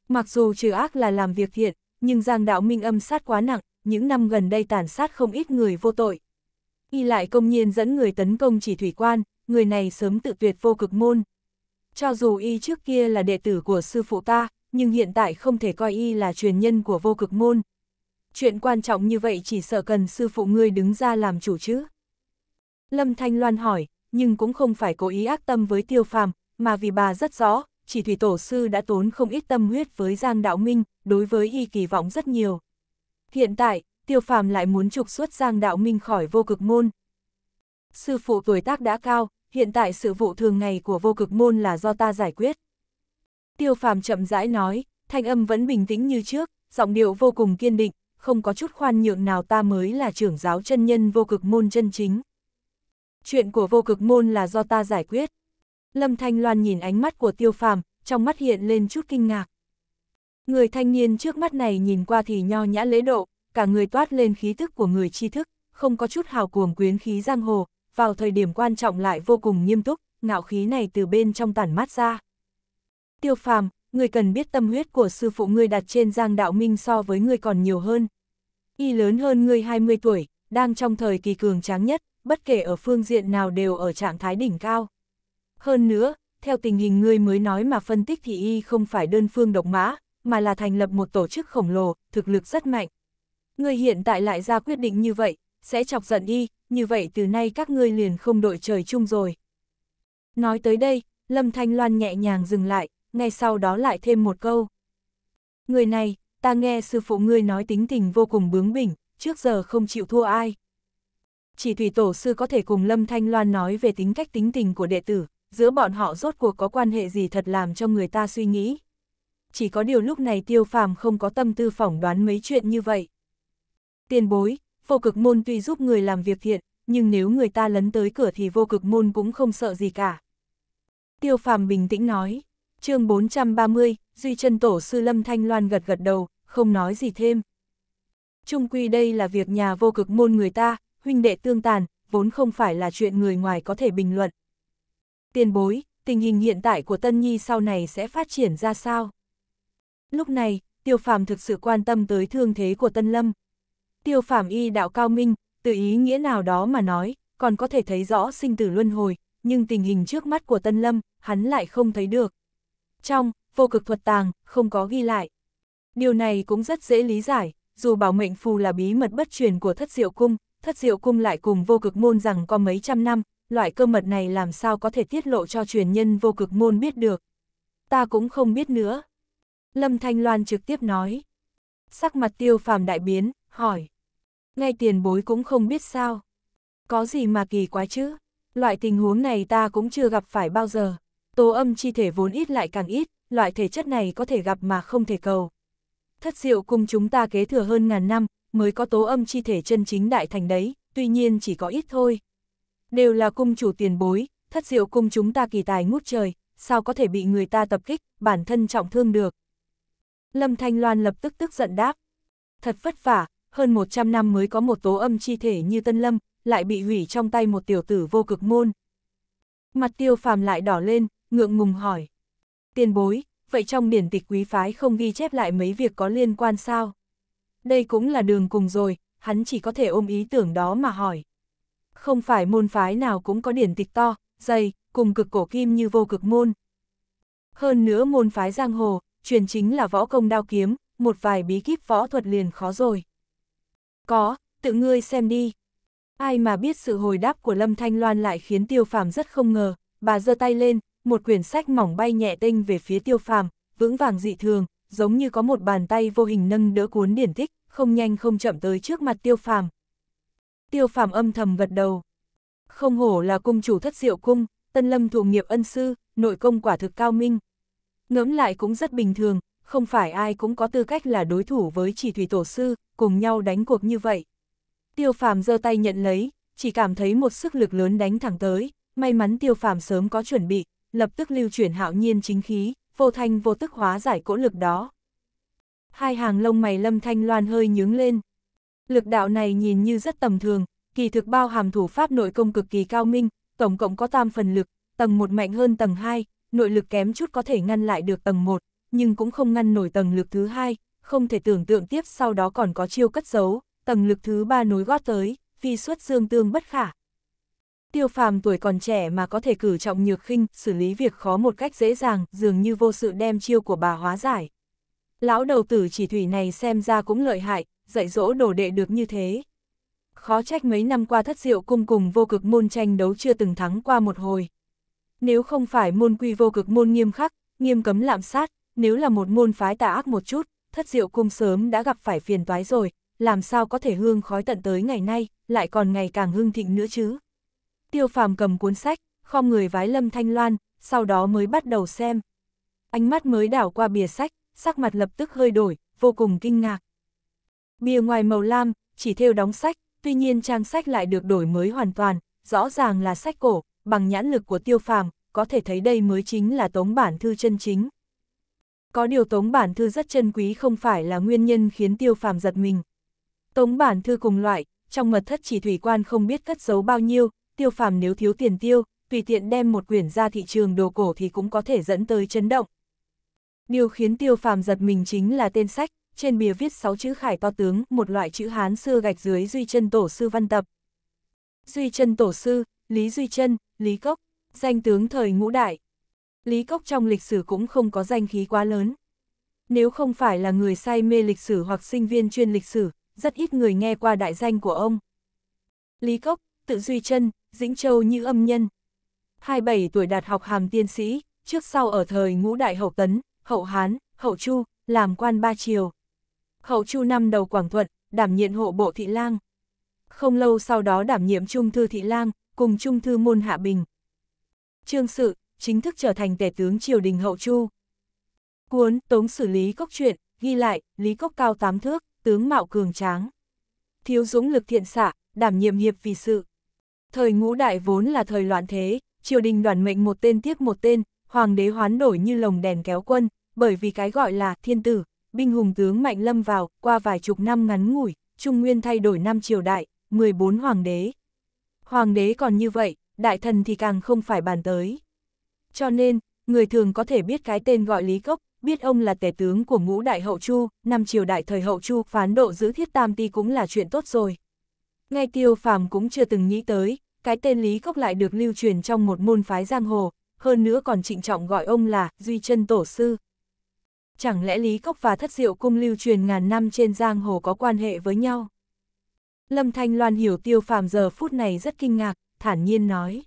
[SPEAKER 1] Mặc dù trừ ác là làm việc thiện, nhưng Giang Đạo Minh âm sát quá nặng, những năm gần đây tàn sát không ít người vô tội. Y lại công nhiên dẫn người tấn công chỉ thủy quan, người này sớm tự tuyệt vô cực môn. Cho dù y trước kia là đệ tử của sư phụ ta, nhưng hiện tại không thể coi y là truyền nhân của vô cực môn. Chuyện quan trọng như vậy chỉ sợ cần sư phụ ngươi đứng ra làm chủ chứ. Lâm Thanh Loan hỏi, nhưng cũng không phải cố ý ác tâm với tiêu phàm, mà vì bà rất rõ, chỉ thủy tổ sư đã tốn không ít tâm huyết với Giang Đạo Minh, đối với y kỳ vọng rất nhiều. Hiện tại, tiêu phàm lại muốn trục xuất Giang Đạo Minh khỏi vô cực môn. Sư phụ tuổi tác đã cao, hiện tại sự vụ thường ngày của vô cực môn là do ta giải quyết. Tiêu phàm chậm rãi nói, thanh âm vẫn bình tĩnh như trước, giọng điệu vô cùng kiên định, không có chút khoan nhượng nào ta mới là trưởng giáo chân nhân vô cực môn chân chính. Chuyện của vô cực môn là do ta giải quyết. Lâm Thanh Loan nhìn ánh mắt của tiêu phàm, trong mắt hiện lên chút kinh ngạc. Người thanh niên trước mắt này nhìn qua thì nho nhã lễ độ, cả người toát lên khí thức của người tri thức, không có chút hào cuồng quyến khí giang hồ, vào thời điểm quan trọng lại vô cùng nghiêm túc, ngạo khí này từ bên trong tản mát ra. Tiêu phàm, người cần biết tâm huyết của sư phụ ngươi đặt trên giang đạo minh so với ngươi còn nhiều hơn. Y lớn hơn ngươi 20 tuổi, đang trong thời kỳ cường tráng nhất, bất kể ở phương diện nào đều ở trạng thái đỉnh cao. Hơn nữa, theo tình hình ngươi mới nói mà phân tích thì Y không phải đơn phương độc mã, mà là thành lập một tổ chức khổng lồ, thực lực rất mạnh. Ngươi hiện tại lại ra quyết định như vậy, sẽ chọc giận Y, như vậy từ nay các ngươi liền không đội trời chung rồi. Nói tới đây, Lâm Thanh Loan nhẹ nhàng dừng lại, ngay sau đó lại thêm một câu. Người này, ta nghe sư phụ ngươi nói tính tình vô cùng bướng bỉnh, trước giờ không chịu thua ai. Chỉ thủy tổ sư có thể cùng Lâm Thanh Loan nói về tính cách tính tình của đệ tử, giữa bọn họ rốt cuộc có quan hệ gì thật làm cho người ta suy nghĩ. Chỉ có điều lúc này tiêu phàm không có tâm tư phỏng đoán mấy chuyện như vậy. Tiền bối, vô cực môn tuy giúp người làm việc thiện, nhưng nếu người ta lấn tới cửa thì vô cực môn cũng không sợ gì cả. Tiêu phàm bình tĩnh nói, chương 430, Duy chân Tổ Sư Lâm Thanh Loan gật gật đầu, không nói gì thêm. Trung quy đây là việc nhà vô cực môn người ta, huynh đệ tương tàn, vốn không phải là chuyện người ngoài có thể bình luận. Tiền bối, tình hình hiện tại của Tân Nhi sau này sẽ phát triển ra sao? Lúc này, Tiêu Phàm thực sự quan tâm tới thương thế của Tân Lâm, tiêu phàm y đạo cao minh, từ ý nghĩa nào đó mà nói, còn có thể thấy rõ sinh tử luân hồi, nhưng tình hình trước mắt của Tân Lâm, hắn lại không thấy được. Trong, vô cực thuật tàng, không có ghi lại. Điều này cũng rất dễ lý giải, dù bảo mệnh phù là bí mật bất truyền của thất diệu cung, thất diệu cung lại cùng vô cực môn rằng có mấy trăm năm, loại cơ mật này làm sao có thể tiết lộ cho truyền nhân vô cực môn biết được. Ta cũng không biết nữa. Lâm Thanh Loan trực tiếp nói. Sắc mặt tiêu phàm đại biến, hỏi ngay tiền bối cũng không biết sao. Có gì mà kỳ quá chứ, loại tình huống này ta cũng chưa gặp phải bao giờ. Tố âm chi thể vốn ít lại càng ít, loại thể chất này có thể gặp mà không thể cầu. Thất diệu cùng chúng ta kế thừa hơn ngàn năm, mới có tố âm chi thể chân chính đại thành đấy, tuy nhiên chỉ có ít thôi. Đều là cung chủ tiền bối, thất diệu cung chúng ta kỳ tài ngút trời, sao có thể bị người ta tập kích, bản thân trọng thương được. Lâm Thanh Loan lập tức tức giận đáp. Thật vất vả, hơn 100 năm mới có một tố âm chi thể như Tân Lâm, lại bị hủy trong tay một tiểu tử vô cực môn. Mặt tiêu phàm lại đỏ lên, ngượng ngùng hỏi. Tiền bối, vậy trong điển tịch quý phái không ghi chép lại mấy việc có liên quan sao? Đây cũng là đường cùng rồi, hắn chỉ có thể ôm ý tưởng đó mà hỏi. Không phải môn phái nào cũng có điển tịch to, dày, cùng cực cổ kim như vô cực môn. Hơn nữa môn phái giang hồ, truyền chính là võ công đao kiếm, một vài bí kíp võ thuật liền khó rồi. Có, tự ngươi xem đi. Ai mà biết sự hồi đáp của Lâm Thanh Loan lại khiến tiêu phàm rất không ngờ, bà giơ tay lên, một quyển sách mỏng bay nhẹ tinh về phía tiêu phàm, vững vàng dị thường, giống như có một bàn tay vô hình nâng đỡ cuốn điển tích không nhanh không chậm tới trước mặt tiêu phàm. Tiêu phàm âm thầm gật đầu. Không hổ là cung chủ thất diệu cung, tân lâm thụ nghiệp ân sư, nội công quả thực cao minh. Ngẫm lại cũng rất bình thường, không phải ai cũng có tư cách là đối thủ với chỉ thủy tổ sư, cùng nhau đánh cuộc như vậy. Tiêu phàm giơ tay nhận lấy, chỉ cảm thấy một sức lực lớn đánh thẳng tới, may mắn tiêu phàm sớm có chuẩn bị, lập tức lưu chuyển hạo nhiên chính khí, vô thanh vô tức hóa giải cỗ lực đó. Hai hàng lông mày lâm thanh loan hơi nhướng lên. Lực đạo này nhìn như rất tầm thường, kỳ thực bao hàm thủ pháp nội công cực kỳ cao minh, tổng cộng có tam phần lực, tầng 1 mạnh hơn tầng 2, nội lực kém chút có thể ngăn lại được tầng 1, nhưng cũng không ngăn nổi tầng lực thứ hai, không thể tưởng tượng tiếp sau đó còn có chiêu cất giấu, tầng lực thứ ba nối gót tới, phi xuất dương tương bất khả. Tiêu phàm tuổi còn trẻ mà có thể cử trọng nhược khinh, xử lý việc khó một cách dễ dàng, dường như vô sự đem chiêu của bà hóa giải. Lão đầu tử chỉ thủy này xem ra cũng lợi hại, dạy dỗ đồ đệ được như thế. Khó trách mấy năm qua thất diệu cung cùng vô cực môn tranh đấu chưa từng thắng qua một hồi. Nếu không phải môn quy vô cực môn nghiêm khắc, nghiêm cấm lạm sát, nếu là một môn phái tà ác một chút, thất diệu cung sớm đã gặp phải phiền toái rồi, làm sao có thể hương khói tận tới ngày nay, lại còn ngày càng hương thịnh nữa chứ. Tiêu phàm cầm cuốn sách, khom người vái lâm thanh loan, sau đó mới bắt đầu xem. Ánh mắt mới đảo qua bìa sách, sắc mặt lập tức hơi đổi, vô cùng kinh ngạc. Bìa ngoài màu lam, chỉ theo đóng sách, tuy nhiên trang sách lại được đổi mới hoàn toàn, rõ ràng là sách cổ, bằng nhãn lực của tiêu phàm, có thể thấy đây mới chính là tống bản thư chân chính. Có điều tống bản thư rất chân quý không phải là nguyên nhân khiến tiêu phàm giật mình. Tống bản thư cùng loại, trong mật thất chỉ thủy quan không biết cất giấu bao nhiêu, tiêu phàm nếu thiếu tiền tiêu, tùy tiện đem một quyển ra thị trường đồ cổ thì cũng có thể dẫn tới chấn động. Điều khiến tiêu phàm giật mình chính là tên sách, trên bìa viết 6 chữ khải to tướng, một loại chữ Hán xưa gạch dưới Duy chân Tổ Sư văn tập. Duy chân Tổ Sư, Lý Duy chân Lý Cốc, danh tướng thời ngũ đại, Lý Cốc trong lịch sử cũng không có danh khí quá lớn. Nếu không phải là người say mê lịch sử hoặc sinh viên chuyên lịch sử, rất ít người nghe qua đại danh của ông. Lý Cốc, tự duy chân, Dĩnh Châu như âm nhân. 27 tuổi đạt học hàm tiên sĩ, trước sau ở thời ngũ đại hậu tấn, hậu Hán, hậu Chu, làm quan ba triều. Hậu Chu năm đầu Quảng Thuận, đảm nhiệm hộ bộ thị lang. Không lâu sau đó đảm nhiệm trung thư thị lang, cùng trung thư môn hạ bình. Trương Sự, chính thức trở thành tể tướng triều đình hậu chu. Cuốn Tống xử lý cốc truyện, ghi lại, Lý Cốc cao tám thước, tướng mạo cường tráng. Thiếu dũng lực thiện xạ, đảm nhiệm hiệp vì sự. Thời ngũ đại vốn là thời loạn thế, triều đình đoàn mệnh một tên tiếp một tên, hoàng đế hoán đổi như lồng đèn kéo quân, bởi vì cái gọi là thiên tử, binh hùng tướng mạnh lâm vào, qua vài chục năm ngắn ngủi, Trung Nguyên thay đổi năm triều đại, 14 hoàng đế. Hoàng đế còn như vậy, đại thần thì càng không phải bàn tới. Cho nên, người thường có thể biết cái tên gọi Lý Cốc, biết ông là tể tướng của ngũ đại hậu chu, năm triều đại thời hậu chu phán độ giữ thiết tam ti cũng là chuyện tốt rồi. Ngay tiêu phàm cũng chưa từng nghĩ tới, cái tên Lý Cốc lại được lưu truyền trong một môn phái giang hồ, hơn nữa còn trịnh trọng gọi ông là Duy chân Tổ Sư. Chẳng lẽ Lý Cốc và Thất Diệu Cung lưu truyền ngàn năm trên giang hồ có quan hệ với nhau? Lâm Thanh Loan hiểu tiêu phàm giờ phút này rất kinh ngạc, thản nhiên nói.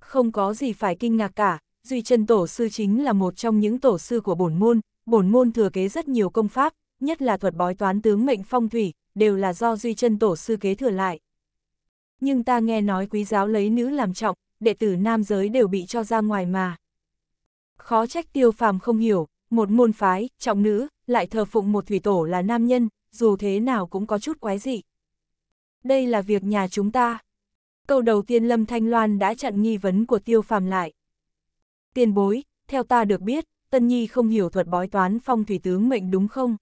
[SPEAKER 1] Không có gì phải kinh ngạc cả, Duy Trần Tổ Sư chính là một trong những tổ sư của bổn môn, bổn môn thừa kế rất nhiều công pháp, nhất là thuật bói toán tướng mệnh phong thủy, đều là do Duy Trân Tổ sư kế thừa lại. Nhưng ta nghe nói quý giáo lấy nữ làm trọng, đệ tử nam giới đều bị cho ra ngoài mà. Khó trách tiêu phàm không hiểu, một môn phái, trọng nữ, lại thờ phụng một thủy tổ là nam nhân, dù thế nào cũng có chút quái dị. Đây là việc nhà chúng ta câu đầu tiên Lâm Thanh Loan đã chặn nghi vấn của tiêu phàm lại. Tiền bối, theo ta được biết, Tân Nhi không hiểu thuật bói toán phong thủy tướng mệnh đúng không?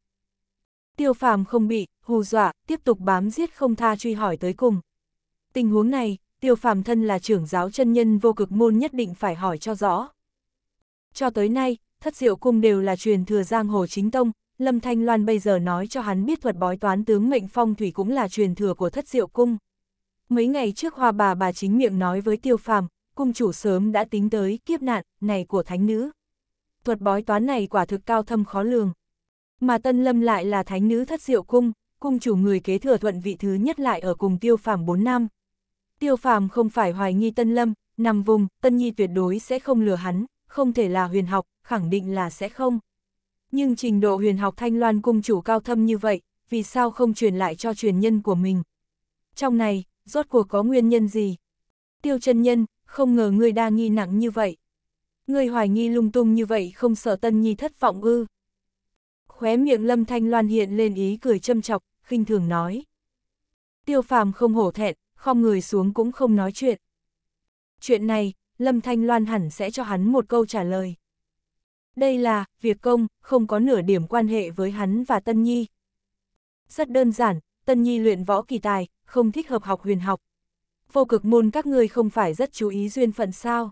[SPEAKER 1] Tiêu phàm không bị, hù dọa, tiếp tục bám giết không tha truy hỏi tới cùng. Tình huống này, tiêu phàm thân là trưởng giáo chân nhân vô cực môn nhất định phải hỏi cho rõ. Cho tới nay, thất diệu cung đều là truyền thừa giang hồ chính tông, Lâm Thanh Loan bây giờ nói cho hắn biết thuật bói toán tướng mệnh phong thủy cũng là truyền thừa của thất diệu cung. Mấy ngày trước hoa bà bà chính miệng nói với tiêu phàm, cung chủ sớm đã tính tới kiếp nạn này của thánh nữ. Thuật bói toán này quả thực cao thâm khó lường. Mà Tân Lâm lại là thánh nữ thất diệu cung, cung chủ người kế thừa thuận vị thứ nhất lại ở cùng tiêu phàm 4 năm. Tiêu phàm không phải hoài nghi Tân Lâm, nằm vùng, Tân Nhi tuyệt đối sẽ không lừa hắn, không thể là huyền học, khẳng định là sẽ không. Nhưng trình độ huyền học thanh loan cung chủ cao thâm như vậy, vì sao không truyền lại cho truyền nhân của mình? Trong này, rốt cuộc có nguyên nhân gì? Tiêu chân nhân, không ngờ ngươi đa nghi nặng như vậy. Ngươi hoài nghi lung tung như vậy không sợ tân nhi thất vọng ư. Khóe miệng lâm thanh loan hiện lên ý cười châm chọc, khinh thường nói. Tiêu phàm không hổ thẹn, không người xuống cũng không nói chuyện. Chuyện này, lâm thanh loan hẳn sẽ cho hắn một câu trả lời. Đây là, việc công, không có nửa điểm quan hệ với hắn và tân nhi. Rất đơn giản, Tân Nhi luyện võ kỳ tài, không thích hợp học huyền học. Vô cực môn các ngươi không phải rất chú ý duyên phận sao?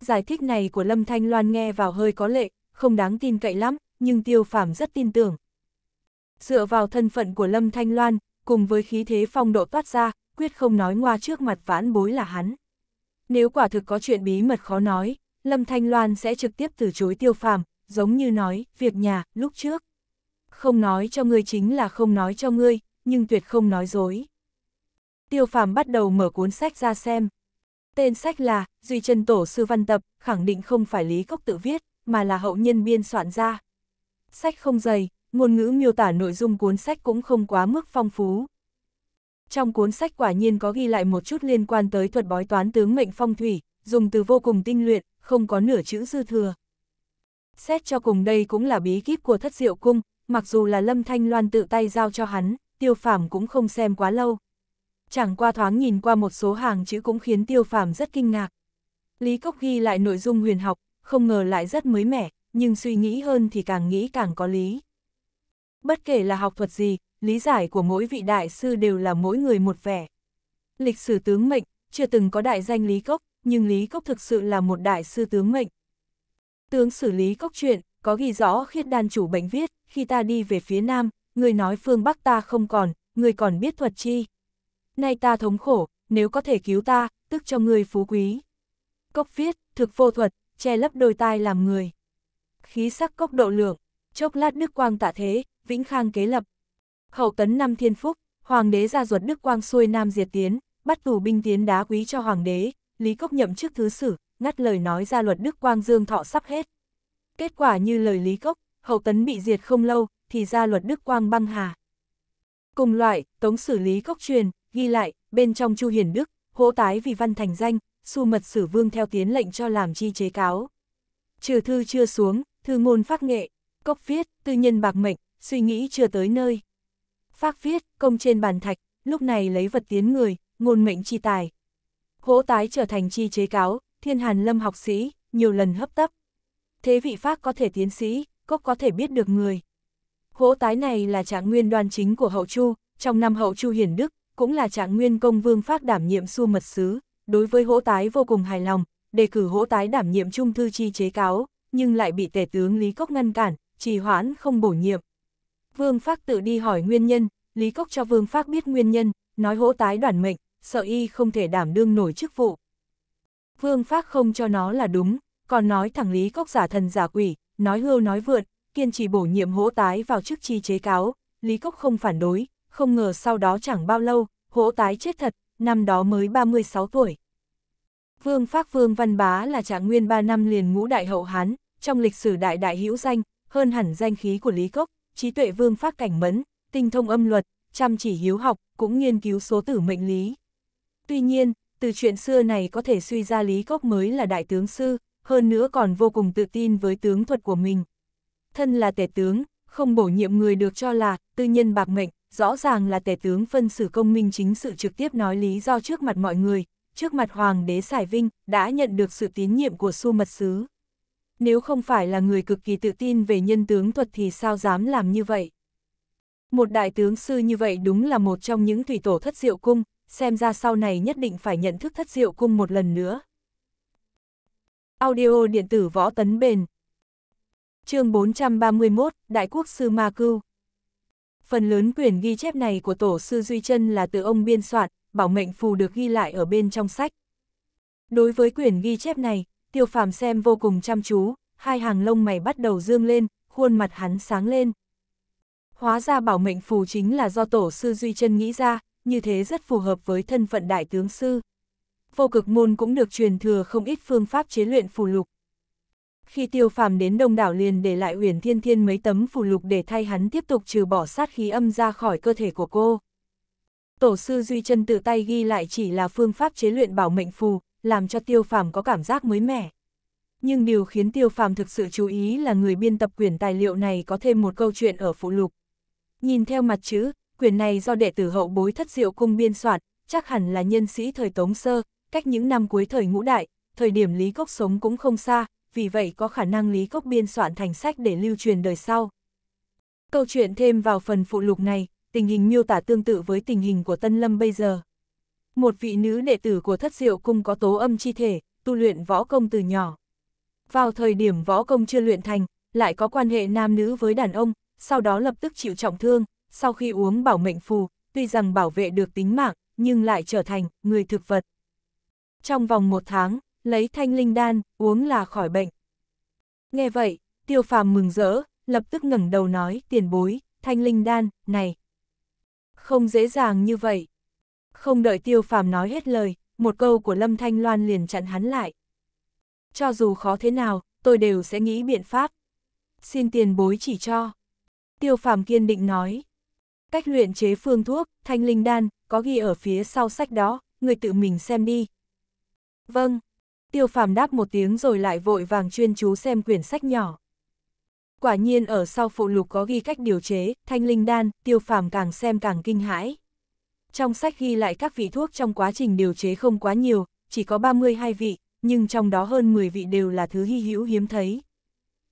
[SPEAKER 1] Giải thích này của Lâm Thanh Loan nghe vào hơi có lệ, không đáng tin cậy lắm, nhưng tiêu phàm rất tin tưởng. Dựa vào thân phận của Lâm Thanh Loan, cùng với khí thế phong độ toát ra, quyết không nói ngoa trước mặt vãn bối là hắn. Nếu quả thực có chuyện bí mật khó nói, Lâm Thanh Loan sẽ trực tiếp từ chối tiêu phàm, giống như nói, việc nhà, lúc trước không nói cho ngươi chính là không nói cho ngươi, nhưng tuyệt không nói dối. Tiêu phàm bắt đầu mở cuốn sách ra xem. Tên sách là Duy Trân Tổ Sư Văn Tập, khẳng định không phải Lý Cốc tự viết, mà là hậu nhân biên soạn ra. Sách không dày, ngôn ngữ miêu tả nội dung cuốn sách cũng không quá mức phong phú. Trong cuốn sách quả nhiên có ghi lại một chút liên quan tới thuật bói toán tướng mệnh phong thủy, dùng từ vô cùng tinh luyện, không có nửa chữ dư thừa. Xét cho cùng đây cũng là bí kíp của thất diệu cung, mặc dù là Lâm Thanh Loan tự tay giao cho hắn, tiêu phàm cũng không xem quá lâu. Chẳng qua thoáng nhìn qua một số hàng chữ cũng khiến tiêu phàm rất kinh ngạc. Lý Cốc ghi lại nội dung huyền học, không ngờ lại rất mới mẻ, nhưng suy nghĩ hơn thì càng nghĩ càng có lý. Bất kể là học thuật gì, lý giải của mỗi vị đại sư đều là mỗi người một vẻ. Lịch sử tướng mệnh, chưa từng có đại danh Lý Cốc, nhưng Lý Cốc thực sự là một đại sư tướng mệnh. Tướng xử Lý Cốc chuyện, có ghi rõ khiết đan chủ bệnh viết, khi ta đi về phía nam, người nói phương Bắc ta không còn, người còn biết thuật chi. Nay ta thống khổ, nếu có thể cứu ta, tức cho người phú quý. Cốc viết, thực vô thuật, che lấp đôi tai làm người. Khí sắc cốc độ lượng, chốc lát đức quang tạ thế, vĩnh khang kế lập. Hậu tấn năm thiên phúc, hoàng đế ra ruột đức quang xuôi nam diệt tiến, bắt tù binh tiến đá quý cho hoàng đế, Lý Cốc nhậm chức thứ sử, ngắt lời nói ra luật đức quang dương thọ sắp hết. Kết quả như lời Lý Cốc, hậu tấn bị diệt không lâu, thì ra luật Đức Quang băng hà. Cùng loại, tống xử lý cốc truyền, ghi lại, bên trong Chu Hiền Đức, hỗ tái vì văn thành danh, su mật sử vương theo tiến lệnh cho làm chi chế cáo. Trừ thư chưa xuống, thư ngôn phát nghệ, cốc viết, tư nhân bạc mệnh, suy nghĩ chưa tới nơi. phát viết, công trên bàn thạch, lúc này lấy vật tiến người, ngôn mệnh chi tài. Hỗ tái trở thành chi chế cáo, thiên hàn lâm học sĩ, nhiều lần hấp tấp thế vị pháp có thể tiến sĩ, cốc có thể biết được người. Hỗ tái này là trạng nguyên đoan chính của Hậu Chu, trong năm Hậu Chu Hiển Đức, cũng là trạng nguyên công vương pháp đảm nhiệm su mật sứ, đối với hỗ tái vô cùng hài lòng, đề cử hỗ tái đảm nhiệm trung thư chi chế cáo, nhưng lại bị tể tướng Lý Cốc ngăn cản, trì hoãn không bổ nhiệm. Vương pháp tự đi hỏi nguyên nhân, Lý Cốc cho Vương pháp biết nguyên nhân, nói hỗ tái đoản mệnh, sợ y không thể đảm đương nổi chức vụ. Vương pháp không cho nó là đúng, còn nói thẳng Lý Cốc giả thần giả quỷ, nói hưu nói vượn, kiên trì bổ nhiệm hỗ tái vào chức chi chế cáo, Lý Cốc không phản đối, không ngờ sau đó chẳng bao lâu, hỗ tái chết thật, năm đó mới 36 tuổi. Vương Phác Vương Văn Bá là trạng nguyên 3 năm liền ngũ đại hậu Hán, trong lịch sử đại đại hữu danh, hơn hẳn danh khí của Lý Cốc, trí tuệ Vương Phác cảnh mẫn, tinh thông âm luật, chăm chỉ hiếu học, cũng nghiên cứu số tử mệnh lý. Tuy nhiên, từ chuyện xưa này có thể suy ra Lý Cốc mới là đại tướng sư, hơn nữa còn vô cùng tự tin với tướng thuật của mình. Thân là tể tướng, không bổ nhiệm người được cho là tư nhân bạc mệnh, rõ ràng là tể tướng phân xử công minh chính sự trực tiếp nói lý do trước mặt mọi người, trước mặt hoàng đế Sải Vinh, đã nhận được sự tín nhiệm của Su Mật Sứ. Nếu không phải là người cực kỳ tự tin về nhân tướng thuật thì sao dám làm như vậy? Một đại tướng sư như vậy đúng là một trong những thủy tổ thất diệu cung, xem ra sau này nhất định phải nhận thức thất diệu cung một lần nữa. Audio điện tử võ tấn bền. Chương 431, Đại quốc sư Ma Cưu. Phần lớn quyển ghi chép này của tổ sư Duy Chân là từ ông biên soạn, bảo mệnh phù được ghi lại ở bên trong sách. Đối với quyển ghi chép này, Tiêu Phàm xem vô cùng chăm chú, hai hàng lông mày bắt đầu dương lên, khuôn mặt hắn sáng lên. Hóa ra bảo mệnh phù chính là do tổ sư Duy Chân nghĩ ra, như thế rất phù hợp với thân phận đại tướng sư vô cực môn cũng được truyền thừa không ít phương pháp chế luyện phù lục. Khi tiêu phàm đến đông đảo liền để lại huyền thiên thiên mấy tấm phù lục để thay hắn tiếp tục trừ bỏ sát khí âm ra khỏi cơ thể của cô. Tổ sư Duy chân tự tay ghi lại chỉ là phương pháp chế luyện bảo mệnh phù, làm cho tiêu phàm có cảm giác mới mẻ. Nhưng điều khiến tiêu phàm thực sự chú ý là người biên tập quyển tài liệu này có thêm một câu chuyện ở phụ lục. Nhìn theo mặt chữ, quyển này do đệ tử hậu bối thất diệu cung biên soạn, chắc hẳn là nhân sĩ thời Tống Sơ, cách những năm cuối thời ngũ đại, thời điểm Lý Cốc sống cũng không xa, vì vậy có khả năng Lý Cốc biên soạn thành sách để lưu truyền đời sau. Câu chuyện thêm vào phần phụ lục này, tình hình miêu tả tương tự với tình hình của Tân Lâm bây giờ. Một vị nữ đệ tử của Thất Diệu Cung có tố âm chi thể, tu luyện võ công từ nhỏ. Vào thời điểm võ công chưa luyện thành, lại có quan hệ nam nữ với đàn ông, sau đó lập tức chịu trọng thương, sau khi uống bảo mệnh phù, tuy rằng bảo vệ được tính mạng, nhưng lại trở thành người thực vật trong vòng một tháng, lấy thanh linh đan, uống là khỏi bệnh. Nghe vậy, tiêu phàm mừng rỡ, lập tức ngẩng đầu nói tiền bối, thanh linh đan, này. Không dễ dàng như vậy. Không đợi tiêu phàm nói hết lời, một câu của Lâm Thanh Loan liền chặn hắn lại. Cho dù khó thế nào, tôi đều sẽ nghĩ biện pháp. Xin tiền bối chỉ cho. Tiêu phàm kiên định nói. Cách luyện chế phương thuốc, thanh linh đan, có ghi ở phía sau sách đó, người tự mình xem đi, Vâng. Tiêu phàm đáp một tiếng rồi lại vội vàng chuyên chú xem quyển sách nhỏ. Quả nhiên ở sau phụ lục có ghi cách điều chế, thanh linh đan, tiêu phàm càng xem càng kinh hãi. Trong sách ghi lại các vị thuốc trong quá trình điều chế không quá nhiều, chỉ có 32 vị, nhưng trong đó hơn 10 vị đều là thứ hy hữu hiếm thấy.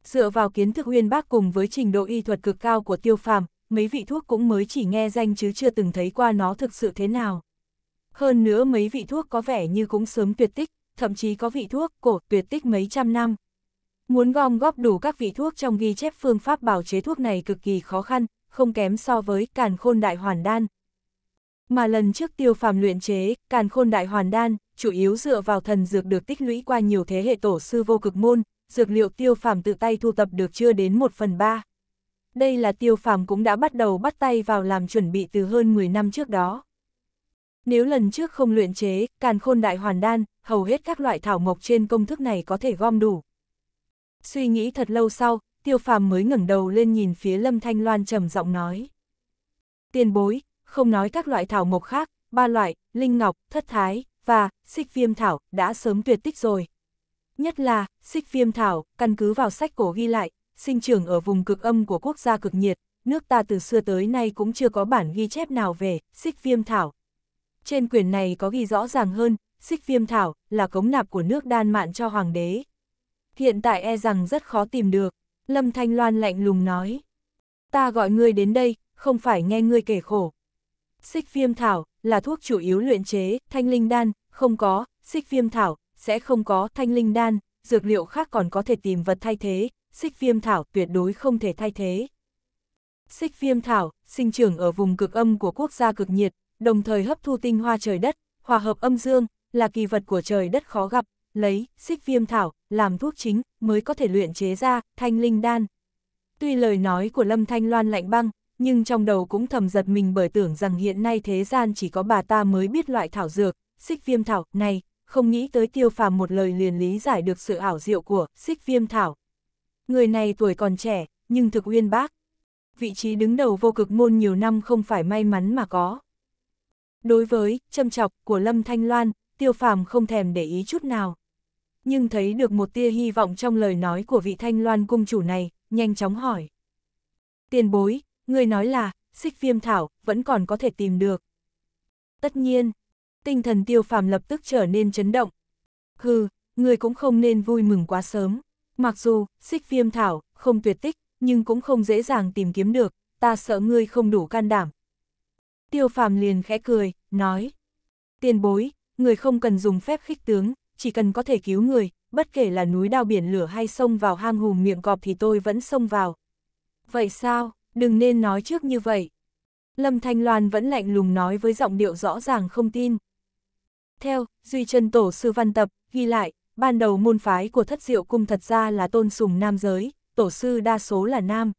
[SPEAKER 1] Dựa vào kiến thức uyên bác cùng với trình độ y thuật cực cao của tiêu phàm, mấy vị thuốc cũng mới chỉ nghe danh chứ chưa từng thấy qua nó thực sự thế nào. Hơn nữa mấy vị thuốc có vẻ như cũng sớm tuyệt tích, thậm chí có vị thuốc cổ tuyệt tích mấy trăm năm. Muốn gom góp đủ các vị thuốc trong ghi chép phương pháp bảo chế thuốc này cực kỳ khó khăn, không kém so với càn khôn đại hoàn đan. Mà lần trước tiêu phàm luyện chế, càn khôn đại hoàn đan, chủ yếu dựa vào thần dược được tích lũy qua nhiều thế hệ tổ sư vô cực môn, dược liệu tiêu phàm tự tay thu tập được chưa đến 1 phần 3. Đây là tiêu phàm cũng đã bắt đầu bắt tay vào làm chuẩn bị từ hơn 10 năm trước đó. Nếu lần trước không luyện chế, càn khôn đại hoàn đan, hầu hết các loại thảo mộc trên công thức này có thể gom đủ. Suy nghĩ thật lâu sau, tiêu phàm mới ngẩng đầu lên nhìn phía lâm thanh loan trầm giọng nói. Tiền bối, không nói các loại thảo mộc khác, ba loại, linh ngọc, thất thái, và xích viêm thảo, đã sớm tuyệt tích rồi. Nhất là, xích viêm thảo, căn cứ vào sách cổ ghi lại, sinh trưởng ở vùng cực âm của quốc gia cực nhiệt, nước ta từ xưa tới nay cũng chưa có bản ghi chép nào về xích viêm thảo, trên quyền này có ghi rõ ràng hơn, xích viêm thảo là cống nạp của nước đan mạn cho hoàng đế. Hiện tại e rằng rất khó tìm được, Lâm Thanh Loan lạnh lùng nói. Ta gọi ngươi đến đây, không phải nghe ngươi kể khổ. Xích viêm thảo là thuốc chủ yếu luyện chế, thanh linh đan, không có, xích viêm thảo, sẽ không có thanh linh đan, dược liệu khác còn có thể tìm vật thay thế, xích viêm thảo tuyệt đối không thể thay thế. Xích viêm thảo, sinh trưởng ở vùng cực âm của quốc gia cực nhiệt, đồng thời hấp thu tinh hoa trời đất, hòa hợp âm dương, là kỳ vật của trời đất khó gặp, lấy xích viêm thảo làm thuốc chính mới có thể luyện chế ra thanh linh đan. Tuy lời nói của Lâm Thanh Loan lạnh băng, nhưng trong đầu cũng thầm giật mình bởi tưởng rằng hiện nay thế gian chỉ có bà ta mới biết loại thảo dược, xích viêm thảo này, không nghĩ tới tiêu phàm một lời liền lý giải được sự ảo diệu của xích viêm thảo. Người này tuổi còn trẻ, nhưng thực uyên bác. Vị trí đứng đầu vô cực môn nhiều năm không phải may mắn mà có. Đối với châm chọc của Lâm Thanh Loan, Tiêu Phàm không thèm để ý chút nào. Nhưng thấy được một tia hy vọng trong lời nói của vị Thanh Loan cung chủ này, nhanh chóng hỏi. Tiền bối, người nói là, xích viêm thảo, vẫn còn có thể tìm được. Tất nhiên, tinh thần Tiêu Phàm lập tức trở nên chấn động. Hừ, người cũng không nên vui mừng quá sớm. Mặc dù, xích viêm thảo, không tuyệt tích, nhưng cũng không dễ dàng tìm kiếm được, ta sợ ngươi không đủ can đảm, tiêu phàm liền khẽ cười, nói. Tiền bối, người không cần dùng phép khích tướng, chỉ cần có thể cứu người, bất kể là núi đao biển lửa hay sông vào hang hùm miệng cọp thì tôi vẫn sông vào. Vậy sao, đừng nên nói trước như vậy. Lâm Thanh Loan vẫn lạnh lùng nói với giọng điệu rõ ràng không tin. Theo, Duy chân Tổ Sư Văn Tập, ghi lại, ban đầu môn phái của thất diệu cung thật ra là tôn sùng nam giới, tổ sư đa số là nam,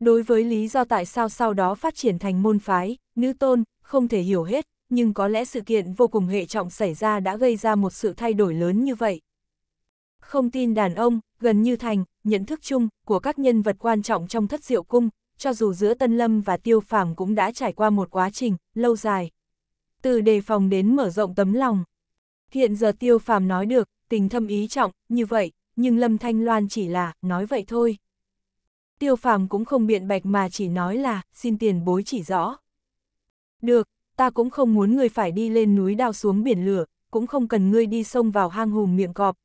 [SPEAKER 1] Đối với lý do tại sao sau đó phát triển thành môn phái, nữ tôn, không thể hiểu hết, nhưng có lẽ sự kiện vô cùng hệ trọng xảy ra đã gây ra một sự thay đổi lớn như vậy. Không tin đàn ông, gần như thành, nhận thức chung của các nhân vật quan trọng trong thất diệu cung, cho dù giữa Tân Lâm và Tiêu Phàm cũng đã trải qua một quá trình lâu dài. Từ đề phòng đến mở rộng tấm lòng. Hiện giờ Tiêu Phàm nói được, tình thâm ý trọng, như vậy, nhưng Lâm Thanh Loan chỉ là nói vậy thôi. Tiêu phàm cũng không biện bạch mà chỉ nói là, xin tiền bối chỉ rõ. Được, ta cũng không muốn ngươi phải đi lên núi đao xuống biển lửa, cũng không cần ngươi đi sông vào hang hùm miệng cọp.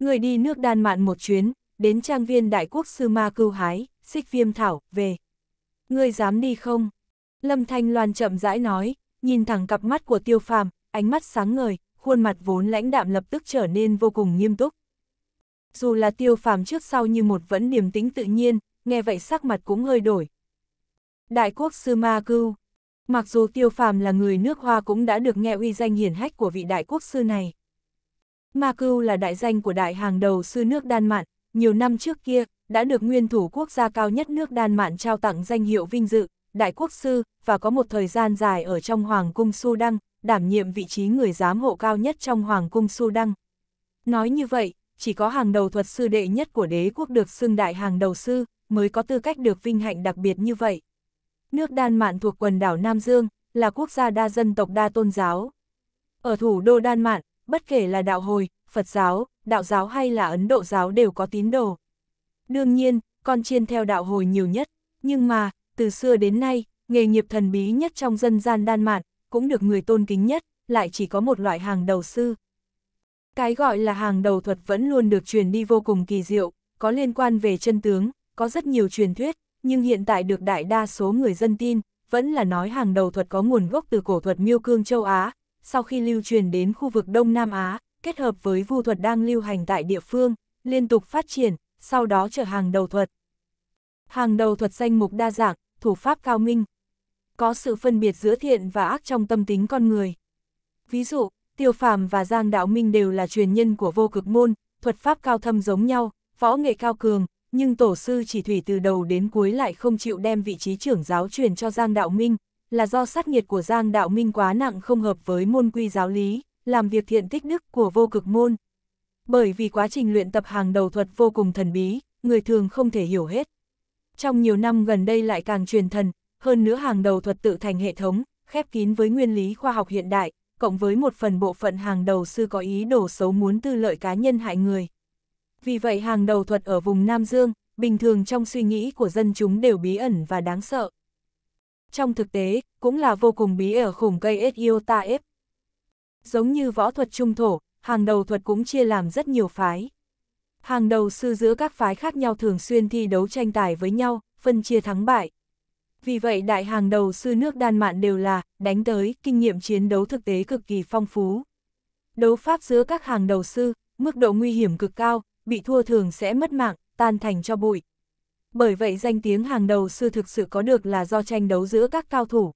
[SPEAKER 1] Ngươi đi nước đan mạn một chuyến, đến trang viên đại quốc sư ma cưu hái, xích viêm thảo, về. Ngươi dám đi không? Lâm Thanh Loan chậm rãi nói, nhìn thẳng cặp mắt của tiêu phàm, ánh mắt sáng ngời, khuôn mặt vốn lãnh đạm lập tức trở nên vô cùng nghiêm túc. Dù là tiêu phàm trước sau như một vẫn điềm tĩnh tự nhiên, nghe vậy sắc mặt cũng hơi đổi. Đại quốc sư Ma Cưu Mặc dù tiêu phàm là người nước hoa cũng đã được nghe uy danh hiển hách của vị đại quốc sư này. Ma Cưu là đại danh của đại hàng đầu sư nước Đan Mạn, nhiều năm trước kia, đã được nguyên thủ quốc gia cao nhất nước Đan Mạn trao tặng danh hiệu vinh dự, đại quốc sư, và có một thời gian dài ở trong Hoàng cung Su Đăng, đảm nhiệm vị trí người giám hộ cao nhất trong Hoàng cung Su Đăng. Nói như vậy, chỉ có hàng đầu thuật sư đệ nhất của đế quốc được xưng đại hàng đầu sư, mới có tư cách được vinh hạnh đặc biệt như vậy. Nước Đan Mạn thuộc quần đảo Nam Dương, là quốc gia đa dân tộc đa tôn giáo. Ở thủ đô Đan Mạn, bất kể là đạo hồi, Phật giáo, đạo giáo hay là Ấn Độ giáo đều có tín đồ. Đương nhiên, con chiên theo đạo hồi nhiều nhất, nhưng mà, từ xưa đến nay, nghề nghiệp thần bí nhất trong dân gian Đan Mạn, cũng được người tôn kính nhất, lại chỉ có một loại hàng đầu sư. Cái gọi là hàng đầu thuật vẫn luôn được truyền đi vô cùng kỳ diệu, có liên quan về chân tướng, có rất nhiều truyền thuyết, nhưng hiện tại được đại đa số người dân tin, vẫn là nói hàng đầu thuật có nguồn gốc từ cổ thuật miêu cương châu Á, sau khi lưu truyền đến khu vực Đông Nam Á, kết hợp với vu thuật đang lưu hành tại địa phương, liên tục phát triển, sau đó trở hàng đầu thuật. Hàng đầu thuật danh mục đa dạng, thủ pháp cao minh. Có sự phân biệt giữa thiện và ác trong tâm tính con người. Ví dụ, Tiêu Phàm và Giang Đạo Minh đều là truyền nhân của vô cực môn, thuật pháp cao thâm giống nhau, võ nghệ cao cường, nhưng tổ sư chỉ thủy từ đầu đến cuối lại không chịu đem vị trí trưởng giáo truyền cho Giang Đạo Minh, là do sát nhiệt của Giang Đạo Minh quá nặng không hợp với môn quy giáo lý, làm việc thiện tích đức của vô cực môn. Bởi vì quá trình luyện tập hàng đầu thuật vô cùng thần bí, người thường không thể hiểu hết. Trong nhiều năm gần đây lại càng truyền thần, hơn nữa hàng đầu thuật tự thành hệ thống, khép kín với nguyên lý khoa học hiện đại, cộng với một phần bộ phận hàng đầu sư có ý đồ xấu muốn tư lợi cá nhân hại người vì vậy hàng đầu thuật ở vùng Nam Dương, bình thường trong suy nghĩ của dân chúng đều bí ẩn và đáng sợ. Trong thực tế, cũng là vô cùng bí ở khủng cây Iota F. Giống như võ thuật trung thổ, hàng đầu thuật cũng chia làm rất nhiều phái. Hàng đầu sư giữa các phái khác nhau thường xuyên thi đấu tranh tài với nhau, phân chia thắng bại. Vì vậy đại hàng đầu sư nước Đan Mạn đều là, đánh tới, kinh nghiệm chiến đấu thực tế cực kỳ phong phú. Đấu pháp giữa các hàng đầu sư, mức độ nguy hiểm cực cao, bị thua thường sẽ mất mạng, tan thành cho bụi. Bởi vậy danh tiếng hàng đầu sư thực sự có được là do tranh đấu giữa các cao thủ.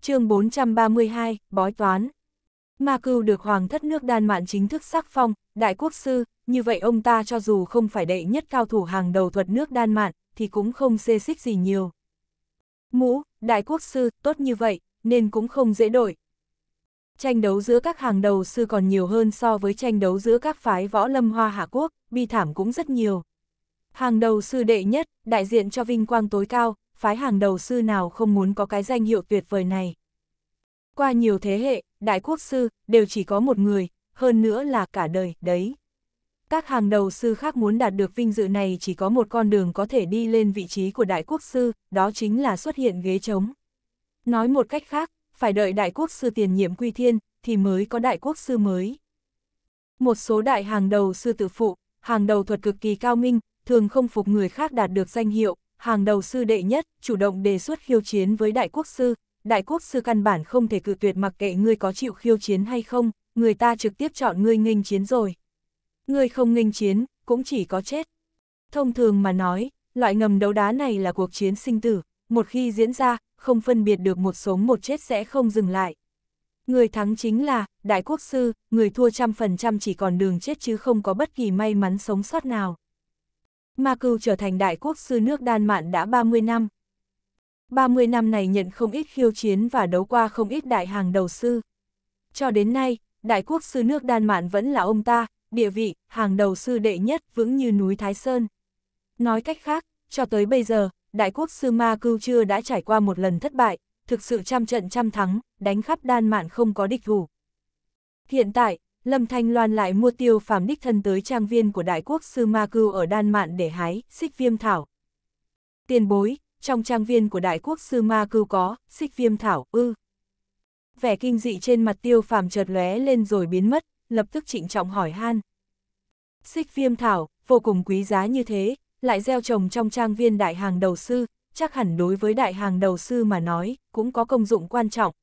[SPEAKER 1] chương 432, Bói Toán Ma Cưu được Hoàng thất nước Đan Mạn chính thức sắc phong, Đại Quốc Sư, như vậy ông ta cho dù không phải đệ nhất cao thủ hàng đầu thuật nước Đan Mạn, thì cũng không xê xích gì nhiều. Mũ, Đại Quốc Sư, tốt như vậy, nên cũng không dễ đổi, tranh đấu giữa các hàng đầu sư còn nhiều hơn so với tranh đấu giữa các phái võ lâm hoa hạ quốc, bi thảm cũng rất nhiều. Hàng đầu sư đệ nhất, đại diện cho vinh quang tối cao, phái hàng đầu sư nào không muốn có cái danh hiệu tuyệt vời này. Qua nhiều thế hệ, đại quốc sư đều chỉ có một người, hơn nữa là cả đời, đấy. Các hàng đầu sư khác muốn đạt được vinh dự này chỉ có một con đường có thể đi lên vị trí của đại quốc sư, đó chính là xuất hiện ghế trống. Nói một cách khác, phải đợi đại quốc sư tiền nhiệm quy thiên, thì mới có đại quốc sư mới. Một số đại hàng đầu sư tự phụ, hàng đầu thuật cực kỳ cao minh, thường không phục người khác đạt được danh hiệu, hàng đầu sư đệ nhất, chủ động đề xuất khiêu chiến với đại quốc sư, đại quốc sư căn bản không thể cự tuyệt mặc kệ ngươi có chịu khiêu chiến hay không, người ta trực tiếp chọn ngươi nghênh chiến rồi. Ngươi không nghênh chiến, cũng chỉ có chết. Thông thường mà nói, loại ngầm đấu đá này là cuộc chiến sinh tử, một khi diễn ra, không phân biệt được một sống một chết sẽ không dừng lại. Người thắng chính là, đại quốc sư, người thua trăm phần trăm chỉ còn đường chết chứ không có bất kỳ may mắn sống sót nào. Ma Cưu trở thành đại quốc sư nước Đan Mạn đã 30 năm. 30 năm này nhận không ít khiêu chiến và đấu qua không ít đại hàng đầu sư. Cho đến nay, đại quốc sư nước Đan Mạn vẫn là ông ta, địa vị, hàng đầu sư đệ nhất vững như núi Thái Sơn. Nói cách khác, cho tới bây giờ, Đại quốc sư Ma Cưu chưa đã trải qua một lần thất bại, thực sự trăm trận trăm thắng, đánh khắp đan mạn không có địch thủ. Hiện tại, Lâm Thanh Loan lại mua tiêu phàm đích thân tới trang viên của đại quốc sư Ma Cưu ở đan mạn để hái, xích viêm thảo. Tiền bối, trong trang viên của đại quốc sư Ma Cưu có, xích viêm thảo, ư. Vẻ kinh dị trên mặt tiêu phàm chợt lóe lên rồi biến mất, lập tức trịnh trọng hỏi han. Xích viêm thảo, vô cùng quý giá như thế, lại gieo trồng trong trang viên đại hàng đầu sư, chắc hẳn đối với đại hàng đầu sư mà nói, cũng có công dụng quan trọng.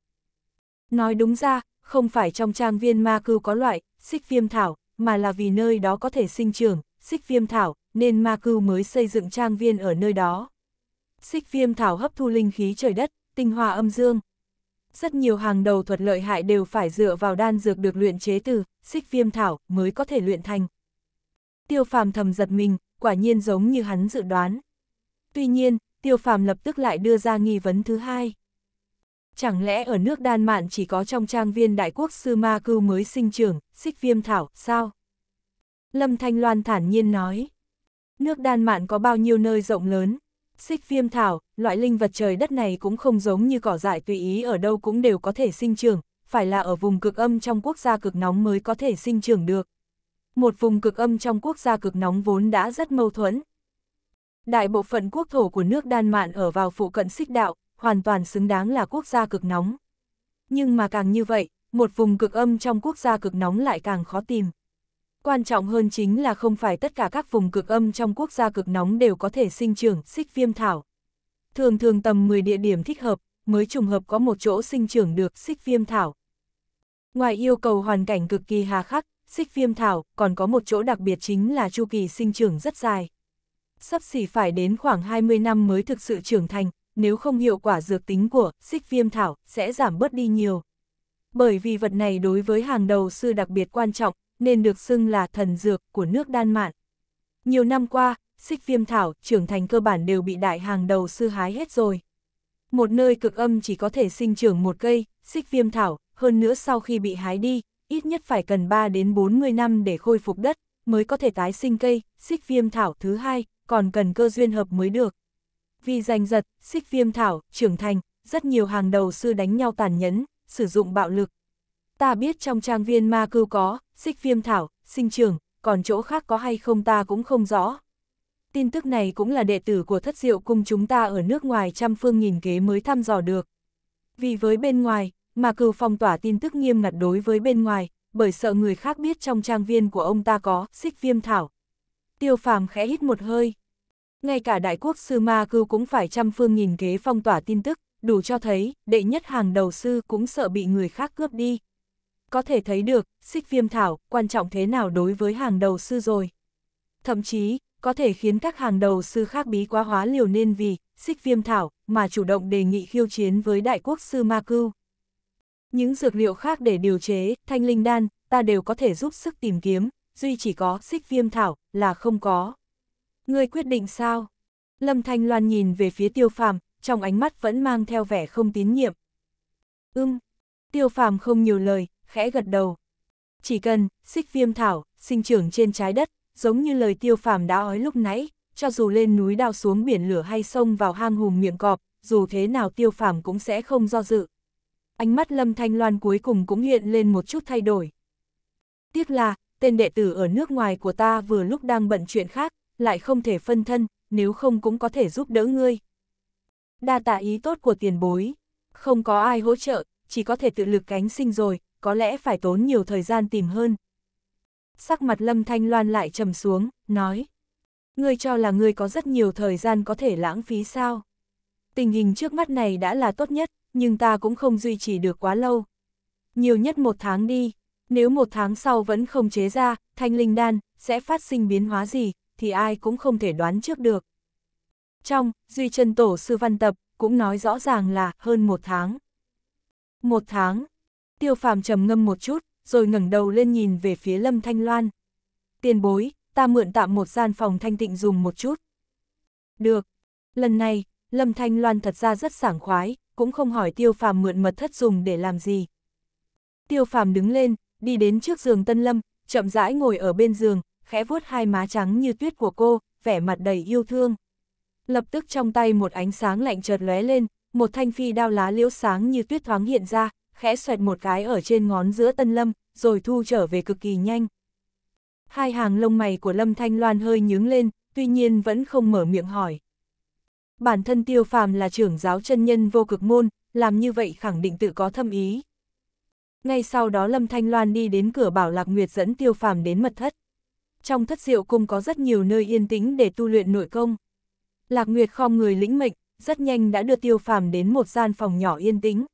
[SPEAKER 1] Nói đúng ra, không phải trong trang viên ma cư có loại, xích viêm thảo, mà là vì nơi đó có thể sinh trưởng, xích viêm thảo, nên ma cư mới xây dựng trang viên ở nơi đó. Xích viêm thảo hấp thu linh khí trời đất, tinh hoa âm dương. Rất nhiều hàng đầu thuật lợi hại đều phải dựa vào đan dược được luyện chế từ, xích viêm thảo mới có thể luyện thành. Tiêu phàm thầm giật mình, quả nhiên giống như hắn dự đoán. Tuy nhiên, tiêu phàm lập tức lại đưa ra nghi vấn thứ hai. Chẳng lẽ ở nước Đan Mạn chỉ có trong trang viên đại quốc sư Ma Cưu mới sinh trưởng, xích viêm thảo, sao? Lâm Thanh Loan thản nhiên nói. Nước Đan Mạn có bao nhiêu nơi rộng lớn, xích viêm thảo, loại linh vật trời đất này cũng không giống như cỏ dại tùy ý ở đâu cũng đều có thể sinh trưởng, phải là ở vùng cực âm trong quốc gia cực nóng mới có thể sinh trưởng được một vùng cực âm trong quốc gia cực nóng vốn đã rất mâu thuẫn. Đại bộ phận quốc thổ của nước Đan Mạn ở vào phụ cận xích đạo, hoàn toàn xứng đáng là quốc gia cực nóng. Nhưng mà càng như vậy, một vùng cực âm trong quốc gia cực nóng lại càng khó tìm. Quan trọng hơn chính là không phải tất cả các vùng cực âm trong quốc gia cực nóng đều có thể sinh trưởng xích viêm thảo. Thường thường tầm 10 địa điểm thích hợp, mới trùng hợp có một chỗ sinh trưởng được xích viêm thảo. Ngoài yêu cầu hoàn cảnh cực kỳ hà khắc, Xích viêm thảo còn có một chỗ đặc biệt chính là chu kỳ sinh trưởng rất dài. Sắp xỉ phải đến khoảng 20 năm mới thực sự trưởng thành, nếu không hiệu quả dược tính của xích viêm thảo sẽ giảm bớt đi nhiều. Bởi vì vật này đối với hàng đầu sư đặc biệt quan trọng, nên được xưng là thần dược của nước Đan Mạn. Nhiều năm qua, xích viêm thảo trưởng thành cơ bản đều bị đại hàng đầu sư hái hết rồi. Một nơi cực âm chỉ có thể sinh trưởng một cây, xích viêm thảo, hơn nữa sau khi bị hái đi, ít nhất phải cần 3 đến 40 năm để khôi phục đất, mới có thể tái sinh cây, xích viêm thảo thứ hai, còn cần cơ duyên hợp mới được. Vì giành giật, xích viêm thảo, trưởng thành, rất nhiều hàng đầu sư đánh nhau tàn nhẫn, sử dụng bạo lực. Ta biết trong trang viên ma cưu có, xích viêm thảo, sinh trưởng, còn chỗ khác có hay không ta cũng không rõ. Tin tức này cũng là đệ tử của thất diệu cung chúng ta ở nước ngoài trăm phương nghìn kế mới thăm dò được. Vì với bên ngoài, mà cừu phong tỏa tin tức nghiêm ngặt đối với bên ngoài, bởi sợ người khác biết trong trang viên của ông ta có xích viêm thảo. Tiêu phàm khẽ hít một hơi. Ngay cả đại quốc sư ma cưu cũng phải trăm phương nghìn kế phong tỏa tin tức, đủ cho thấy, đệ nhất hàng đầu sư cũng sợ bị người khác cướp đi. Có thể thấy được, xích viêm thảo, quan trọng thế nào đối với hàng đầu sư rồi. Thậm chí, có thể khiến các hàng đầu sư khác bí quá hóa liều nên vì, xích viêm thảo, mà chủ động đề nghị khiêu chiến với đại quốc sư ma cưu. Những dược liệu khác để điều chế, thanh linh đan, ta đều có thể giúp sức tìm kiếm, duy chỉ có xích viêm thảo là không có. người quyết định sao? Lâm Thanh Loan nhìn về phía tiêu phàm, trong ánh mắt vẫn mang theo vẻ không tín nhiệm. Ưm, tiêu phàm không nhiều lời, khẽ gật đầu. Chỉ cần, xích viêm thảo, sinh trưởng trên trái đất, giống như lời tiêu phàm đã ói lúc nãy, cho dù lên núi đào xuống biển lửa hay sông vào hang hùm miệng cọp, dù thế nào tiêu phàm cũng sẽ không do dự ánh mắt Lâm Thanh Loan cuối cùng cũng hiện lên một chút thay đổi. Tiếc là, tên đệ tử ở nước ngoài của ta vừa lúc đang bận chuyện khác, lại không thể phân thân, nếu không cũng có thể giúp đỡ ngươi. Đa tạ ý tốt của tiền bối, không có ai hỗ trợ, chỉ có thể tự lực cánh sinh rồi, có lẽ phải tốn nhiều thời gian tìm hơn. Sắc mặt Lâm Thanh Loan lại trầm xuống, nói. Ngươi cho là ngươi có rất nhiều thời gian có thể lãng phí sao? Tình hình trước mắt này đã là tốt nhất, nhưng ta cũng không duy trì được quá lâu. Nhiều nhất một tháng đi, nếu một tháng sau vẫn không chế ra, thanh linh đan, sẽ phát sinh biến hóa gì, thì ai cũng không thể đoán trước được. Trong, Duy chân Tổ Sư Văn Tập, cũng nói rõ ràng là hơn một tháng. Một tháng, tiêu phàm trầm ngâm một chút, rồi ngẩng đầu lên nhìn về phía Lâm Thanh Loan. Tiền bối, ta mượn tạm một gian phòng thanh tịnh dùng một chút. Được, lần này, Lâm Thanh Loan thật ra rất sảng khoái, cũng không hỏi tiêu phàm mượn mật thất dùng để làm gì. Tiêu phàm đứng lên, đi đến trước giường Tân Lâm, chậm rãi ngồi ở bên giường, khẽ vuốt hai má trắng như tuyết của cô, vẻ mặt đầy yêu thương. Lập tức trong tay một ánh sáng lạnh chợt lóe lên, một thanh phi đao lá liễu sáng như tuyết thoáng hiện ra, khẽ xoẹt một cái ở trên ngón giữa Tân Lâm, rồi thu trở về cực kỳ nhanh. Hai hàng lông mày của Lâm Thanh Loan hơi nhướng lên, tuy nhiên vẫn không mở miệng hỏi. Bản thân tiêu phàm là trưởng giáo chân nhân vô cực môn, làm như vậy khẳng định tự có thâm ý. Ngay sau đó Lâm Thanh Loan đi đến cửa bảo Lạc Nguyệt dẫn tiêu phàm đến mật thất. Trong thất diệu cung có rất nhiều nơi yên tĩnh để tu luyện nội công. Lạc Nguyệt khom người lĩnh mệnh, rất nhanh đã đưa tiêu phàm đến một gian phòng nhỏ yên tĩnh.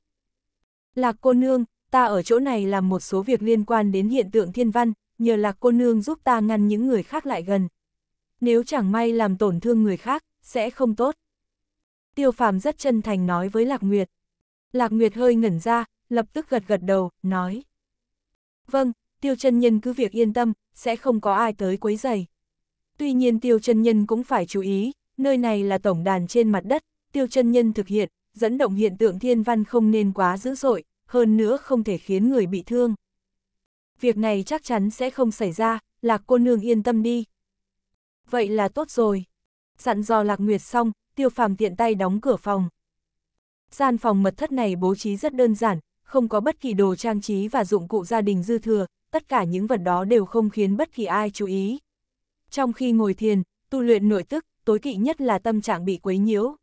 [SPEAKER 1] Lạc cô nương, ta ở chỗ này làm một số việc liên quan đến hiện tượng thiên văn, nhờ lạc cô nương giúp ta ngăn những người khác lại gần. Nếu chẳng may làm tổn thương người khác, sẽ không tốt. Tiêu phàm rất chân thành nói với Lạc Nguyệt. Lạc Nguyệt hơi ngẩn ra, lập tức gật gật đầu, nói. Vâng, tiêu chân nhân cứ việc yên tâm, sẽ không có ai tới quấy rầy. Tuy nhiên tiêu chân nhân cũng phải chú ý, nơi này là tổng đàn trên mặt đất, tiêu chân nhân thực hiện, dẫn động hiện tượng thiên văn không nên quá dữ dội, hơn nữa không thể khiến người bị thương. Việc này chắc chắn sẽ không xảy ra, lạc cô nương yên tâm đi. Vậy là tốt rồi. Dặn dò lạc nguyệt xong, tiêu phàm tiện tay đóng cửa phòng. Gian phòng mật thất này bố trí rất đơn giản, không có bất kỳ đồ trang trí và dụng cụ gia đình dư thừa, tất cả những vật đó đều không khiến bất kỳ ai chú ý. Trong khi ngồi thiền, tu luyện nội tức, tối kỵ nhất là tâm trạng bị quấy nhiễu.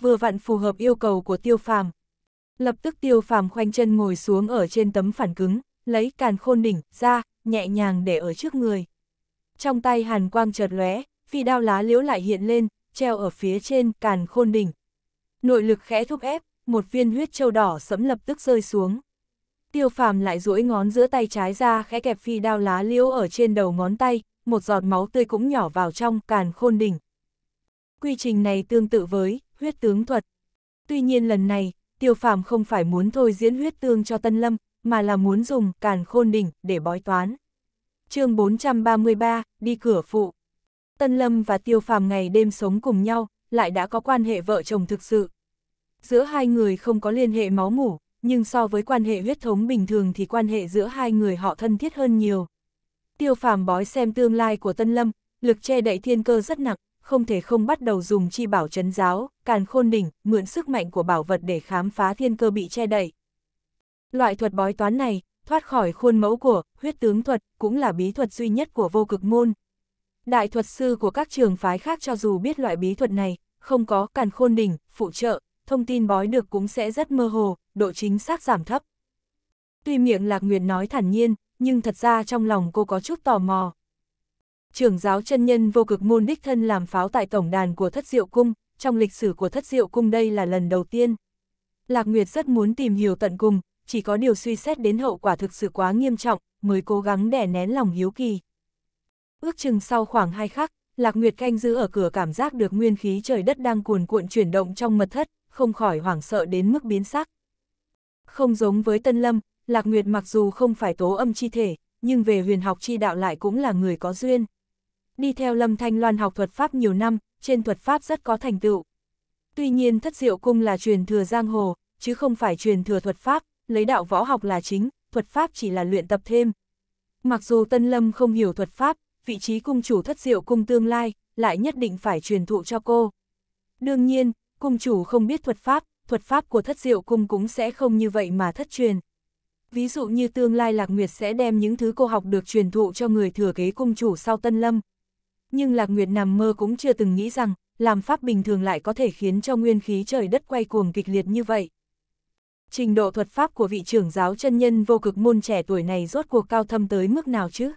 [SPEAKER 1] Vừa vặn phù hợp yêu cầu của tiêu phàm. Lập tức tiêu phàm khoanh chân ngồi xuống ở trên tấm phản cứng, lấy càn khôn đỉnh ra, nhẹ nhàng để ở trước người. Trong tay hàn quang chợt lóe, phi đao lá liễu lại hiện lên, treo ở phía trên càn khôn đỉnh. Nội lực khẽ thúc ép, một viên huyết châu đỏ sẫm lập tức rơi xuống. Tiêu phàm lại duỗi ngón giữa tay trái ra khẽ kẹp phi đao lá liễu ở trên đầu ngón tay, một giọt máu tươi cũng nhỏ vào trong càn khôn đỉnh. Quy trình này tương tự với huyết tướng thuật. Tuy nhiên lần này, tiêu phàm không phải muốn thôi diễn huyết tương cho Tân Lâm, mà là muốn dùng càn khôn đỉnh để bói toán. chương 433, đi cửa phụ. Tân Lâm và Tiêu Phàm ngày đêm sống cùng nhau, lại đã có quan hệ vợ chồng thực sự. Giữa hai người không có liên hệ máu mủ, nhưng so với quan hệ huyết thống bình thường thì quan hệ giữa hai người họ thân thiết hơn nhiều. Tiêu Phàm bói xem tương lai của Tân Lâm, lực che đậy thiên cơ rất nặng, không thể không bắt đầu dùng chi bảo trấn giáo, càn khôn đỉnh, mượn sức mạnh của bảo vật để khám phá thiên cơ bị che đậy. Loại thuật bói toán này, thoát khỏi khuôn mẫu của huyết tướng thuật, cũng là bí thuật duy nhất của vô cực môn, Đại thuật sư của các trường phái khác cho dù biết loại bí thuật này, không có càn khôn đỉnh, phụ trợ, thông tin bói được cũng sẽ rất mơ hồ, độ chính xác giảm thấp. Tuy miệng Lạc Nguyệt nói thản nhiên, nhưng thật ra trong lòng cô có chút tò mò. Trưởng giáo chân nhân vô cực môn đích thân làm pháo tại tổng đàn của thất diệu cung, trong lịch sử của thất diệu cung đây là lần đầu tiên. Lạc Nguyệt rất muốn tìm hiểu tận cùng, chỉ có điều suy xét đến hậu quả thực sự quá nghiêm trọng, mới cố gắng đè nén lòng hiếu kỳ. Ước chừng sau khoảng hai khắc, Lạc Nguyệt canh giữ ở cửa cảm giác được nguyên khí trời đất đang cuồn cuộn chuyển động trong mật thất, không khỏi hoảng sợ đến mức biến sắc. Không giống với Tân Lâm, Lạc Nguyệt mặc dù không phải tố âm chi thể, nhưng về huyền học chi đạo lại cũng là người có duyên. Đi theo Lâm Thanh Loan học thuật pháp nhiều năm, trên thuật pháp rất có thành tựu. Tuy nhiên thất diệu cung là truyền thừa giang hồ, chứ không phải truyền thừa thuật pháp, lấy đạo võ học là chính, thuật pháp chỉ là luyện tập thêm. Mặc dù Tân Lâm không hiểu thuật pháp, vị trí cung chủ thất diệu cung tương lai, lại nhất định phải truyền thụ cho cô. Đương nhiên, cung chủ không biết thuật pháp, thuật pháp của thất diệu cung cũng sẽ không như vậy mà thất truyền. Ví dụ như tương lai Lạc Nguyệt sẽ đem những thứ cô học được truyền thụ cho người thừa kế cung chủ sau Tân Lâm. Nhưng Lạc Nguyệt nằm mơ cũng chưa từng nghĩ rằng, làm pháp bình thường lại có thể khiến cho nguyên khí trời đất quay cuồng kịch liệt như vậy. Trình độ thuật pháp của vị trưởng giáo chân nhân vô cực môn trẻ tuổi này rốt cuộc cao thâm tới mức nào chứ?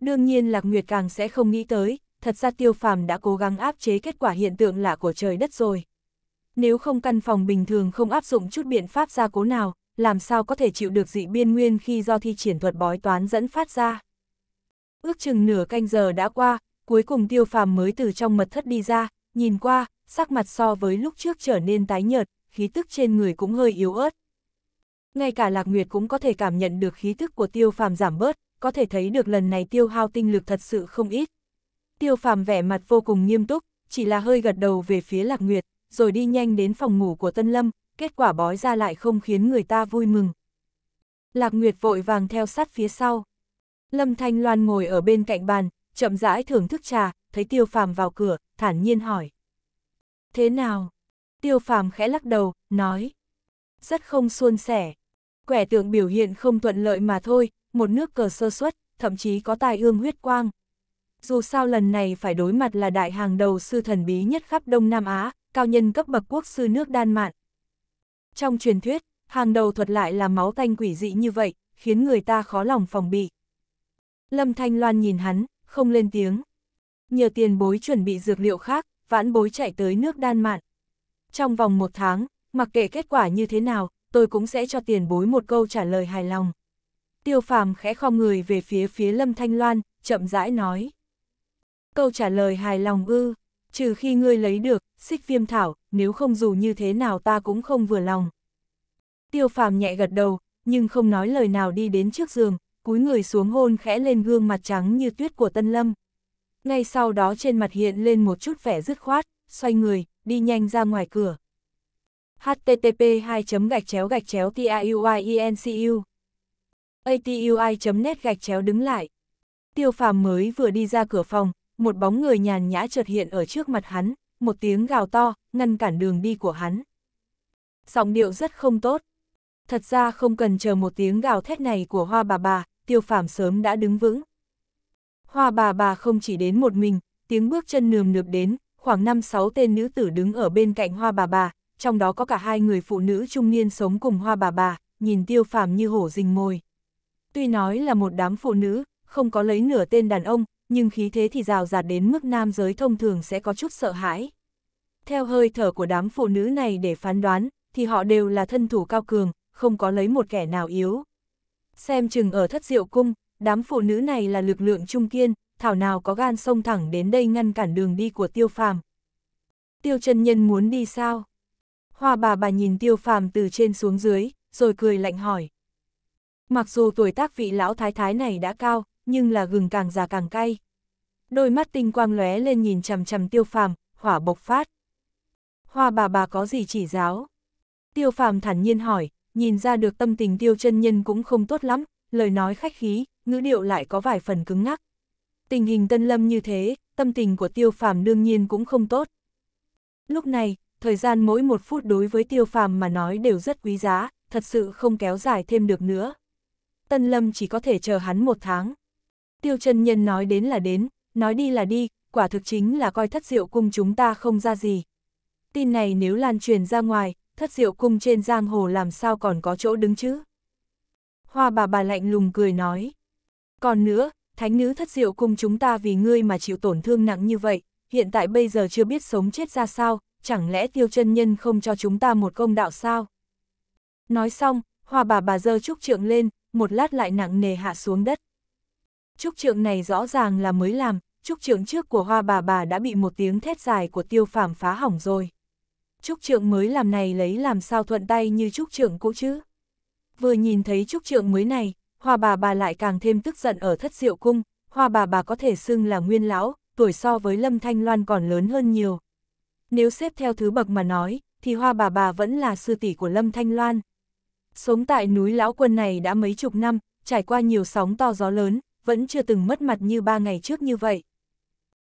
[SPEAKER 1] Đương nhiên Lạc Nguyệt càng sẽ không nghĩ tới, thật ra tiêu phàm đã cố gắng áp chế kết quả hiện tượng lạ của trời đất rồi. Nếu không căn phòng bình thường không áp dụng chút biện pháp gia cố nào, làm sao có thể chịu được dị biên nguyên khi do thi triển thuật bói toán dẫn phát ra. Ước chừng nửa canh giờ đã qua, cuối cùng tiêu phàm mới từ trong mật thất đi ra, nhìn qua, sắc mặt so với lúc trước trở nên tái nhợt, khí tức trên người cũng hơi yếu ớt. Ngay cả Lạc Nguyệt cũng có thể cảm nhận được khí tức của tiêu phàm giảm bớt, có thể thấy được lần này tiêu hao tinh lực thật sự không ít. Tiêu phàm vẻ mặt vô cùng nghiêm túc, chỉ là hơi gật đầu về phía Lạc Nguyệt, rồi đi nhanh đến phòng ngủ của Tân Lâm, kết quả bói ra lại không khiến người ta vui mừng. Lạc Nguyệt vội vàng theo sát phía sau. Lâm Thanh Loan ngồi ở bên cạnh bàn, chậm rãi thưởng thức trà, thấy Tiêu Phàm vào cửa, thản nhiên hỏi. Thế nào? Tiêu Phàm khẽ lắc đầu, nói. Rất không suôn sẻ. Quẻ tượng biểu hiện không thuận lợi mà thôi, một nước cờ sơ suất, thậm chí có tài ương huyết quang. Dù sao lần này phải đối mặt là đại hàng đầu sư thần bí nhất khắp Đông Nam Á, cao nhân cấp bậc quốc sư nước Đan Mạn. Trong truyền thuyết, hàng đầu thuật lại là máu tanh quỷ dị như vậy, khiến người ta khó lòng phòng bị. Lâm Thanh Loan nhìn hắn, không lên tiếng. Nhờ tiền bối chuẩn bị dược liệu khác, vãn bối chạy tới nước Đan Mạn. Trong vòng một tháng, mặc kệ kết quả như thế nào, tôi cũng sẽ cho tiền bối một câu trả lời hài lòng tiêu phàm khẽ khom người về phía phía Lâm Thanh Loan, chậm rãi nói. Câu trả lời hài lòng ư, trừ khi ngươi lấy được, xích viêm thảo, nếu không dù như thế nào ta cũng không vừa lòng. Tiêu phàm nhẹ gật đầu, nhưng không nói lời nào đi đến trước giường, cúi người xuống hôn khẽ lên gương mặt trắng như tuyết của Tân Lâm. Ngay sau đó trên mặt hiện lên một chút vẻ dứt khoát, xoay người, đi nhanh ra ngoài cửa. http 2 gạch chéo gạch chéo tiauiencu ATUI.net gạch chéo đứng lại. Tiêu phàm mới vừa đi ra cửa phòng, một bóng người nhàn nhã chợt hiện ở trước mặt hắn, một tiếng gào to, ngăn cản đường đi của hắn. Giọng điệu rất không tốt. Thật ra không cần chờ một tiếng gào thét này của hoa bà bà, tiêu phàm sớm đã đứng vững. Hoa bà bà không chỉ đến một mình, tiếng bước chân nườm nượp đến, khoảng 5-6 tên nữ tử đứng ở bên cạnh hoa bà bà, trong đó có cả hai người phụ nữ trung niên sống cùng hoa bà bà, nhìn tiêu phàm như hổ rình mồi. Tuy nói là một đám phụ nữ, không có lấy nửa tên đàn ông, nhưng khí thế thì rào rạt đến mức nam giới thông thường sẽ có chút sợ hãi. Theo hơi thở của đám phụ nữ này để phán đoán, thì họ đều là thân thủ cao cường, không có lấy một kẻ nào yếu. Xem chừng ở thất diệu cung, đám phụ nữ này là lực lượng trung kiên, thảo nào có gan sông thẳng đến đây ngăn cản đường đi của tiêu phàm. Tiêu chân nhân muốn đi sao? Hoa bà bà nhìn tiêu phàm từ trên xuống dưới, rồi cười lạnh hỏi. Mặc dù tuổi tác vị lão thái thái này đã cao, nhưng là gừng càng già càng cay. Đôi mắt tinh quang lóe lên nhìn chằm chằm tiêu phàm, hỏa bộc phát. Hoa bà bà có gì chỉ giáo? Tiêu phàm thản nhiên hỏi, nhìn ra được tâm tình tiêu chân nhân cũng không tốt lắm, lời nói khách khí, ngữ điệu lại có vài phần cứng ngắc. Tình hình tân lâm như thế, tâm tình của tiêu phàm đương nhiên cũng không tốt. Lúc này, thời gian mỗi một phút đối với tiêu phàm mà nói đều rất quý giá, thật sự không kéo dài thêm được nữa. Tân Lâm chỉ có thể chờ hắn một tháng. Tiêu chân nhân nói đến là đến, nói đi là đi, quả thực chính là coi thất diệu cung chúng ta không ra gì. Tin này nếu lan truyền ra ngoài, thất diệu cung trên giang hồ làm sao còn có chỗ đứng chứ? Hoa bà bà lạnh lùng cười nói. Còn nữa, thánh nữ thất diệu cung chúng ta vì ngươi mà chịu tổn thương nặng như vậy, hiện tại bây giờ chưa biết sống chết ra sao, chẳng lẽ tiêu chân nhân không cho chúng ta một công đạo sao? Nói xong, hoa bà bà giơ trúc trượng lên, một lát lại nặng nề hạ xuống đất. Trúc trượng này rõ ràng là mới làm, trúc trượng trước của hoa bà bà đã bị một tiếng thét dài của tiêu phàm phá hỏng rồi. Trúc trượng mới làm này lấy làm sao thuận tay như trúc trượng cũ chứ. Vừa nhìn thấy trúc trượng mới này, hoa bà bà lại càng thêm tức giận ở thất diệu cung, hoa bà bà có thể xưng là nguyên lão, tuổi so với lâm thanh loan còn lớn hơn nhiều. Nếu xếp theo thứ bậc mà nói, thì hoa bà bà vẫn là sư tỷ của lâm thanh loan sống tại núi lão quân này đã mấy chục năm, trải qua nhiều sóng to gió lớn, vẫn chưa từng mất mặt như ba ngày trước như vậy.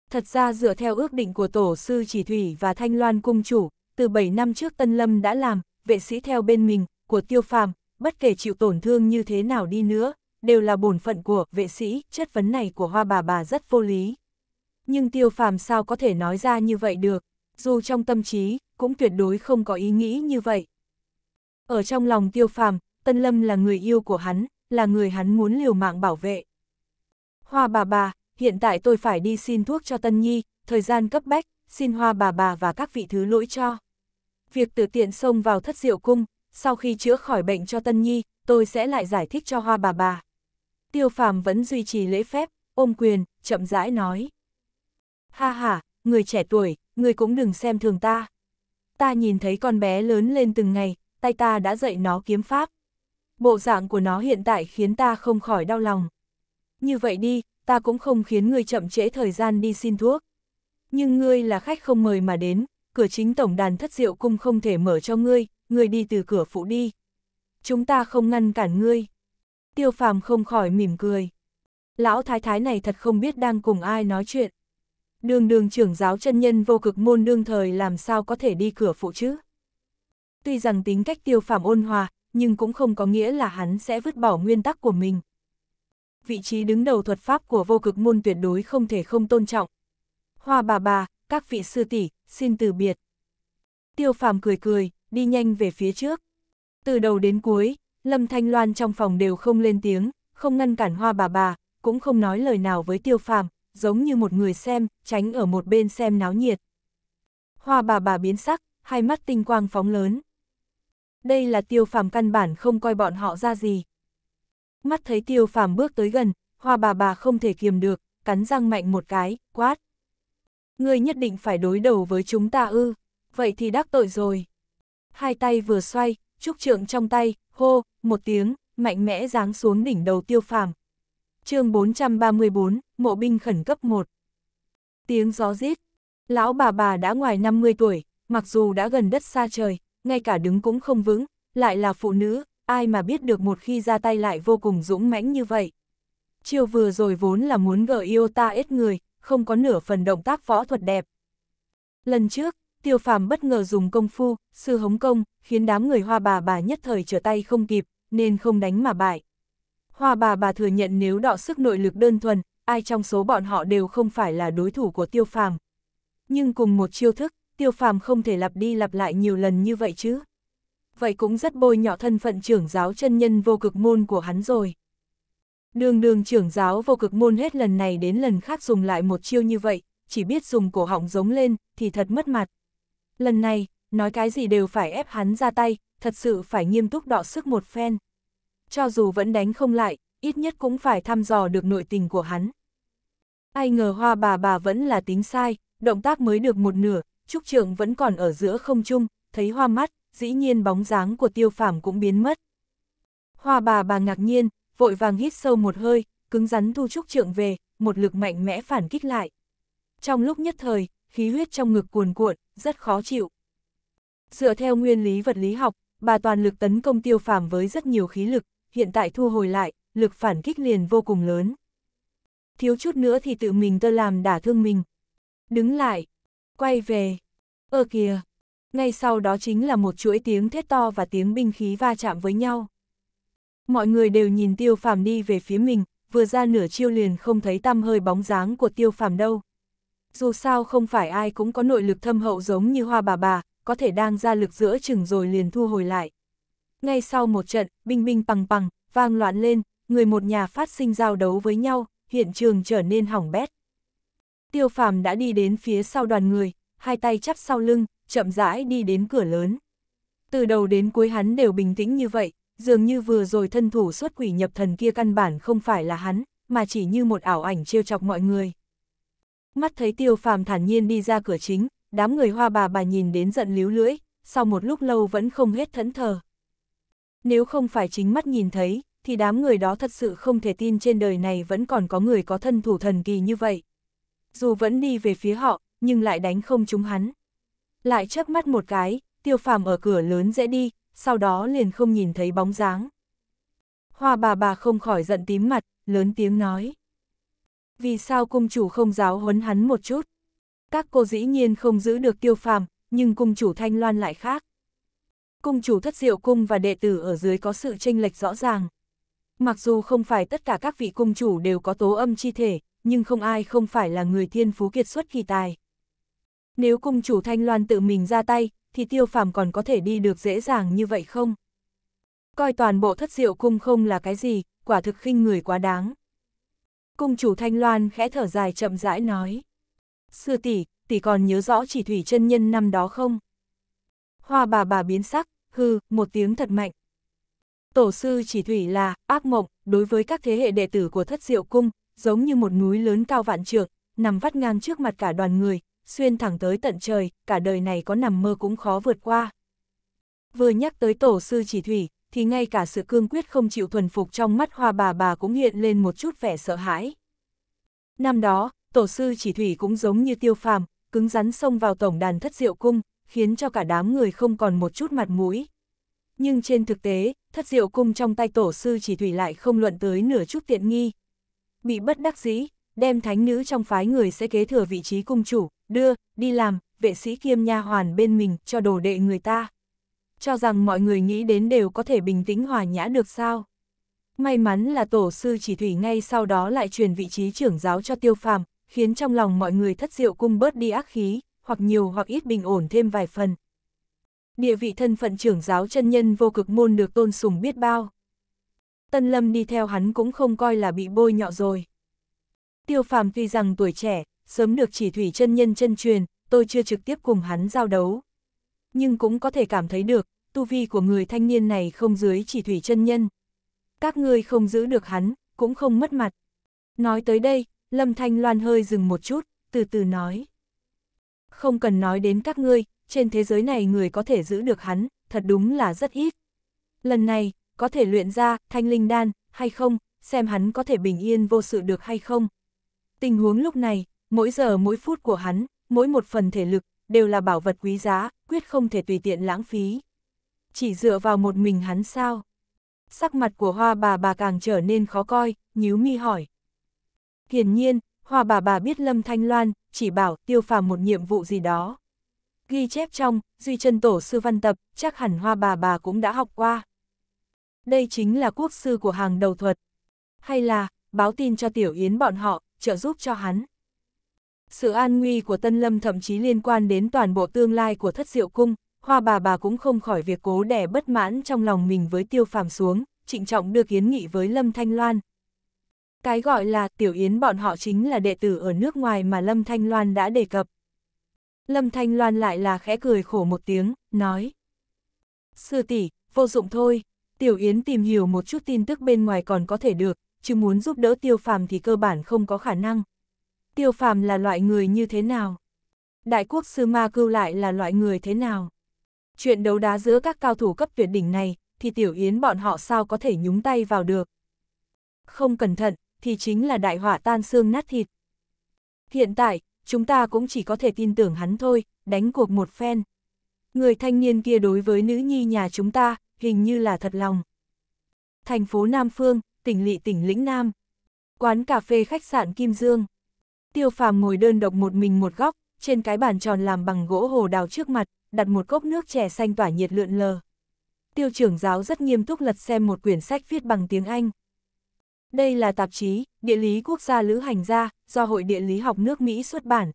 [SPEAKER 1] Thật ra dựa theo ước định của tổ sư chỉ thủy và thanh loan cung chủ, từ 7 năm trước Tân Lâm đã làm, vệ sĩ theo bên mình, của tiêu phàm, bất kể chịu tổn thương như thế nào đi nữa, đều là bổn phận của vệ sĩ, chất vấn này của hoa bà bà rất vô lý. Nhưng tiêu phàm sao có thể nói ra như vậy được, dù trong tâm trí, cũng tuyệt đối không có ý nghĩ như vậy. Ở trong lòng tiêu phàm, Tân Lâm là người yêu của hắn, là người hắn muốn liều mạng bảo vệ. Hoa bà bà, hiện tại tôi phải đi xin thuốc cho Tân Nhi, thời gian cấp bách, xin hoa bà bà và các vị thứ lỗi cho. Việc từ tiện xông vào thất diệu cung, sau khi chữa khỏi bệnh cho Tân Nhi, tôi sẽ lại giải thích cho hoa bà bà. Tiêu phàm vẫn duy trì lễ phép, ôm quyền, chậm rãi nói. Ha ha, người trẻ tuổi, người cũng đừng xem thường ta. Ta nhìn thấy con bé lớn lên từng ngày, tay ta đã dạy nó kiếm pháp. Bộ dạng của nó hiện tại khiến ta không khỏi đau lòng. Như vậy đi, ta cũng không khiến ngươi chậm trễ thời gian đi xin thuốc. Nhưng ngươi là khách không mời mà đến, cửa chính tổng đàn thất diệu cung không thể mở cho ngươi, ngươi đi từ cửa phụ đi. Chúng ta không ngăn cản ngươi. Tiêu phàm không khỏi mỉm cười. Lão thái thái này thật không biết đang cùng ai nói chuyện. Đường đường trưởng giáo chân nhân vô cực môn đương thời làm sao có thể đi cửa phụ chứ? tuy rằng tính cách tiêu phàm ôn hòa, nhưng cũng không có nghĩa là hắn sẽ vứt bỏ nguyên tắc của mình. Vị trí đứng đầu thuật pháp của vô cực môn tuyệt đối không thể không tôn trọng. Hoa bà bà, các vị sư tỷ, xin từ biệt. Tiêu phàm cười cười, đi nhanh về phía trước. Từ đầu đến cuối, Lâm Thanh Loan trong phòng đều không lên tiếng, không ngăn cản hoa bà bà, cũng không nói lời nào với tiêu phàm, giống như một người xem, tránh ở một bên xem náo nhiệt. Hoa bà bà biến sắc, hai mắt tinh quang phóng lớn đây là tiêu phàm căn bản không coi bọn họ ra gì. Mắt thấy tiêu phàm bước tới gần, hoa bà bà không thể kiềm được, cắn răng mạnh một cái, quát. Ngươi nhất định phải đối đầu với chúng ta ư, vậy thì đắc tội rồi. Hai tay vừa xoay, trúc trượng trong tay, hô, một tiếng, mạnh mẽ giáng xuống đỉnh đầu tiêu phàm. chương 434, mộ binh khẩn cấp 1. Tiếng gió rít lão bà bà đã ngoài 50 tuổi, mặc dù đã gần đất xa trời, ngay cả đứng cũng không vững, lại là phụ nữ, ai mà biết được một khi ra tay lại vô cùng dũng mãnh như vậy. Chiều vừa rồi vốn là muốn gỡ yêu ta ít người, không có nửa phần động tác võ thuật đẹp. Lần trước, tiêu phàm bất ngờ dùng công phu, sư hống công, khiến đám người hoa bà bà nhất thời trở tay không kịp, nên không đánh mà bại. Hoa bà bà thừa nhận nếu đọ sức nội lực đơn thuần, ai trong số bọn họ đều không phải là đối thủ của tiêu phàm. Nhưng cùng một chiêu thức, tiêu phàm không thể lặp đi lặp lại nhiều lần như vậy chứ. Vậy cũng rất bôi nhọ thân phận trưởng giáo chân nhân vô cực môn của hắn rồi. Đường đường trưởng giáo vô cực môn hết lần này đến lần khác dùng lại một chiêu như vậy, chỉ biết dùng cổ họng giống lên, thì thật mất mặt. Lần này, nói cái gì đều phải ép hắn ra tay, thật sự phải nghiêm túc đọ sức một phen. Cho dù vẫn đánh không lại, ít nhất cũng phải thăm dò được nội tình của hắn. Ai ngờ hoa bà bà vẫn là tính sai, động tác mới được một nửa, trúc trượng vẫn còn ở giữa không trung, thấy hoa mắt, dĩ nhiên bóng dáng của tiêu phàm cũng biến mất. Hoa bà bà ngạc nhiên, vội vàng hít sâu một hơi, cứng rắn thu trúc trượng về, một lực mạnh mẽ phản kích lại. Trong lúc nhất thời, khí huyết trong ngực cuồn cuộn, rất khó chịu. Dựa theo nguyên lý vật lý học, bà toàn lực tấn công tiêu phàm với rất nhiều khí lực, hiện tại thu hồi lại, lực phản kích liền vô cùng lớn. Thiếu chút nữa thì tự mình tơ làm đả thương mình. Đứng lại, Quay về. Ơ kìa. Ngay sau đó chính là một chuỗi tiếng thét to và tiếng binh khí va chạm với nhau. Mọi người đều nhìn tiêu phàm đi về phía mình, vừa ra nửa chiêu liền không thấy tăm hơi bóng dáng của tiêu phàm đâu. Dù sao không phải ai cũng có nội lực thâm hậu giống như hoa bà bà, có thể đang ra lực giữa chừng rồi liền thu hồi lại. Ngay sau một trận, binh binh pằng pằng vang loạn lên, người một nhà phát sinh giao đấu với nhau, hiện trường trở nên hỏng bét tiêu phàm đã đi đến phía sau đoàn người, hai tay chắp sau lưng, chậm rãi đi đến cửa lớn. Từ đầu đến cuối hắn đều bình tĩnh như vậy, dường như vừa rồi thân thủ xuất quỷ nhập thần kia căn bản không phải là hắn, mà chỉ như một ảo ảnh trêu chọc mọi người. Mắt thấy tiêu phàm thản nhiên đi ra cửa chính, đám người hoa bà bà nhìn đến giận líu lưỡi, sau một lúc lâu vẫn không hết thẫn thờ. Nếu không phải chính mắt nhìn thấy, thì đám người đó thật sự không thể tin trên đời này vẫn còn có người có thân thủ thần kỳ như vậy dù vẫn đi về phía họ, nhưng lại đánh không trúng hắn. Lại chớp mắt một cái, tiêu phàm ở cửa lớn dễ đi, sau đó liền không nhìn thấy bóng dáng. Hoa bà bà không khỏi giận tím mặt, lớn tiếng nói. Vì sao cung chủ không giáo huấn hắn một chút? Các cô dĩ nhiên không giữ được tiêu phàm, nhưng cung chủ thanh loan lại khác. Cung chủ thất diệu cung và đệ tử ở dưới có sự tranh lệch rõ ràng. Mặc dù không phải tất cả các vị cung chủ đều có tố âm chi thể, nhưng không ai không phải là người thiên phú kiệt xuất kỳ tài. Nếu cung chủ Thanh Loan tự mình ra tay, thì tiêu phàm còn có thể đi được dễ dàng như vậy không? Coi toàn bộ thất diệu cung không là cái gì, quả thực khinh người quá đáng. Cung chủ Thanh Loan khẽ thở dài chậm rãi nói. Sư tỷ, tỷ còn nhớ rõ chỉ thủy chân nhân năm đó không? Hoa bà bà biến sắc, hư, một tiếng thật mạnh. Tổ sư chỉ thủy là, ác mộng, đối với các thế hệ đệ tử của thất diệu cung, giống như một núi lớn cao vạn trượng, nằm vắt ngang trước mặt cả đoàn người, xuyên thẳng tới tận trời, cả đời này có nằm mơ cũng khó vượt qua. Vừa nhắc tới tổ sư chỉ thủy, thì ngay cả sự cương quyết không chịu thuần phục trong mắt hoa bà bà cũng hiện lên một chút vẻ sợ hãi. Năm đó, tổ sư chỉ thủy cũng giống như tiêu phàm, cứng rắn xông vào tổng đàn thất diệu cung, khiến cho cả đám người không còn một chút mặt mũi. Nhưng trên thực tế, thất diệu cung trong tay tổ sư chỉ thủy lại không luận tới nửa chút tiện nghi, bị bất đắc dĩ, đem thánh nữ trong phái người sẽ kế thừa vị trí cung chủ, đưa, đi làm, vệ sĩ kiêm nha hoàn bên mình cho đồ đệ người ta. Cho rằng mọi người nghĩ đến đều có thể bình tĩnh hòa nhã được sao. May mắn là tổ sư chỉ thủy ngay sau đó lại truyền vị trí trưởng giáo cho tiêu phàm, khiến trong lòng mọi người thất diệu cung bớt đi ác khí, hoặc nhiều hoặc ít bình ổn thêm vài phần. Địa vị thân phận trưởng giáo chân nhân vô cực môn được tôn sùng biết bao. Tân Lâm đi theo hắn cũng không coi là bị bôi nhọ rồi. Tiêu phàm tuy rằng tuổi trẻ, sớm được chỉ thủy chân nhân chân truyền, tôi chưa trực tiếp cùng hắn giao đấu. Nhưng cũng có thể cảm thấy được, tu vi của người thanh niên này không dưới chỉ thủy chân nhân. Các ngươi không giữ được hắn, cũng không mất mặt. Nói tới đây, Lâm Thanh Loan hơi dừng một chút, từ từ nói. Không cần nói đến các ngươi, trên thế giới này người có thể giữ được hắn, thật đúng là rất ít. Lần này, có thể luyện ra thanh linh đan hay không, xem hắn có thể bình yên vô sự được hay không. Tình huống lúc này, mỗi giờ mỗi phút của hắn, mỗi một phần thể lực, đều là bảo vật quý giá, quyết không thể tùy tiện lãng phí. Chỉ dựa vào một mình hắn sao? Sắc mặt của hoa bà bà càng trở nên khó coi, nhíu mi hỏi. Hiển nhiên, hoa bà bà biết Lâm Thanh Loan, chỉ bảo tiêu phàm một nhiệm vụ gì đó. Ghi chép trong, Duy chân Tổ Sư Văn Tập, chắc hẳn hoa bà bà cũng đã học qua đây chính là quốc sư của hàng đầu thuật. Hay là, báo tin cho Tiểu Yến bọn họ, trợ giúp cho hắn. Sự an nguy của Tân Lâm thậm chí liên quan đến toàn bộ tương lai của thất diệu cung, hoa bà bà cũng không khỏi việc cố đẻ bất mãn trong lòng mình với tiêu phàm xuống, trịnh trọng đưa kiến nghị với Lâm Thanh Loan. Cái gọi là Tiểu Yến bọn họ chính là đệ tử ở nước ngoài mà Lâm Thanh Loan đã đề cập. Lâm Thanh Loan lại là khẽ cười khổ một tiếng, nói. Sư tỷ vô dụng thôi, Tiểu Yến tìm hiểu một chút tin tức bên ngoài còn có thể được, chứ muốn giúp đỡ Tiêu Phàm thì cơ bản không có khả năng. Tiêu Phàm là loại người như thế nào? Đại quốc sư Ma Cưu lại là loại người thế nào? Chuyện đấu đá giữa các cao thủ cấp tuyệt đỉnh này, thì Tiểu Yến bọn họ sao có thể nhúng tay vào được? Không cẩn thận, thì chính là đại họa tan xương nát thịt. Hiện tại, chúng ta cũng chỉ có thể tin tưởng hắn thôi, đánh cuộc một phen. Người thanh niên kia đối với nữ nhi nhà chúng ta, hình như là thật lòng. Thành phố Nam Phương, tỉnh lỵ tỉnh Lĩnh Nam. Quán cà phê khách sạn Kim Dương. Tiêu phàm ngồi đơn độc một mình một góc, trên cái bàn tròn làm bằng gỗ hồ đào trước mặt, đặt một cốc nước chè xanh tỏa nhiệt lượn lờ. Tiêu trưởng giáo rất nghiêm túc lật xem một quyển sách viết bằng tiếng Anh. Đây là tạp chí Địa lý quốc gia lữ hành gia do Hội Địa lý học nước Mỹ xuất bản,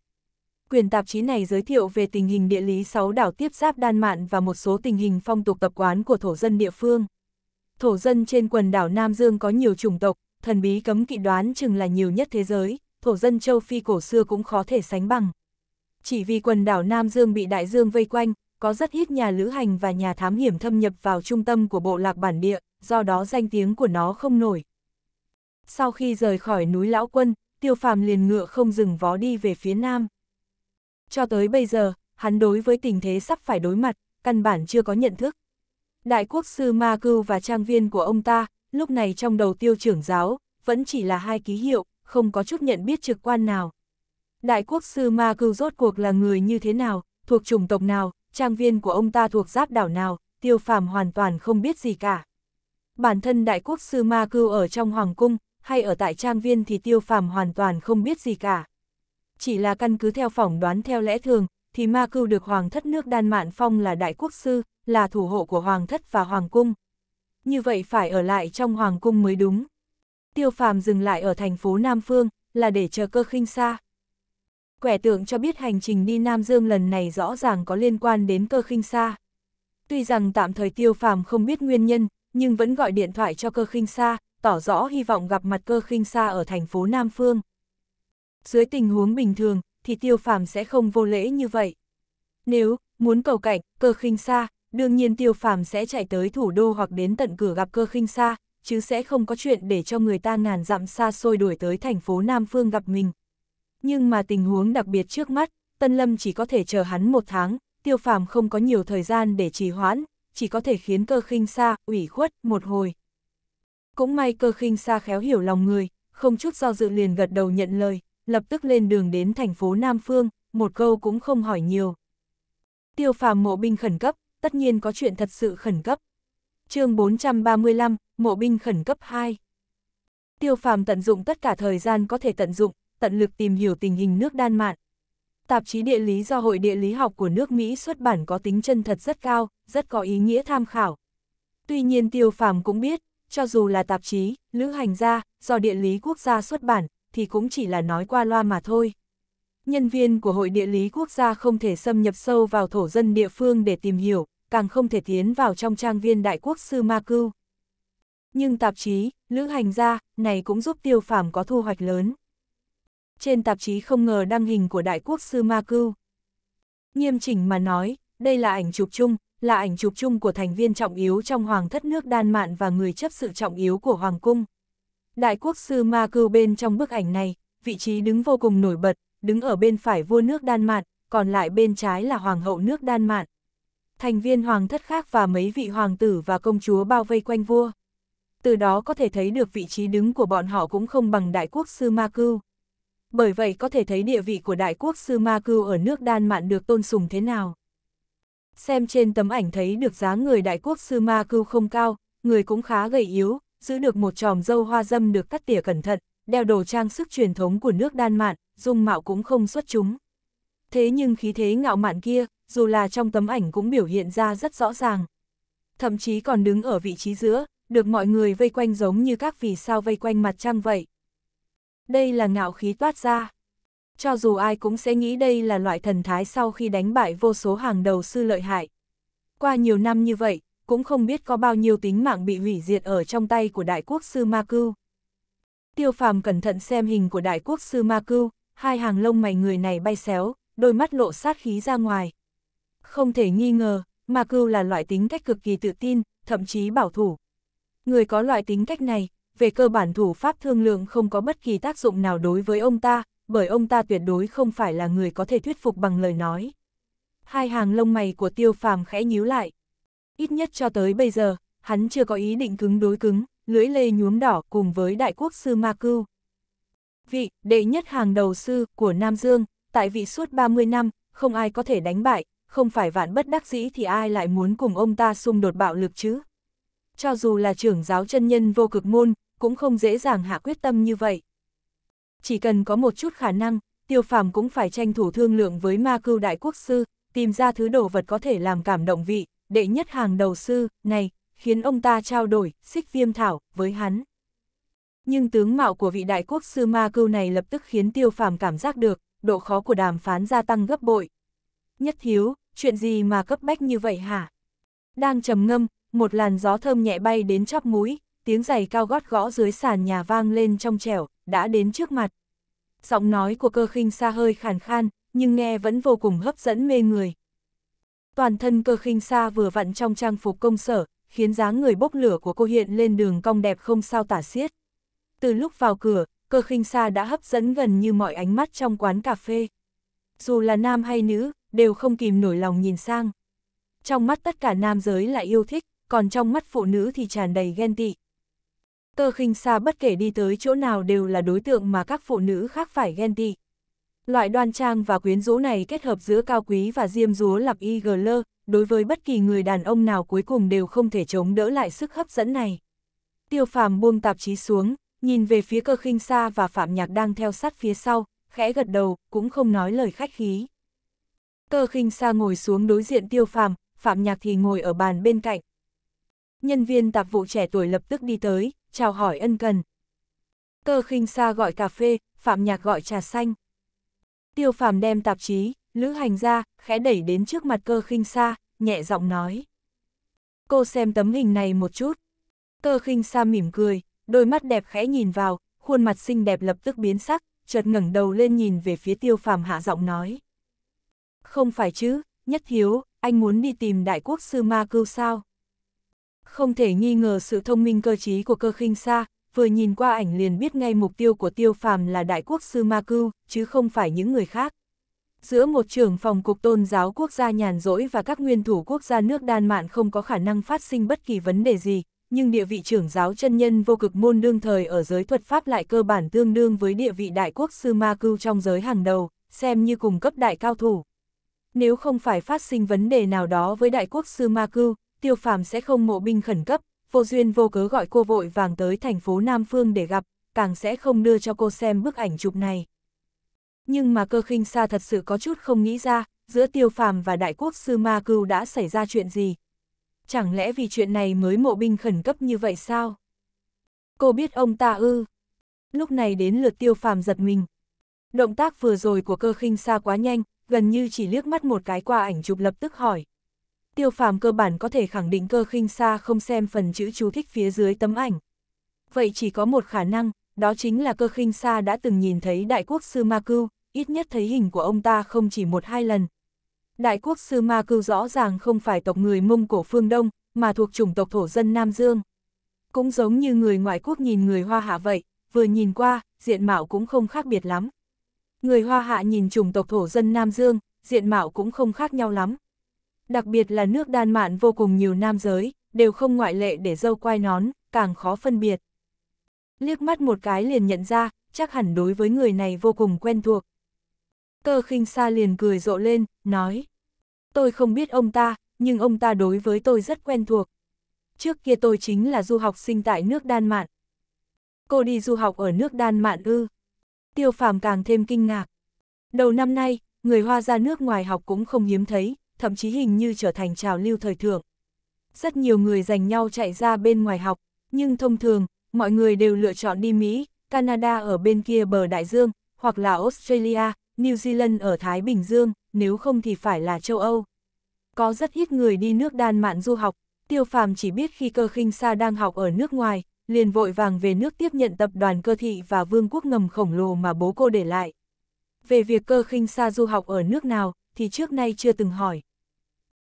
[SPEAKER 1] quyển tạp chí này giới thiệu về tình hình địa lý sáu đảo tiếp giáp Đan Mạn và một số tình hình phong tục tập quán của thổ dân địa phương. Thổ dân trên quần đảo Nam Dương có nhiều chủng tộc, thần bí cấm kỵ đoán chừng là nhiều nhất thế giới, thổ dân châu Phi cổ xưa cũng khó thể sánh bằng. Chỉ vì quần đảo Nam Dương bị đại dương vây quanh, có rất ít nhà lữ hành và nhà thám hiểm thâm nhập vào trung tâm của bộ lạc bản địa, do đó danh tiếng của nó không nổi. Sau khi rời khỏi núi Lão Quân, Tiêu Phàm liền ngựa không dừng vó đi về phía nam. Cho tới bây giờ, hắn đối với tình thế sắp phải đối mặt, căn bản chưa có nhận thức. Đại quốc sư Ma Cưu và trang viên của ông ta, lúc này trong đầu tiêu trưởng giáo, vẫn chỉ là hai ký hiệu, không có chút nhận biết trực quan nào. Đại quốc sư Ma Cưu rốt cuộc là người như thế nào, thuộc chủng tộc nào, trang viên của ông ta thuộc giáp đảo nào, tiêu phàm hoàn toàn không biết gì cả. Bản thân đại quốc sư Ma Cưu ở trong hoàng cung, hay ở tại trang viên thì tiêu phàm hoàn toàn không biết gì cả chỉ là căn cứ theo phỏng đoán theo lẽ thường, thì ma cưu được hoàng thất nước Đan Mạn Phong là đại quốc sư, là thủ hộ của hoàng thất và hoàng cung. Như vậy phải ở lại trong hoàng cung mới đúng. Tiêu phàm dừng lại ở thành phố Nam Phương, là để chờ cơ khinh xa. Quẻ tượng cho biết hành trình đi Nam Dương lần này rõ ràng có liên quan đến cơ khinh xa. Tuy rằng tạm thời tiêu phàm không biết nguyên nhân, nhưng vẫn gọi điện thoại cho cơ khinh xa, tỏ rõ hy vọng gặp mặt cơ khinh xa ở thành phố Nam Phương. Dưới tình huống bình thường, thì tiêu phàm sẽ không vô lễ như vậy. Nếu, muốn cầu cảnh, cơ khinh xa, đương nhiên tiêu phàm sẽ chạy tới thủ đô hoặc đến tận cửa gặp cơ khinh xa, chứ sẽ không có chuyện để cho người ta ngàn dặm xa xôi đuổi tới thành phố Nam Phương gặp mình. Nhưng mà tình huống đặc biệt trước mắt, Tân Lâm chỉ có thể chờ hắn một tháng, tiêu phàm không có nhiều thời gian để trì hoãn, chỉ có thể khiến cơ khinh xa, ủy khuất, một hồi. Cũng may cơ khinh xa khéo hiểu lòng người, không chút do dự liền gật đầu nhận lời lập tức lên đường đến thành phố Nam Phương, một câu cũng không hỏi nhiều. Tiêu phàm mộ binh khẩn cấp, tất nhiên có chuyện thật sự khẩn cấp. chương 435, mộ binh khẩn cấp 2. Tiêu phàm tận dụng tất cả thời gian có thể tận dụng, tận lực tìm hiểu tình hình nước Đan Mạn. Tạp chí địa lý do Hội địa lý học của nước Mỹ xuất bản có tính chân thật rất cao, rất có ý nghĩa tham khảo. Tuy nhiên Tiêu phàm cũng biết, cho dù là tạp chí, lữ hành gia, do địa lý quốc gia xuất bản, thì cũng chỉ là nói qua loa mà thôi. Nhân viên của Hội Địa lý Quốc gia không thể xâm nhập sâu vào thổ dân địa phương để tìm hiểu, càng không thể tiến vào trong trang viên Đại Quốc Sư Ma Cưu. Nhưng tạp chí, Lữ Hành Gia, này cũng giúp tiêu phàm có thu hoạch lớn. Trên tạp chí không ngờ đăng hình của Đại Quốc Sư Ma Cưu. Nghiêm chỉnh mà nói, đây là ảnh chụp chung, là ảnh chụp chung của thành viên trọng yếu trong hoàng thất nước Đan Mạn và người chấp sự trọng yếu của Hoàng Cung. Đại quốc sư Ma Cưu bên trong bức ảnh này, vị trí đứng vô cùng nổi bật, đứng ở bên phải vua nước Đan Mạn, còn lại bên trái là hoàng hậu nước Đan Mạn. Thành viên hoàng thất khác và mấy vị hoàng tử và công chúa bao vây quanh vua. Từ đó có thể thấy được vị trí đứng của bọn họ cũng không bằng đại quốc sư Ma Cưu. Bởi vậy có thể thấy địa vị của đại quốc sư Ma Cưu ở nước Đan Mạn được tôn sùng thế nào. Xem trên tấm ảnh thấy được dáng người đại quốc sư Ma Cưu không cao, người cũng khá gầy yếu, giữ được một tròm dâu hoa dâm được cắt tỉa cẩn thận, đeo đồ trang sức truyền thống của nước Đan Mạn, dung mạo cũng không xuất chúng. Thế nhưng khí thế ngạo mạn kia, dù là trong tấm ảnh cũng biểu hiện ra rất rõ ràng. Thậm chí còn đứng ở vị trí giữa, được mọi người vây quanh giống như các vì sao vây quanh mặt trăng vậy. Đây là ngạo khí toát ra. Cho dù ai cũng sẽ nghĩ đây là loại thần thái sau khi đánh bại vô số hàng đầu sư lợi hại. Qua nhiều năm như vậy, cũng không biết có bao nhiêu tính mạng bị hủy diệt ở trong tay của đại quốc sư Ma Cưu. Tiêu phàm cẩn thận xem hình của đại quốc sư Ma Cưu, hai hàng lông mày người này bay xéo, đôi mắt lộ sát khí ra ngoài. Không thể nghi ngờ, Ma Cưu là loại tính cách cực kỳ tự tin, thậm chí bảo thủ. Người có loại tính cách này, về cơ bản thủ pháp thương lượng không có bất kỳ tác dụng nào đối với ông ta, bởi ông ta tuyệt đối không phải là người có thể thuyết phục bằng lời nói. Hai hàng lông mày của tiêu phàm khẽ nhíu lại ít nhất cho tới bây giờ, hắn chưa có ý định cứng đối cứng, lưỡi lê nhuốm đỏ cùng với đại quốc sư Ma Cưu. Vị đệ nhất hàng đầu sư của Nam Dương, tại vị suốt 30 năm, không ai có thể đánh bại, không phải vạn bất đắc dĩ thì ai lại muốn cùng ông ta xung đột bạo lực chứ. Cho dù là trưởng giáo chân nhân vô cực môn, cũng không dễ dàng hạ quyết tâm như vậy. Chỉ cần có một chút khả năng, tiêu phàm cũng phải tranh thủ thương lượng với ma cưu đại quốc sư, tìm ra thứ đồ vật có thể làm cảm động vị, đệ nhất hàng đầu sư, này, khiến ông ta trao đổi, xích viêm thảo, với hắn. Nhưng tướng mạo của vị đại quốc sư ma cưu này lập tức khiến tiêu phàm cảm giác được, độ khó của đàm phán gia tăng gấp bội. Nhất thiếu, chuyện gì mà cấp bách như vậy hả? Đang trầm ngâm, một làn gió thơm nhẹ bay đến chóp mũi, tiếng giày cao gót gõ dưới sàn nhà vang lên trong trẻo, đã đến trước mặt. Giọng nói của cơ khinh xa hơi khàn khan, nhưng nghe vẫn vô cùng hấp dẫn mê người. Toàn thân cơ khinh xa vừa vặn trong trang phục công sở, khiến dáng người bốc lửa của cô hiện lên đường cong đẹp không sao tả xiết. Từ lúc vào cửa, cơ khinh xa đã hấp dẫn gần như mọi ánh mắt trong quán cà phê. Dù là nam hay nữ, đều không kìm nổi lòng nhìn sang. Trong mắt tất cả nam giới là yêu thích, còn trong mắt phụ nữ thì tràn đầy ghen tị. Cơ khinh xa bất kể đi tới chỗ nào đều là đối tượng mà các phụ nữ khác phải ghen tị. Loại đoan trang và quyến rũ này kết hợp giữa cao quý và diêm dúa lập y lơ, đối với bất kỳ người đàn ông nào cuối cùng đều không thể chống đỡ lại sức hấp dẫn này. Tiêu phàm buông tạp chí xuống, nhìn về phía cơ khinh xa và phạm nhạc đang theo sát phía sau, khẽ gật đầu, cũng không nói lời khách khí. Cơ khinh xa ngồi xuống đối diện tiêu phàm, phạm nhạc thì ngồi ở bàn bên cạnh. Nhân viên tạp vụ trẻ tuổi lập tức đi tới, chào hỏi ân cần. Cơ khinh xa gọi cà phê, phạm nhạc gọi trà xanh. Tiêu phàm đem tạp chí, lữ hành ra, khẽ đẩy đến trước mặt cơ khinh sa, nhẹ giọng nói. Cô xem tấm hình này một chút. Cơ khinh sa mỉm cười, đôi mắt đẹp khẽ nhìn vào, khuôn mặt xinh đẹp lập tức biến sắc, chợt ngẩng đầu lên nhìn về phía tiêu phàm hạ giọng nói. Không phải chứ, nhất Hiếu, anh muốn đi tìm đại quốc sư ma cưu sao? Không thể nghi ngờ sự thông minh cơ trí của cơ khinh sa, vừa nhìn qua ảnh liền biết ngay mục tiêu của tiêu phàm là đại quốc sư Ma Cưu, chứ không phải những người khác. Giữa một trưởng phòng cục tôn giáo quốc gia nhàn rỗi và các nguyên thủ quốc gia nước đan mạn không có khả năng phát sinh bất kỳ vấn đề gì, nhưng địa vị trưởng giáo chân nhân vô cực môn đương thời ở giới thuật pháp lại cơ bản tương đương với địa vị đại quốc sư Ma Cưu trong giới hàng đầu, xem như cùng cấp đại cao thủ. Nếu không phải phát sinh vấn đề nào đó với đại quốc sư Ma Cưu, tiêu phàm sẽ không mộ binh khẩn cấp, vô duyên vô cớ gọi cô vội vàng tới thành phố Nam Phương để gặp, càng sẽ không đưa cho cô xem bức ảnh chụp này. Nhưng mà cơ khinh xa thật sự có chút không nghĩ ra, giữa tiêu phàm và đại quốc sư Ma Cưu đã xảy ra chuyện gì. Chẳng lẽ vì chuyện này mới mộ binh khẩn cấp như vậy sao? Cô biết ông ta ư. Lúc này đến lượt tiêu phàm giật mình. Động tác vừa rồi của cơ khinh xa quá nhanh, gần như chỉ liếc mắt một cái qua ảnh chụp lập tức hỏi, tiêu phàm cơ bản có thể khẳng định cơ khinh xa không xem phần chữ chú thích phía dưới tấm ảnh. Vậy chỉ có một khả năng, đó chính là cơ khinh xa đã từng nhìn thấy đại quốc sư Ma Cưu, ít nhất thấy hình của ông ta không chỉ một hai lần. Đại quốc sư Ma Cưu rõ ràng không phải tộc người Mông Cổ phương Đông, mà thuộc chủng tộc thổ dân Nam Dương. Cũng giống như người ngoại quốc nhìn người Hoa Hạ vậy, vừa nhìn qua, diện mạo cũng không khác biệt lắm. Người Hoa Hạ nhìn chủng tộc thổ dân Nam Dương, diện mạo cũng không khác nhau lắm đặc biệt là nước đan mạn vô cùng nhiều nam giới, đều không ngoại lệ để dâu quai nón, càng khó phân biệt. Liếc mắt một cái liền nhận ra, chắc hẳn đối với người này vô cùng quen thuộc. Cơ khinh xa liền cười rộ lên, nói. Tôi không biết ông ta, nhưng ông ta đối với tôi rất quen thuộc. Trước kia tôi chính là du học sinh tại nước Đan Mạn. Cô đi du học ở nước Đan Mạn ư. Tiêu phàm càng thêm kinh ngạc. Đầu năm nay, người Hoa ra nước ngoài học cũng không hiếm thấy, thậm chí hình như trở thành trào lưu thời thượng. Rất nhiều người dành nhau chạy ra bên ngoài học, nhưng thông thường, mọi người đều lựa chọn đi Mỹ, Canada ở bên kia bờ đại dương, hoặc là Australia, New Zealand ở Thái Bình Dương, nếu không thì phải là châu Âu. Có rất ít người đi nước Đan mạn du học, tiêu phàm chỉ biết khi cơ khinh sa đang học ở nước ngoài, liền vội vàng về nước tiếp nhận tập đoàn cơ thị và vương quốc ngầm khổng lồ mà bố cô để lại. Về việc cơ khinh sa du học ở nước nào, thì trước nay chưa từng hỏi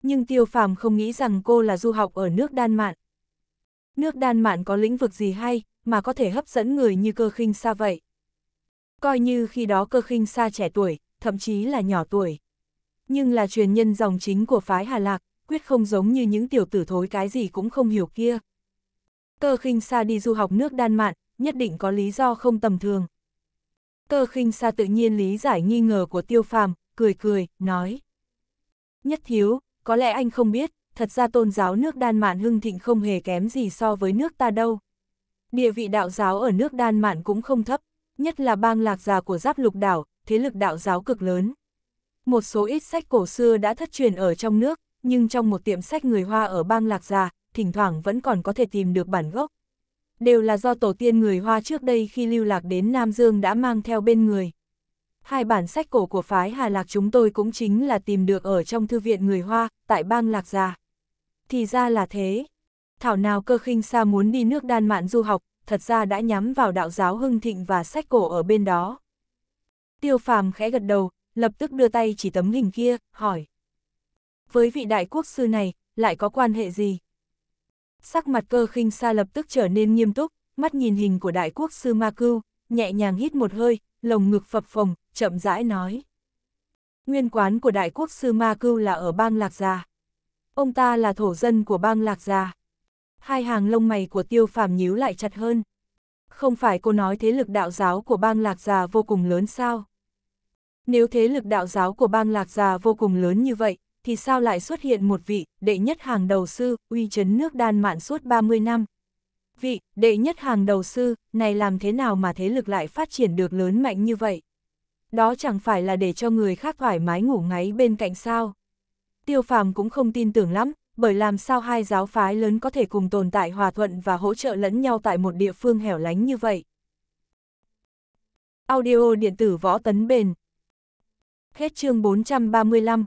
[SPEAKER 1] nhưng tiêu phàm không nghĩ rằng cô là du học ở nước Đan Mạn. Nước Đan Mạn có lĩnh vực gì hay, mà có thể hấp dẫn người như cơ khinh xa vậy. Coi như khi đó cơ khinh xa trẻ tuổi, thậm chí là nhỏ tuổi. Nhưng là truyền nhân dòng chính của phái Hà Lạc, quyết không giống như những tiểu tử thối cái gì cũng không hiểu kia. Cơ khinh xa đi du học nước Đan Mạn, nhất định có lý do không tầm thường. Cơ khinh xa tự nhiên lý giải nghi ngờ của tiêu phàm, cười cười, nói. Nhất thiếu, có lẽ anh không biết, thật ra tôn giáo nước Đan Mạn hưng thịnh không hề kém gì so với nước ta đâu. Địa vị đạo giáo ở nước Đan Mạn cũng không thấp, nhất là bang lạc già của giáp lục đảo, thế lực đạo giáo cực lớn. Một số ít sách cổ xưa đã thất truyền ở trong nước, nhưng trong một tiệm sách người Hoa ở bang lạc già, thỉnh thoảng vẫn còn có thể tìm được bản gốc. Đều là do tổ tiên người Hoa trước đây khi lưu lạc đến Nam Dương đã mang theo bên người. Hai bản sách cổ của phái Hà Lạc chúng tôi cũng chính là tìm được ở trong thư viện người Hoa, tại bang Lạc Già. Thì ra là thế. Thảo nào cơ khinh xa muốn đi nước đan mạn du học, thật ra đã nhắm vào đạo giáo hưng thịnh và sách cổ ở bên đó. Tiêu phàm khẽ gật đầu, lập tức đưa tay chỉ tấm hình kia, hỏi. Với vị đại quốc sư này, lại có quan hệ gì? Sắc mặt cơ khinh xa lập tức trở nên nghiêm túc, mắt nhìn hình của đại quốc sư Ma Cưu, nhẹ nhàng hít một hơi, lồng ngực phập phồng, chậm rãi nói. Nguyên quán của Đại Quốc Sư Ma Cưu là ở bang Lạc Gia. Ông ta là thổ dân của bang Lạc Gia. Hai hàng lông mày của tiêu phàm nhíu lại chặt hơn. Không phải cô nói thế lực đạo giáo của bang Lạc Gia vô cùng lớn sao? Nếu thế lực đạo giáo của bang Lạc Gia vô cùng lớn như vậy, thì sao lại xuất hiện một vị đệ nhất hàng đầu sư uy chấn nước đan mạn suốt 30 năm? vị, đệ nhất hàng đầu sư, này làm thế nào mà thế lực lại phát triển được lớn mạnh như vậy? Đó chẳng phải là để cho người khác thoải mái ngủ ngáy bên cạnh sao? Tiêu phàm cũng không tin tưởng lắm, bởi làm sao hai giáo phái lớn có thể cùng tồn tại hòa thuận và hỗ trợ lẫn nhau tại một địa phương hẻo lánh như vậy. Audio điện tử võ tấn bền Hết chương 435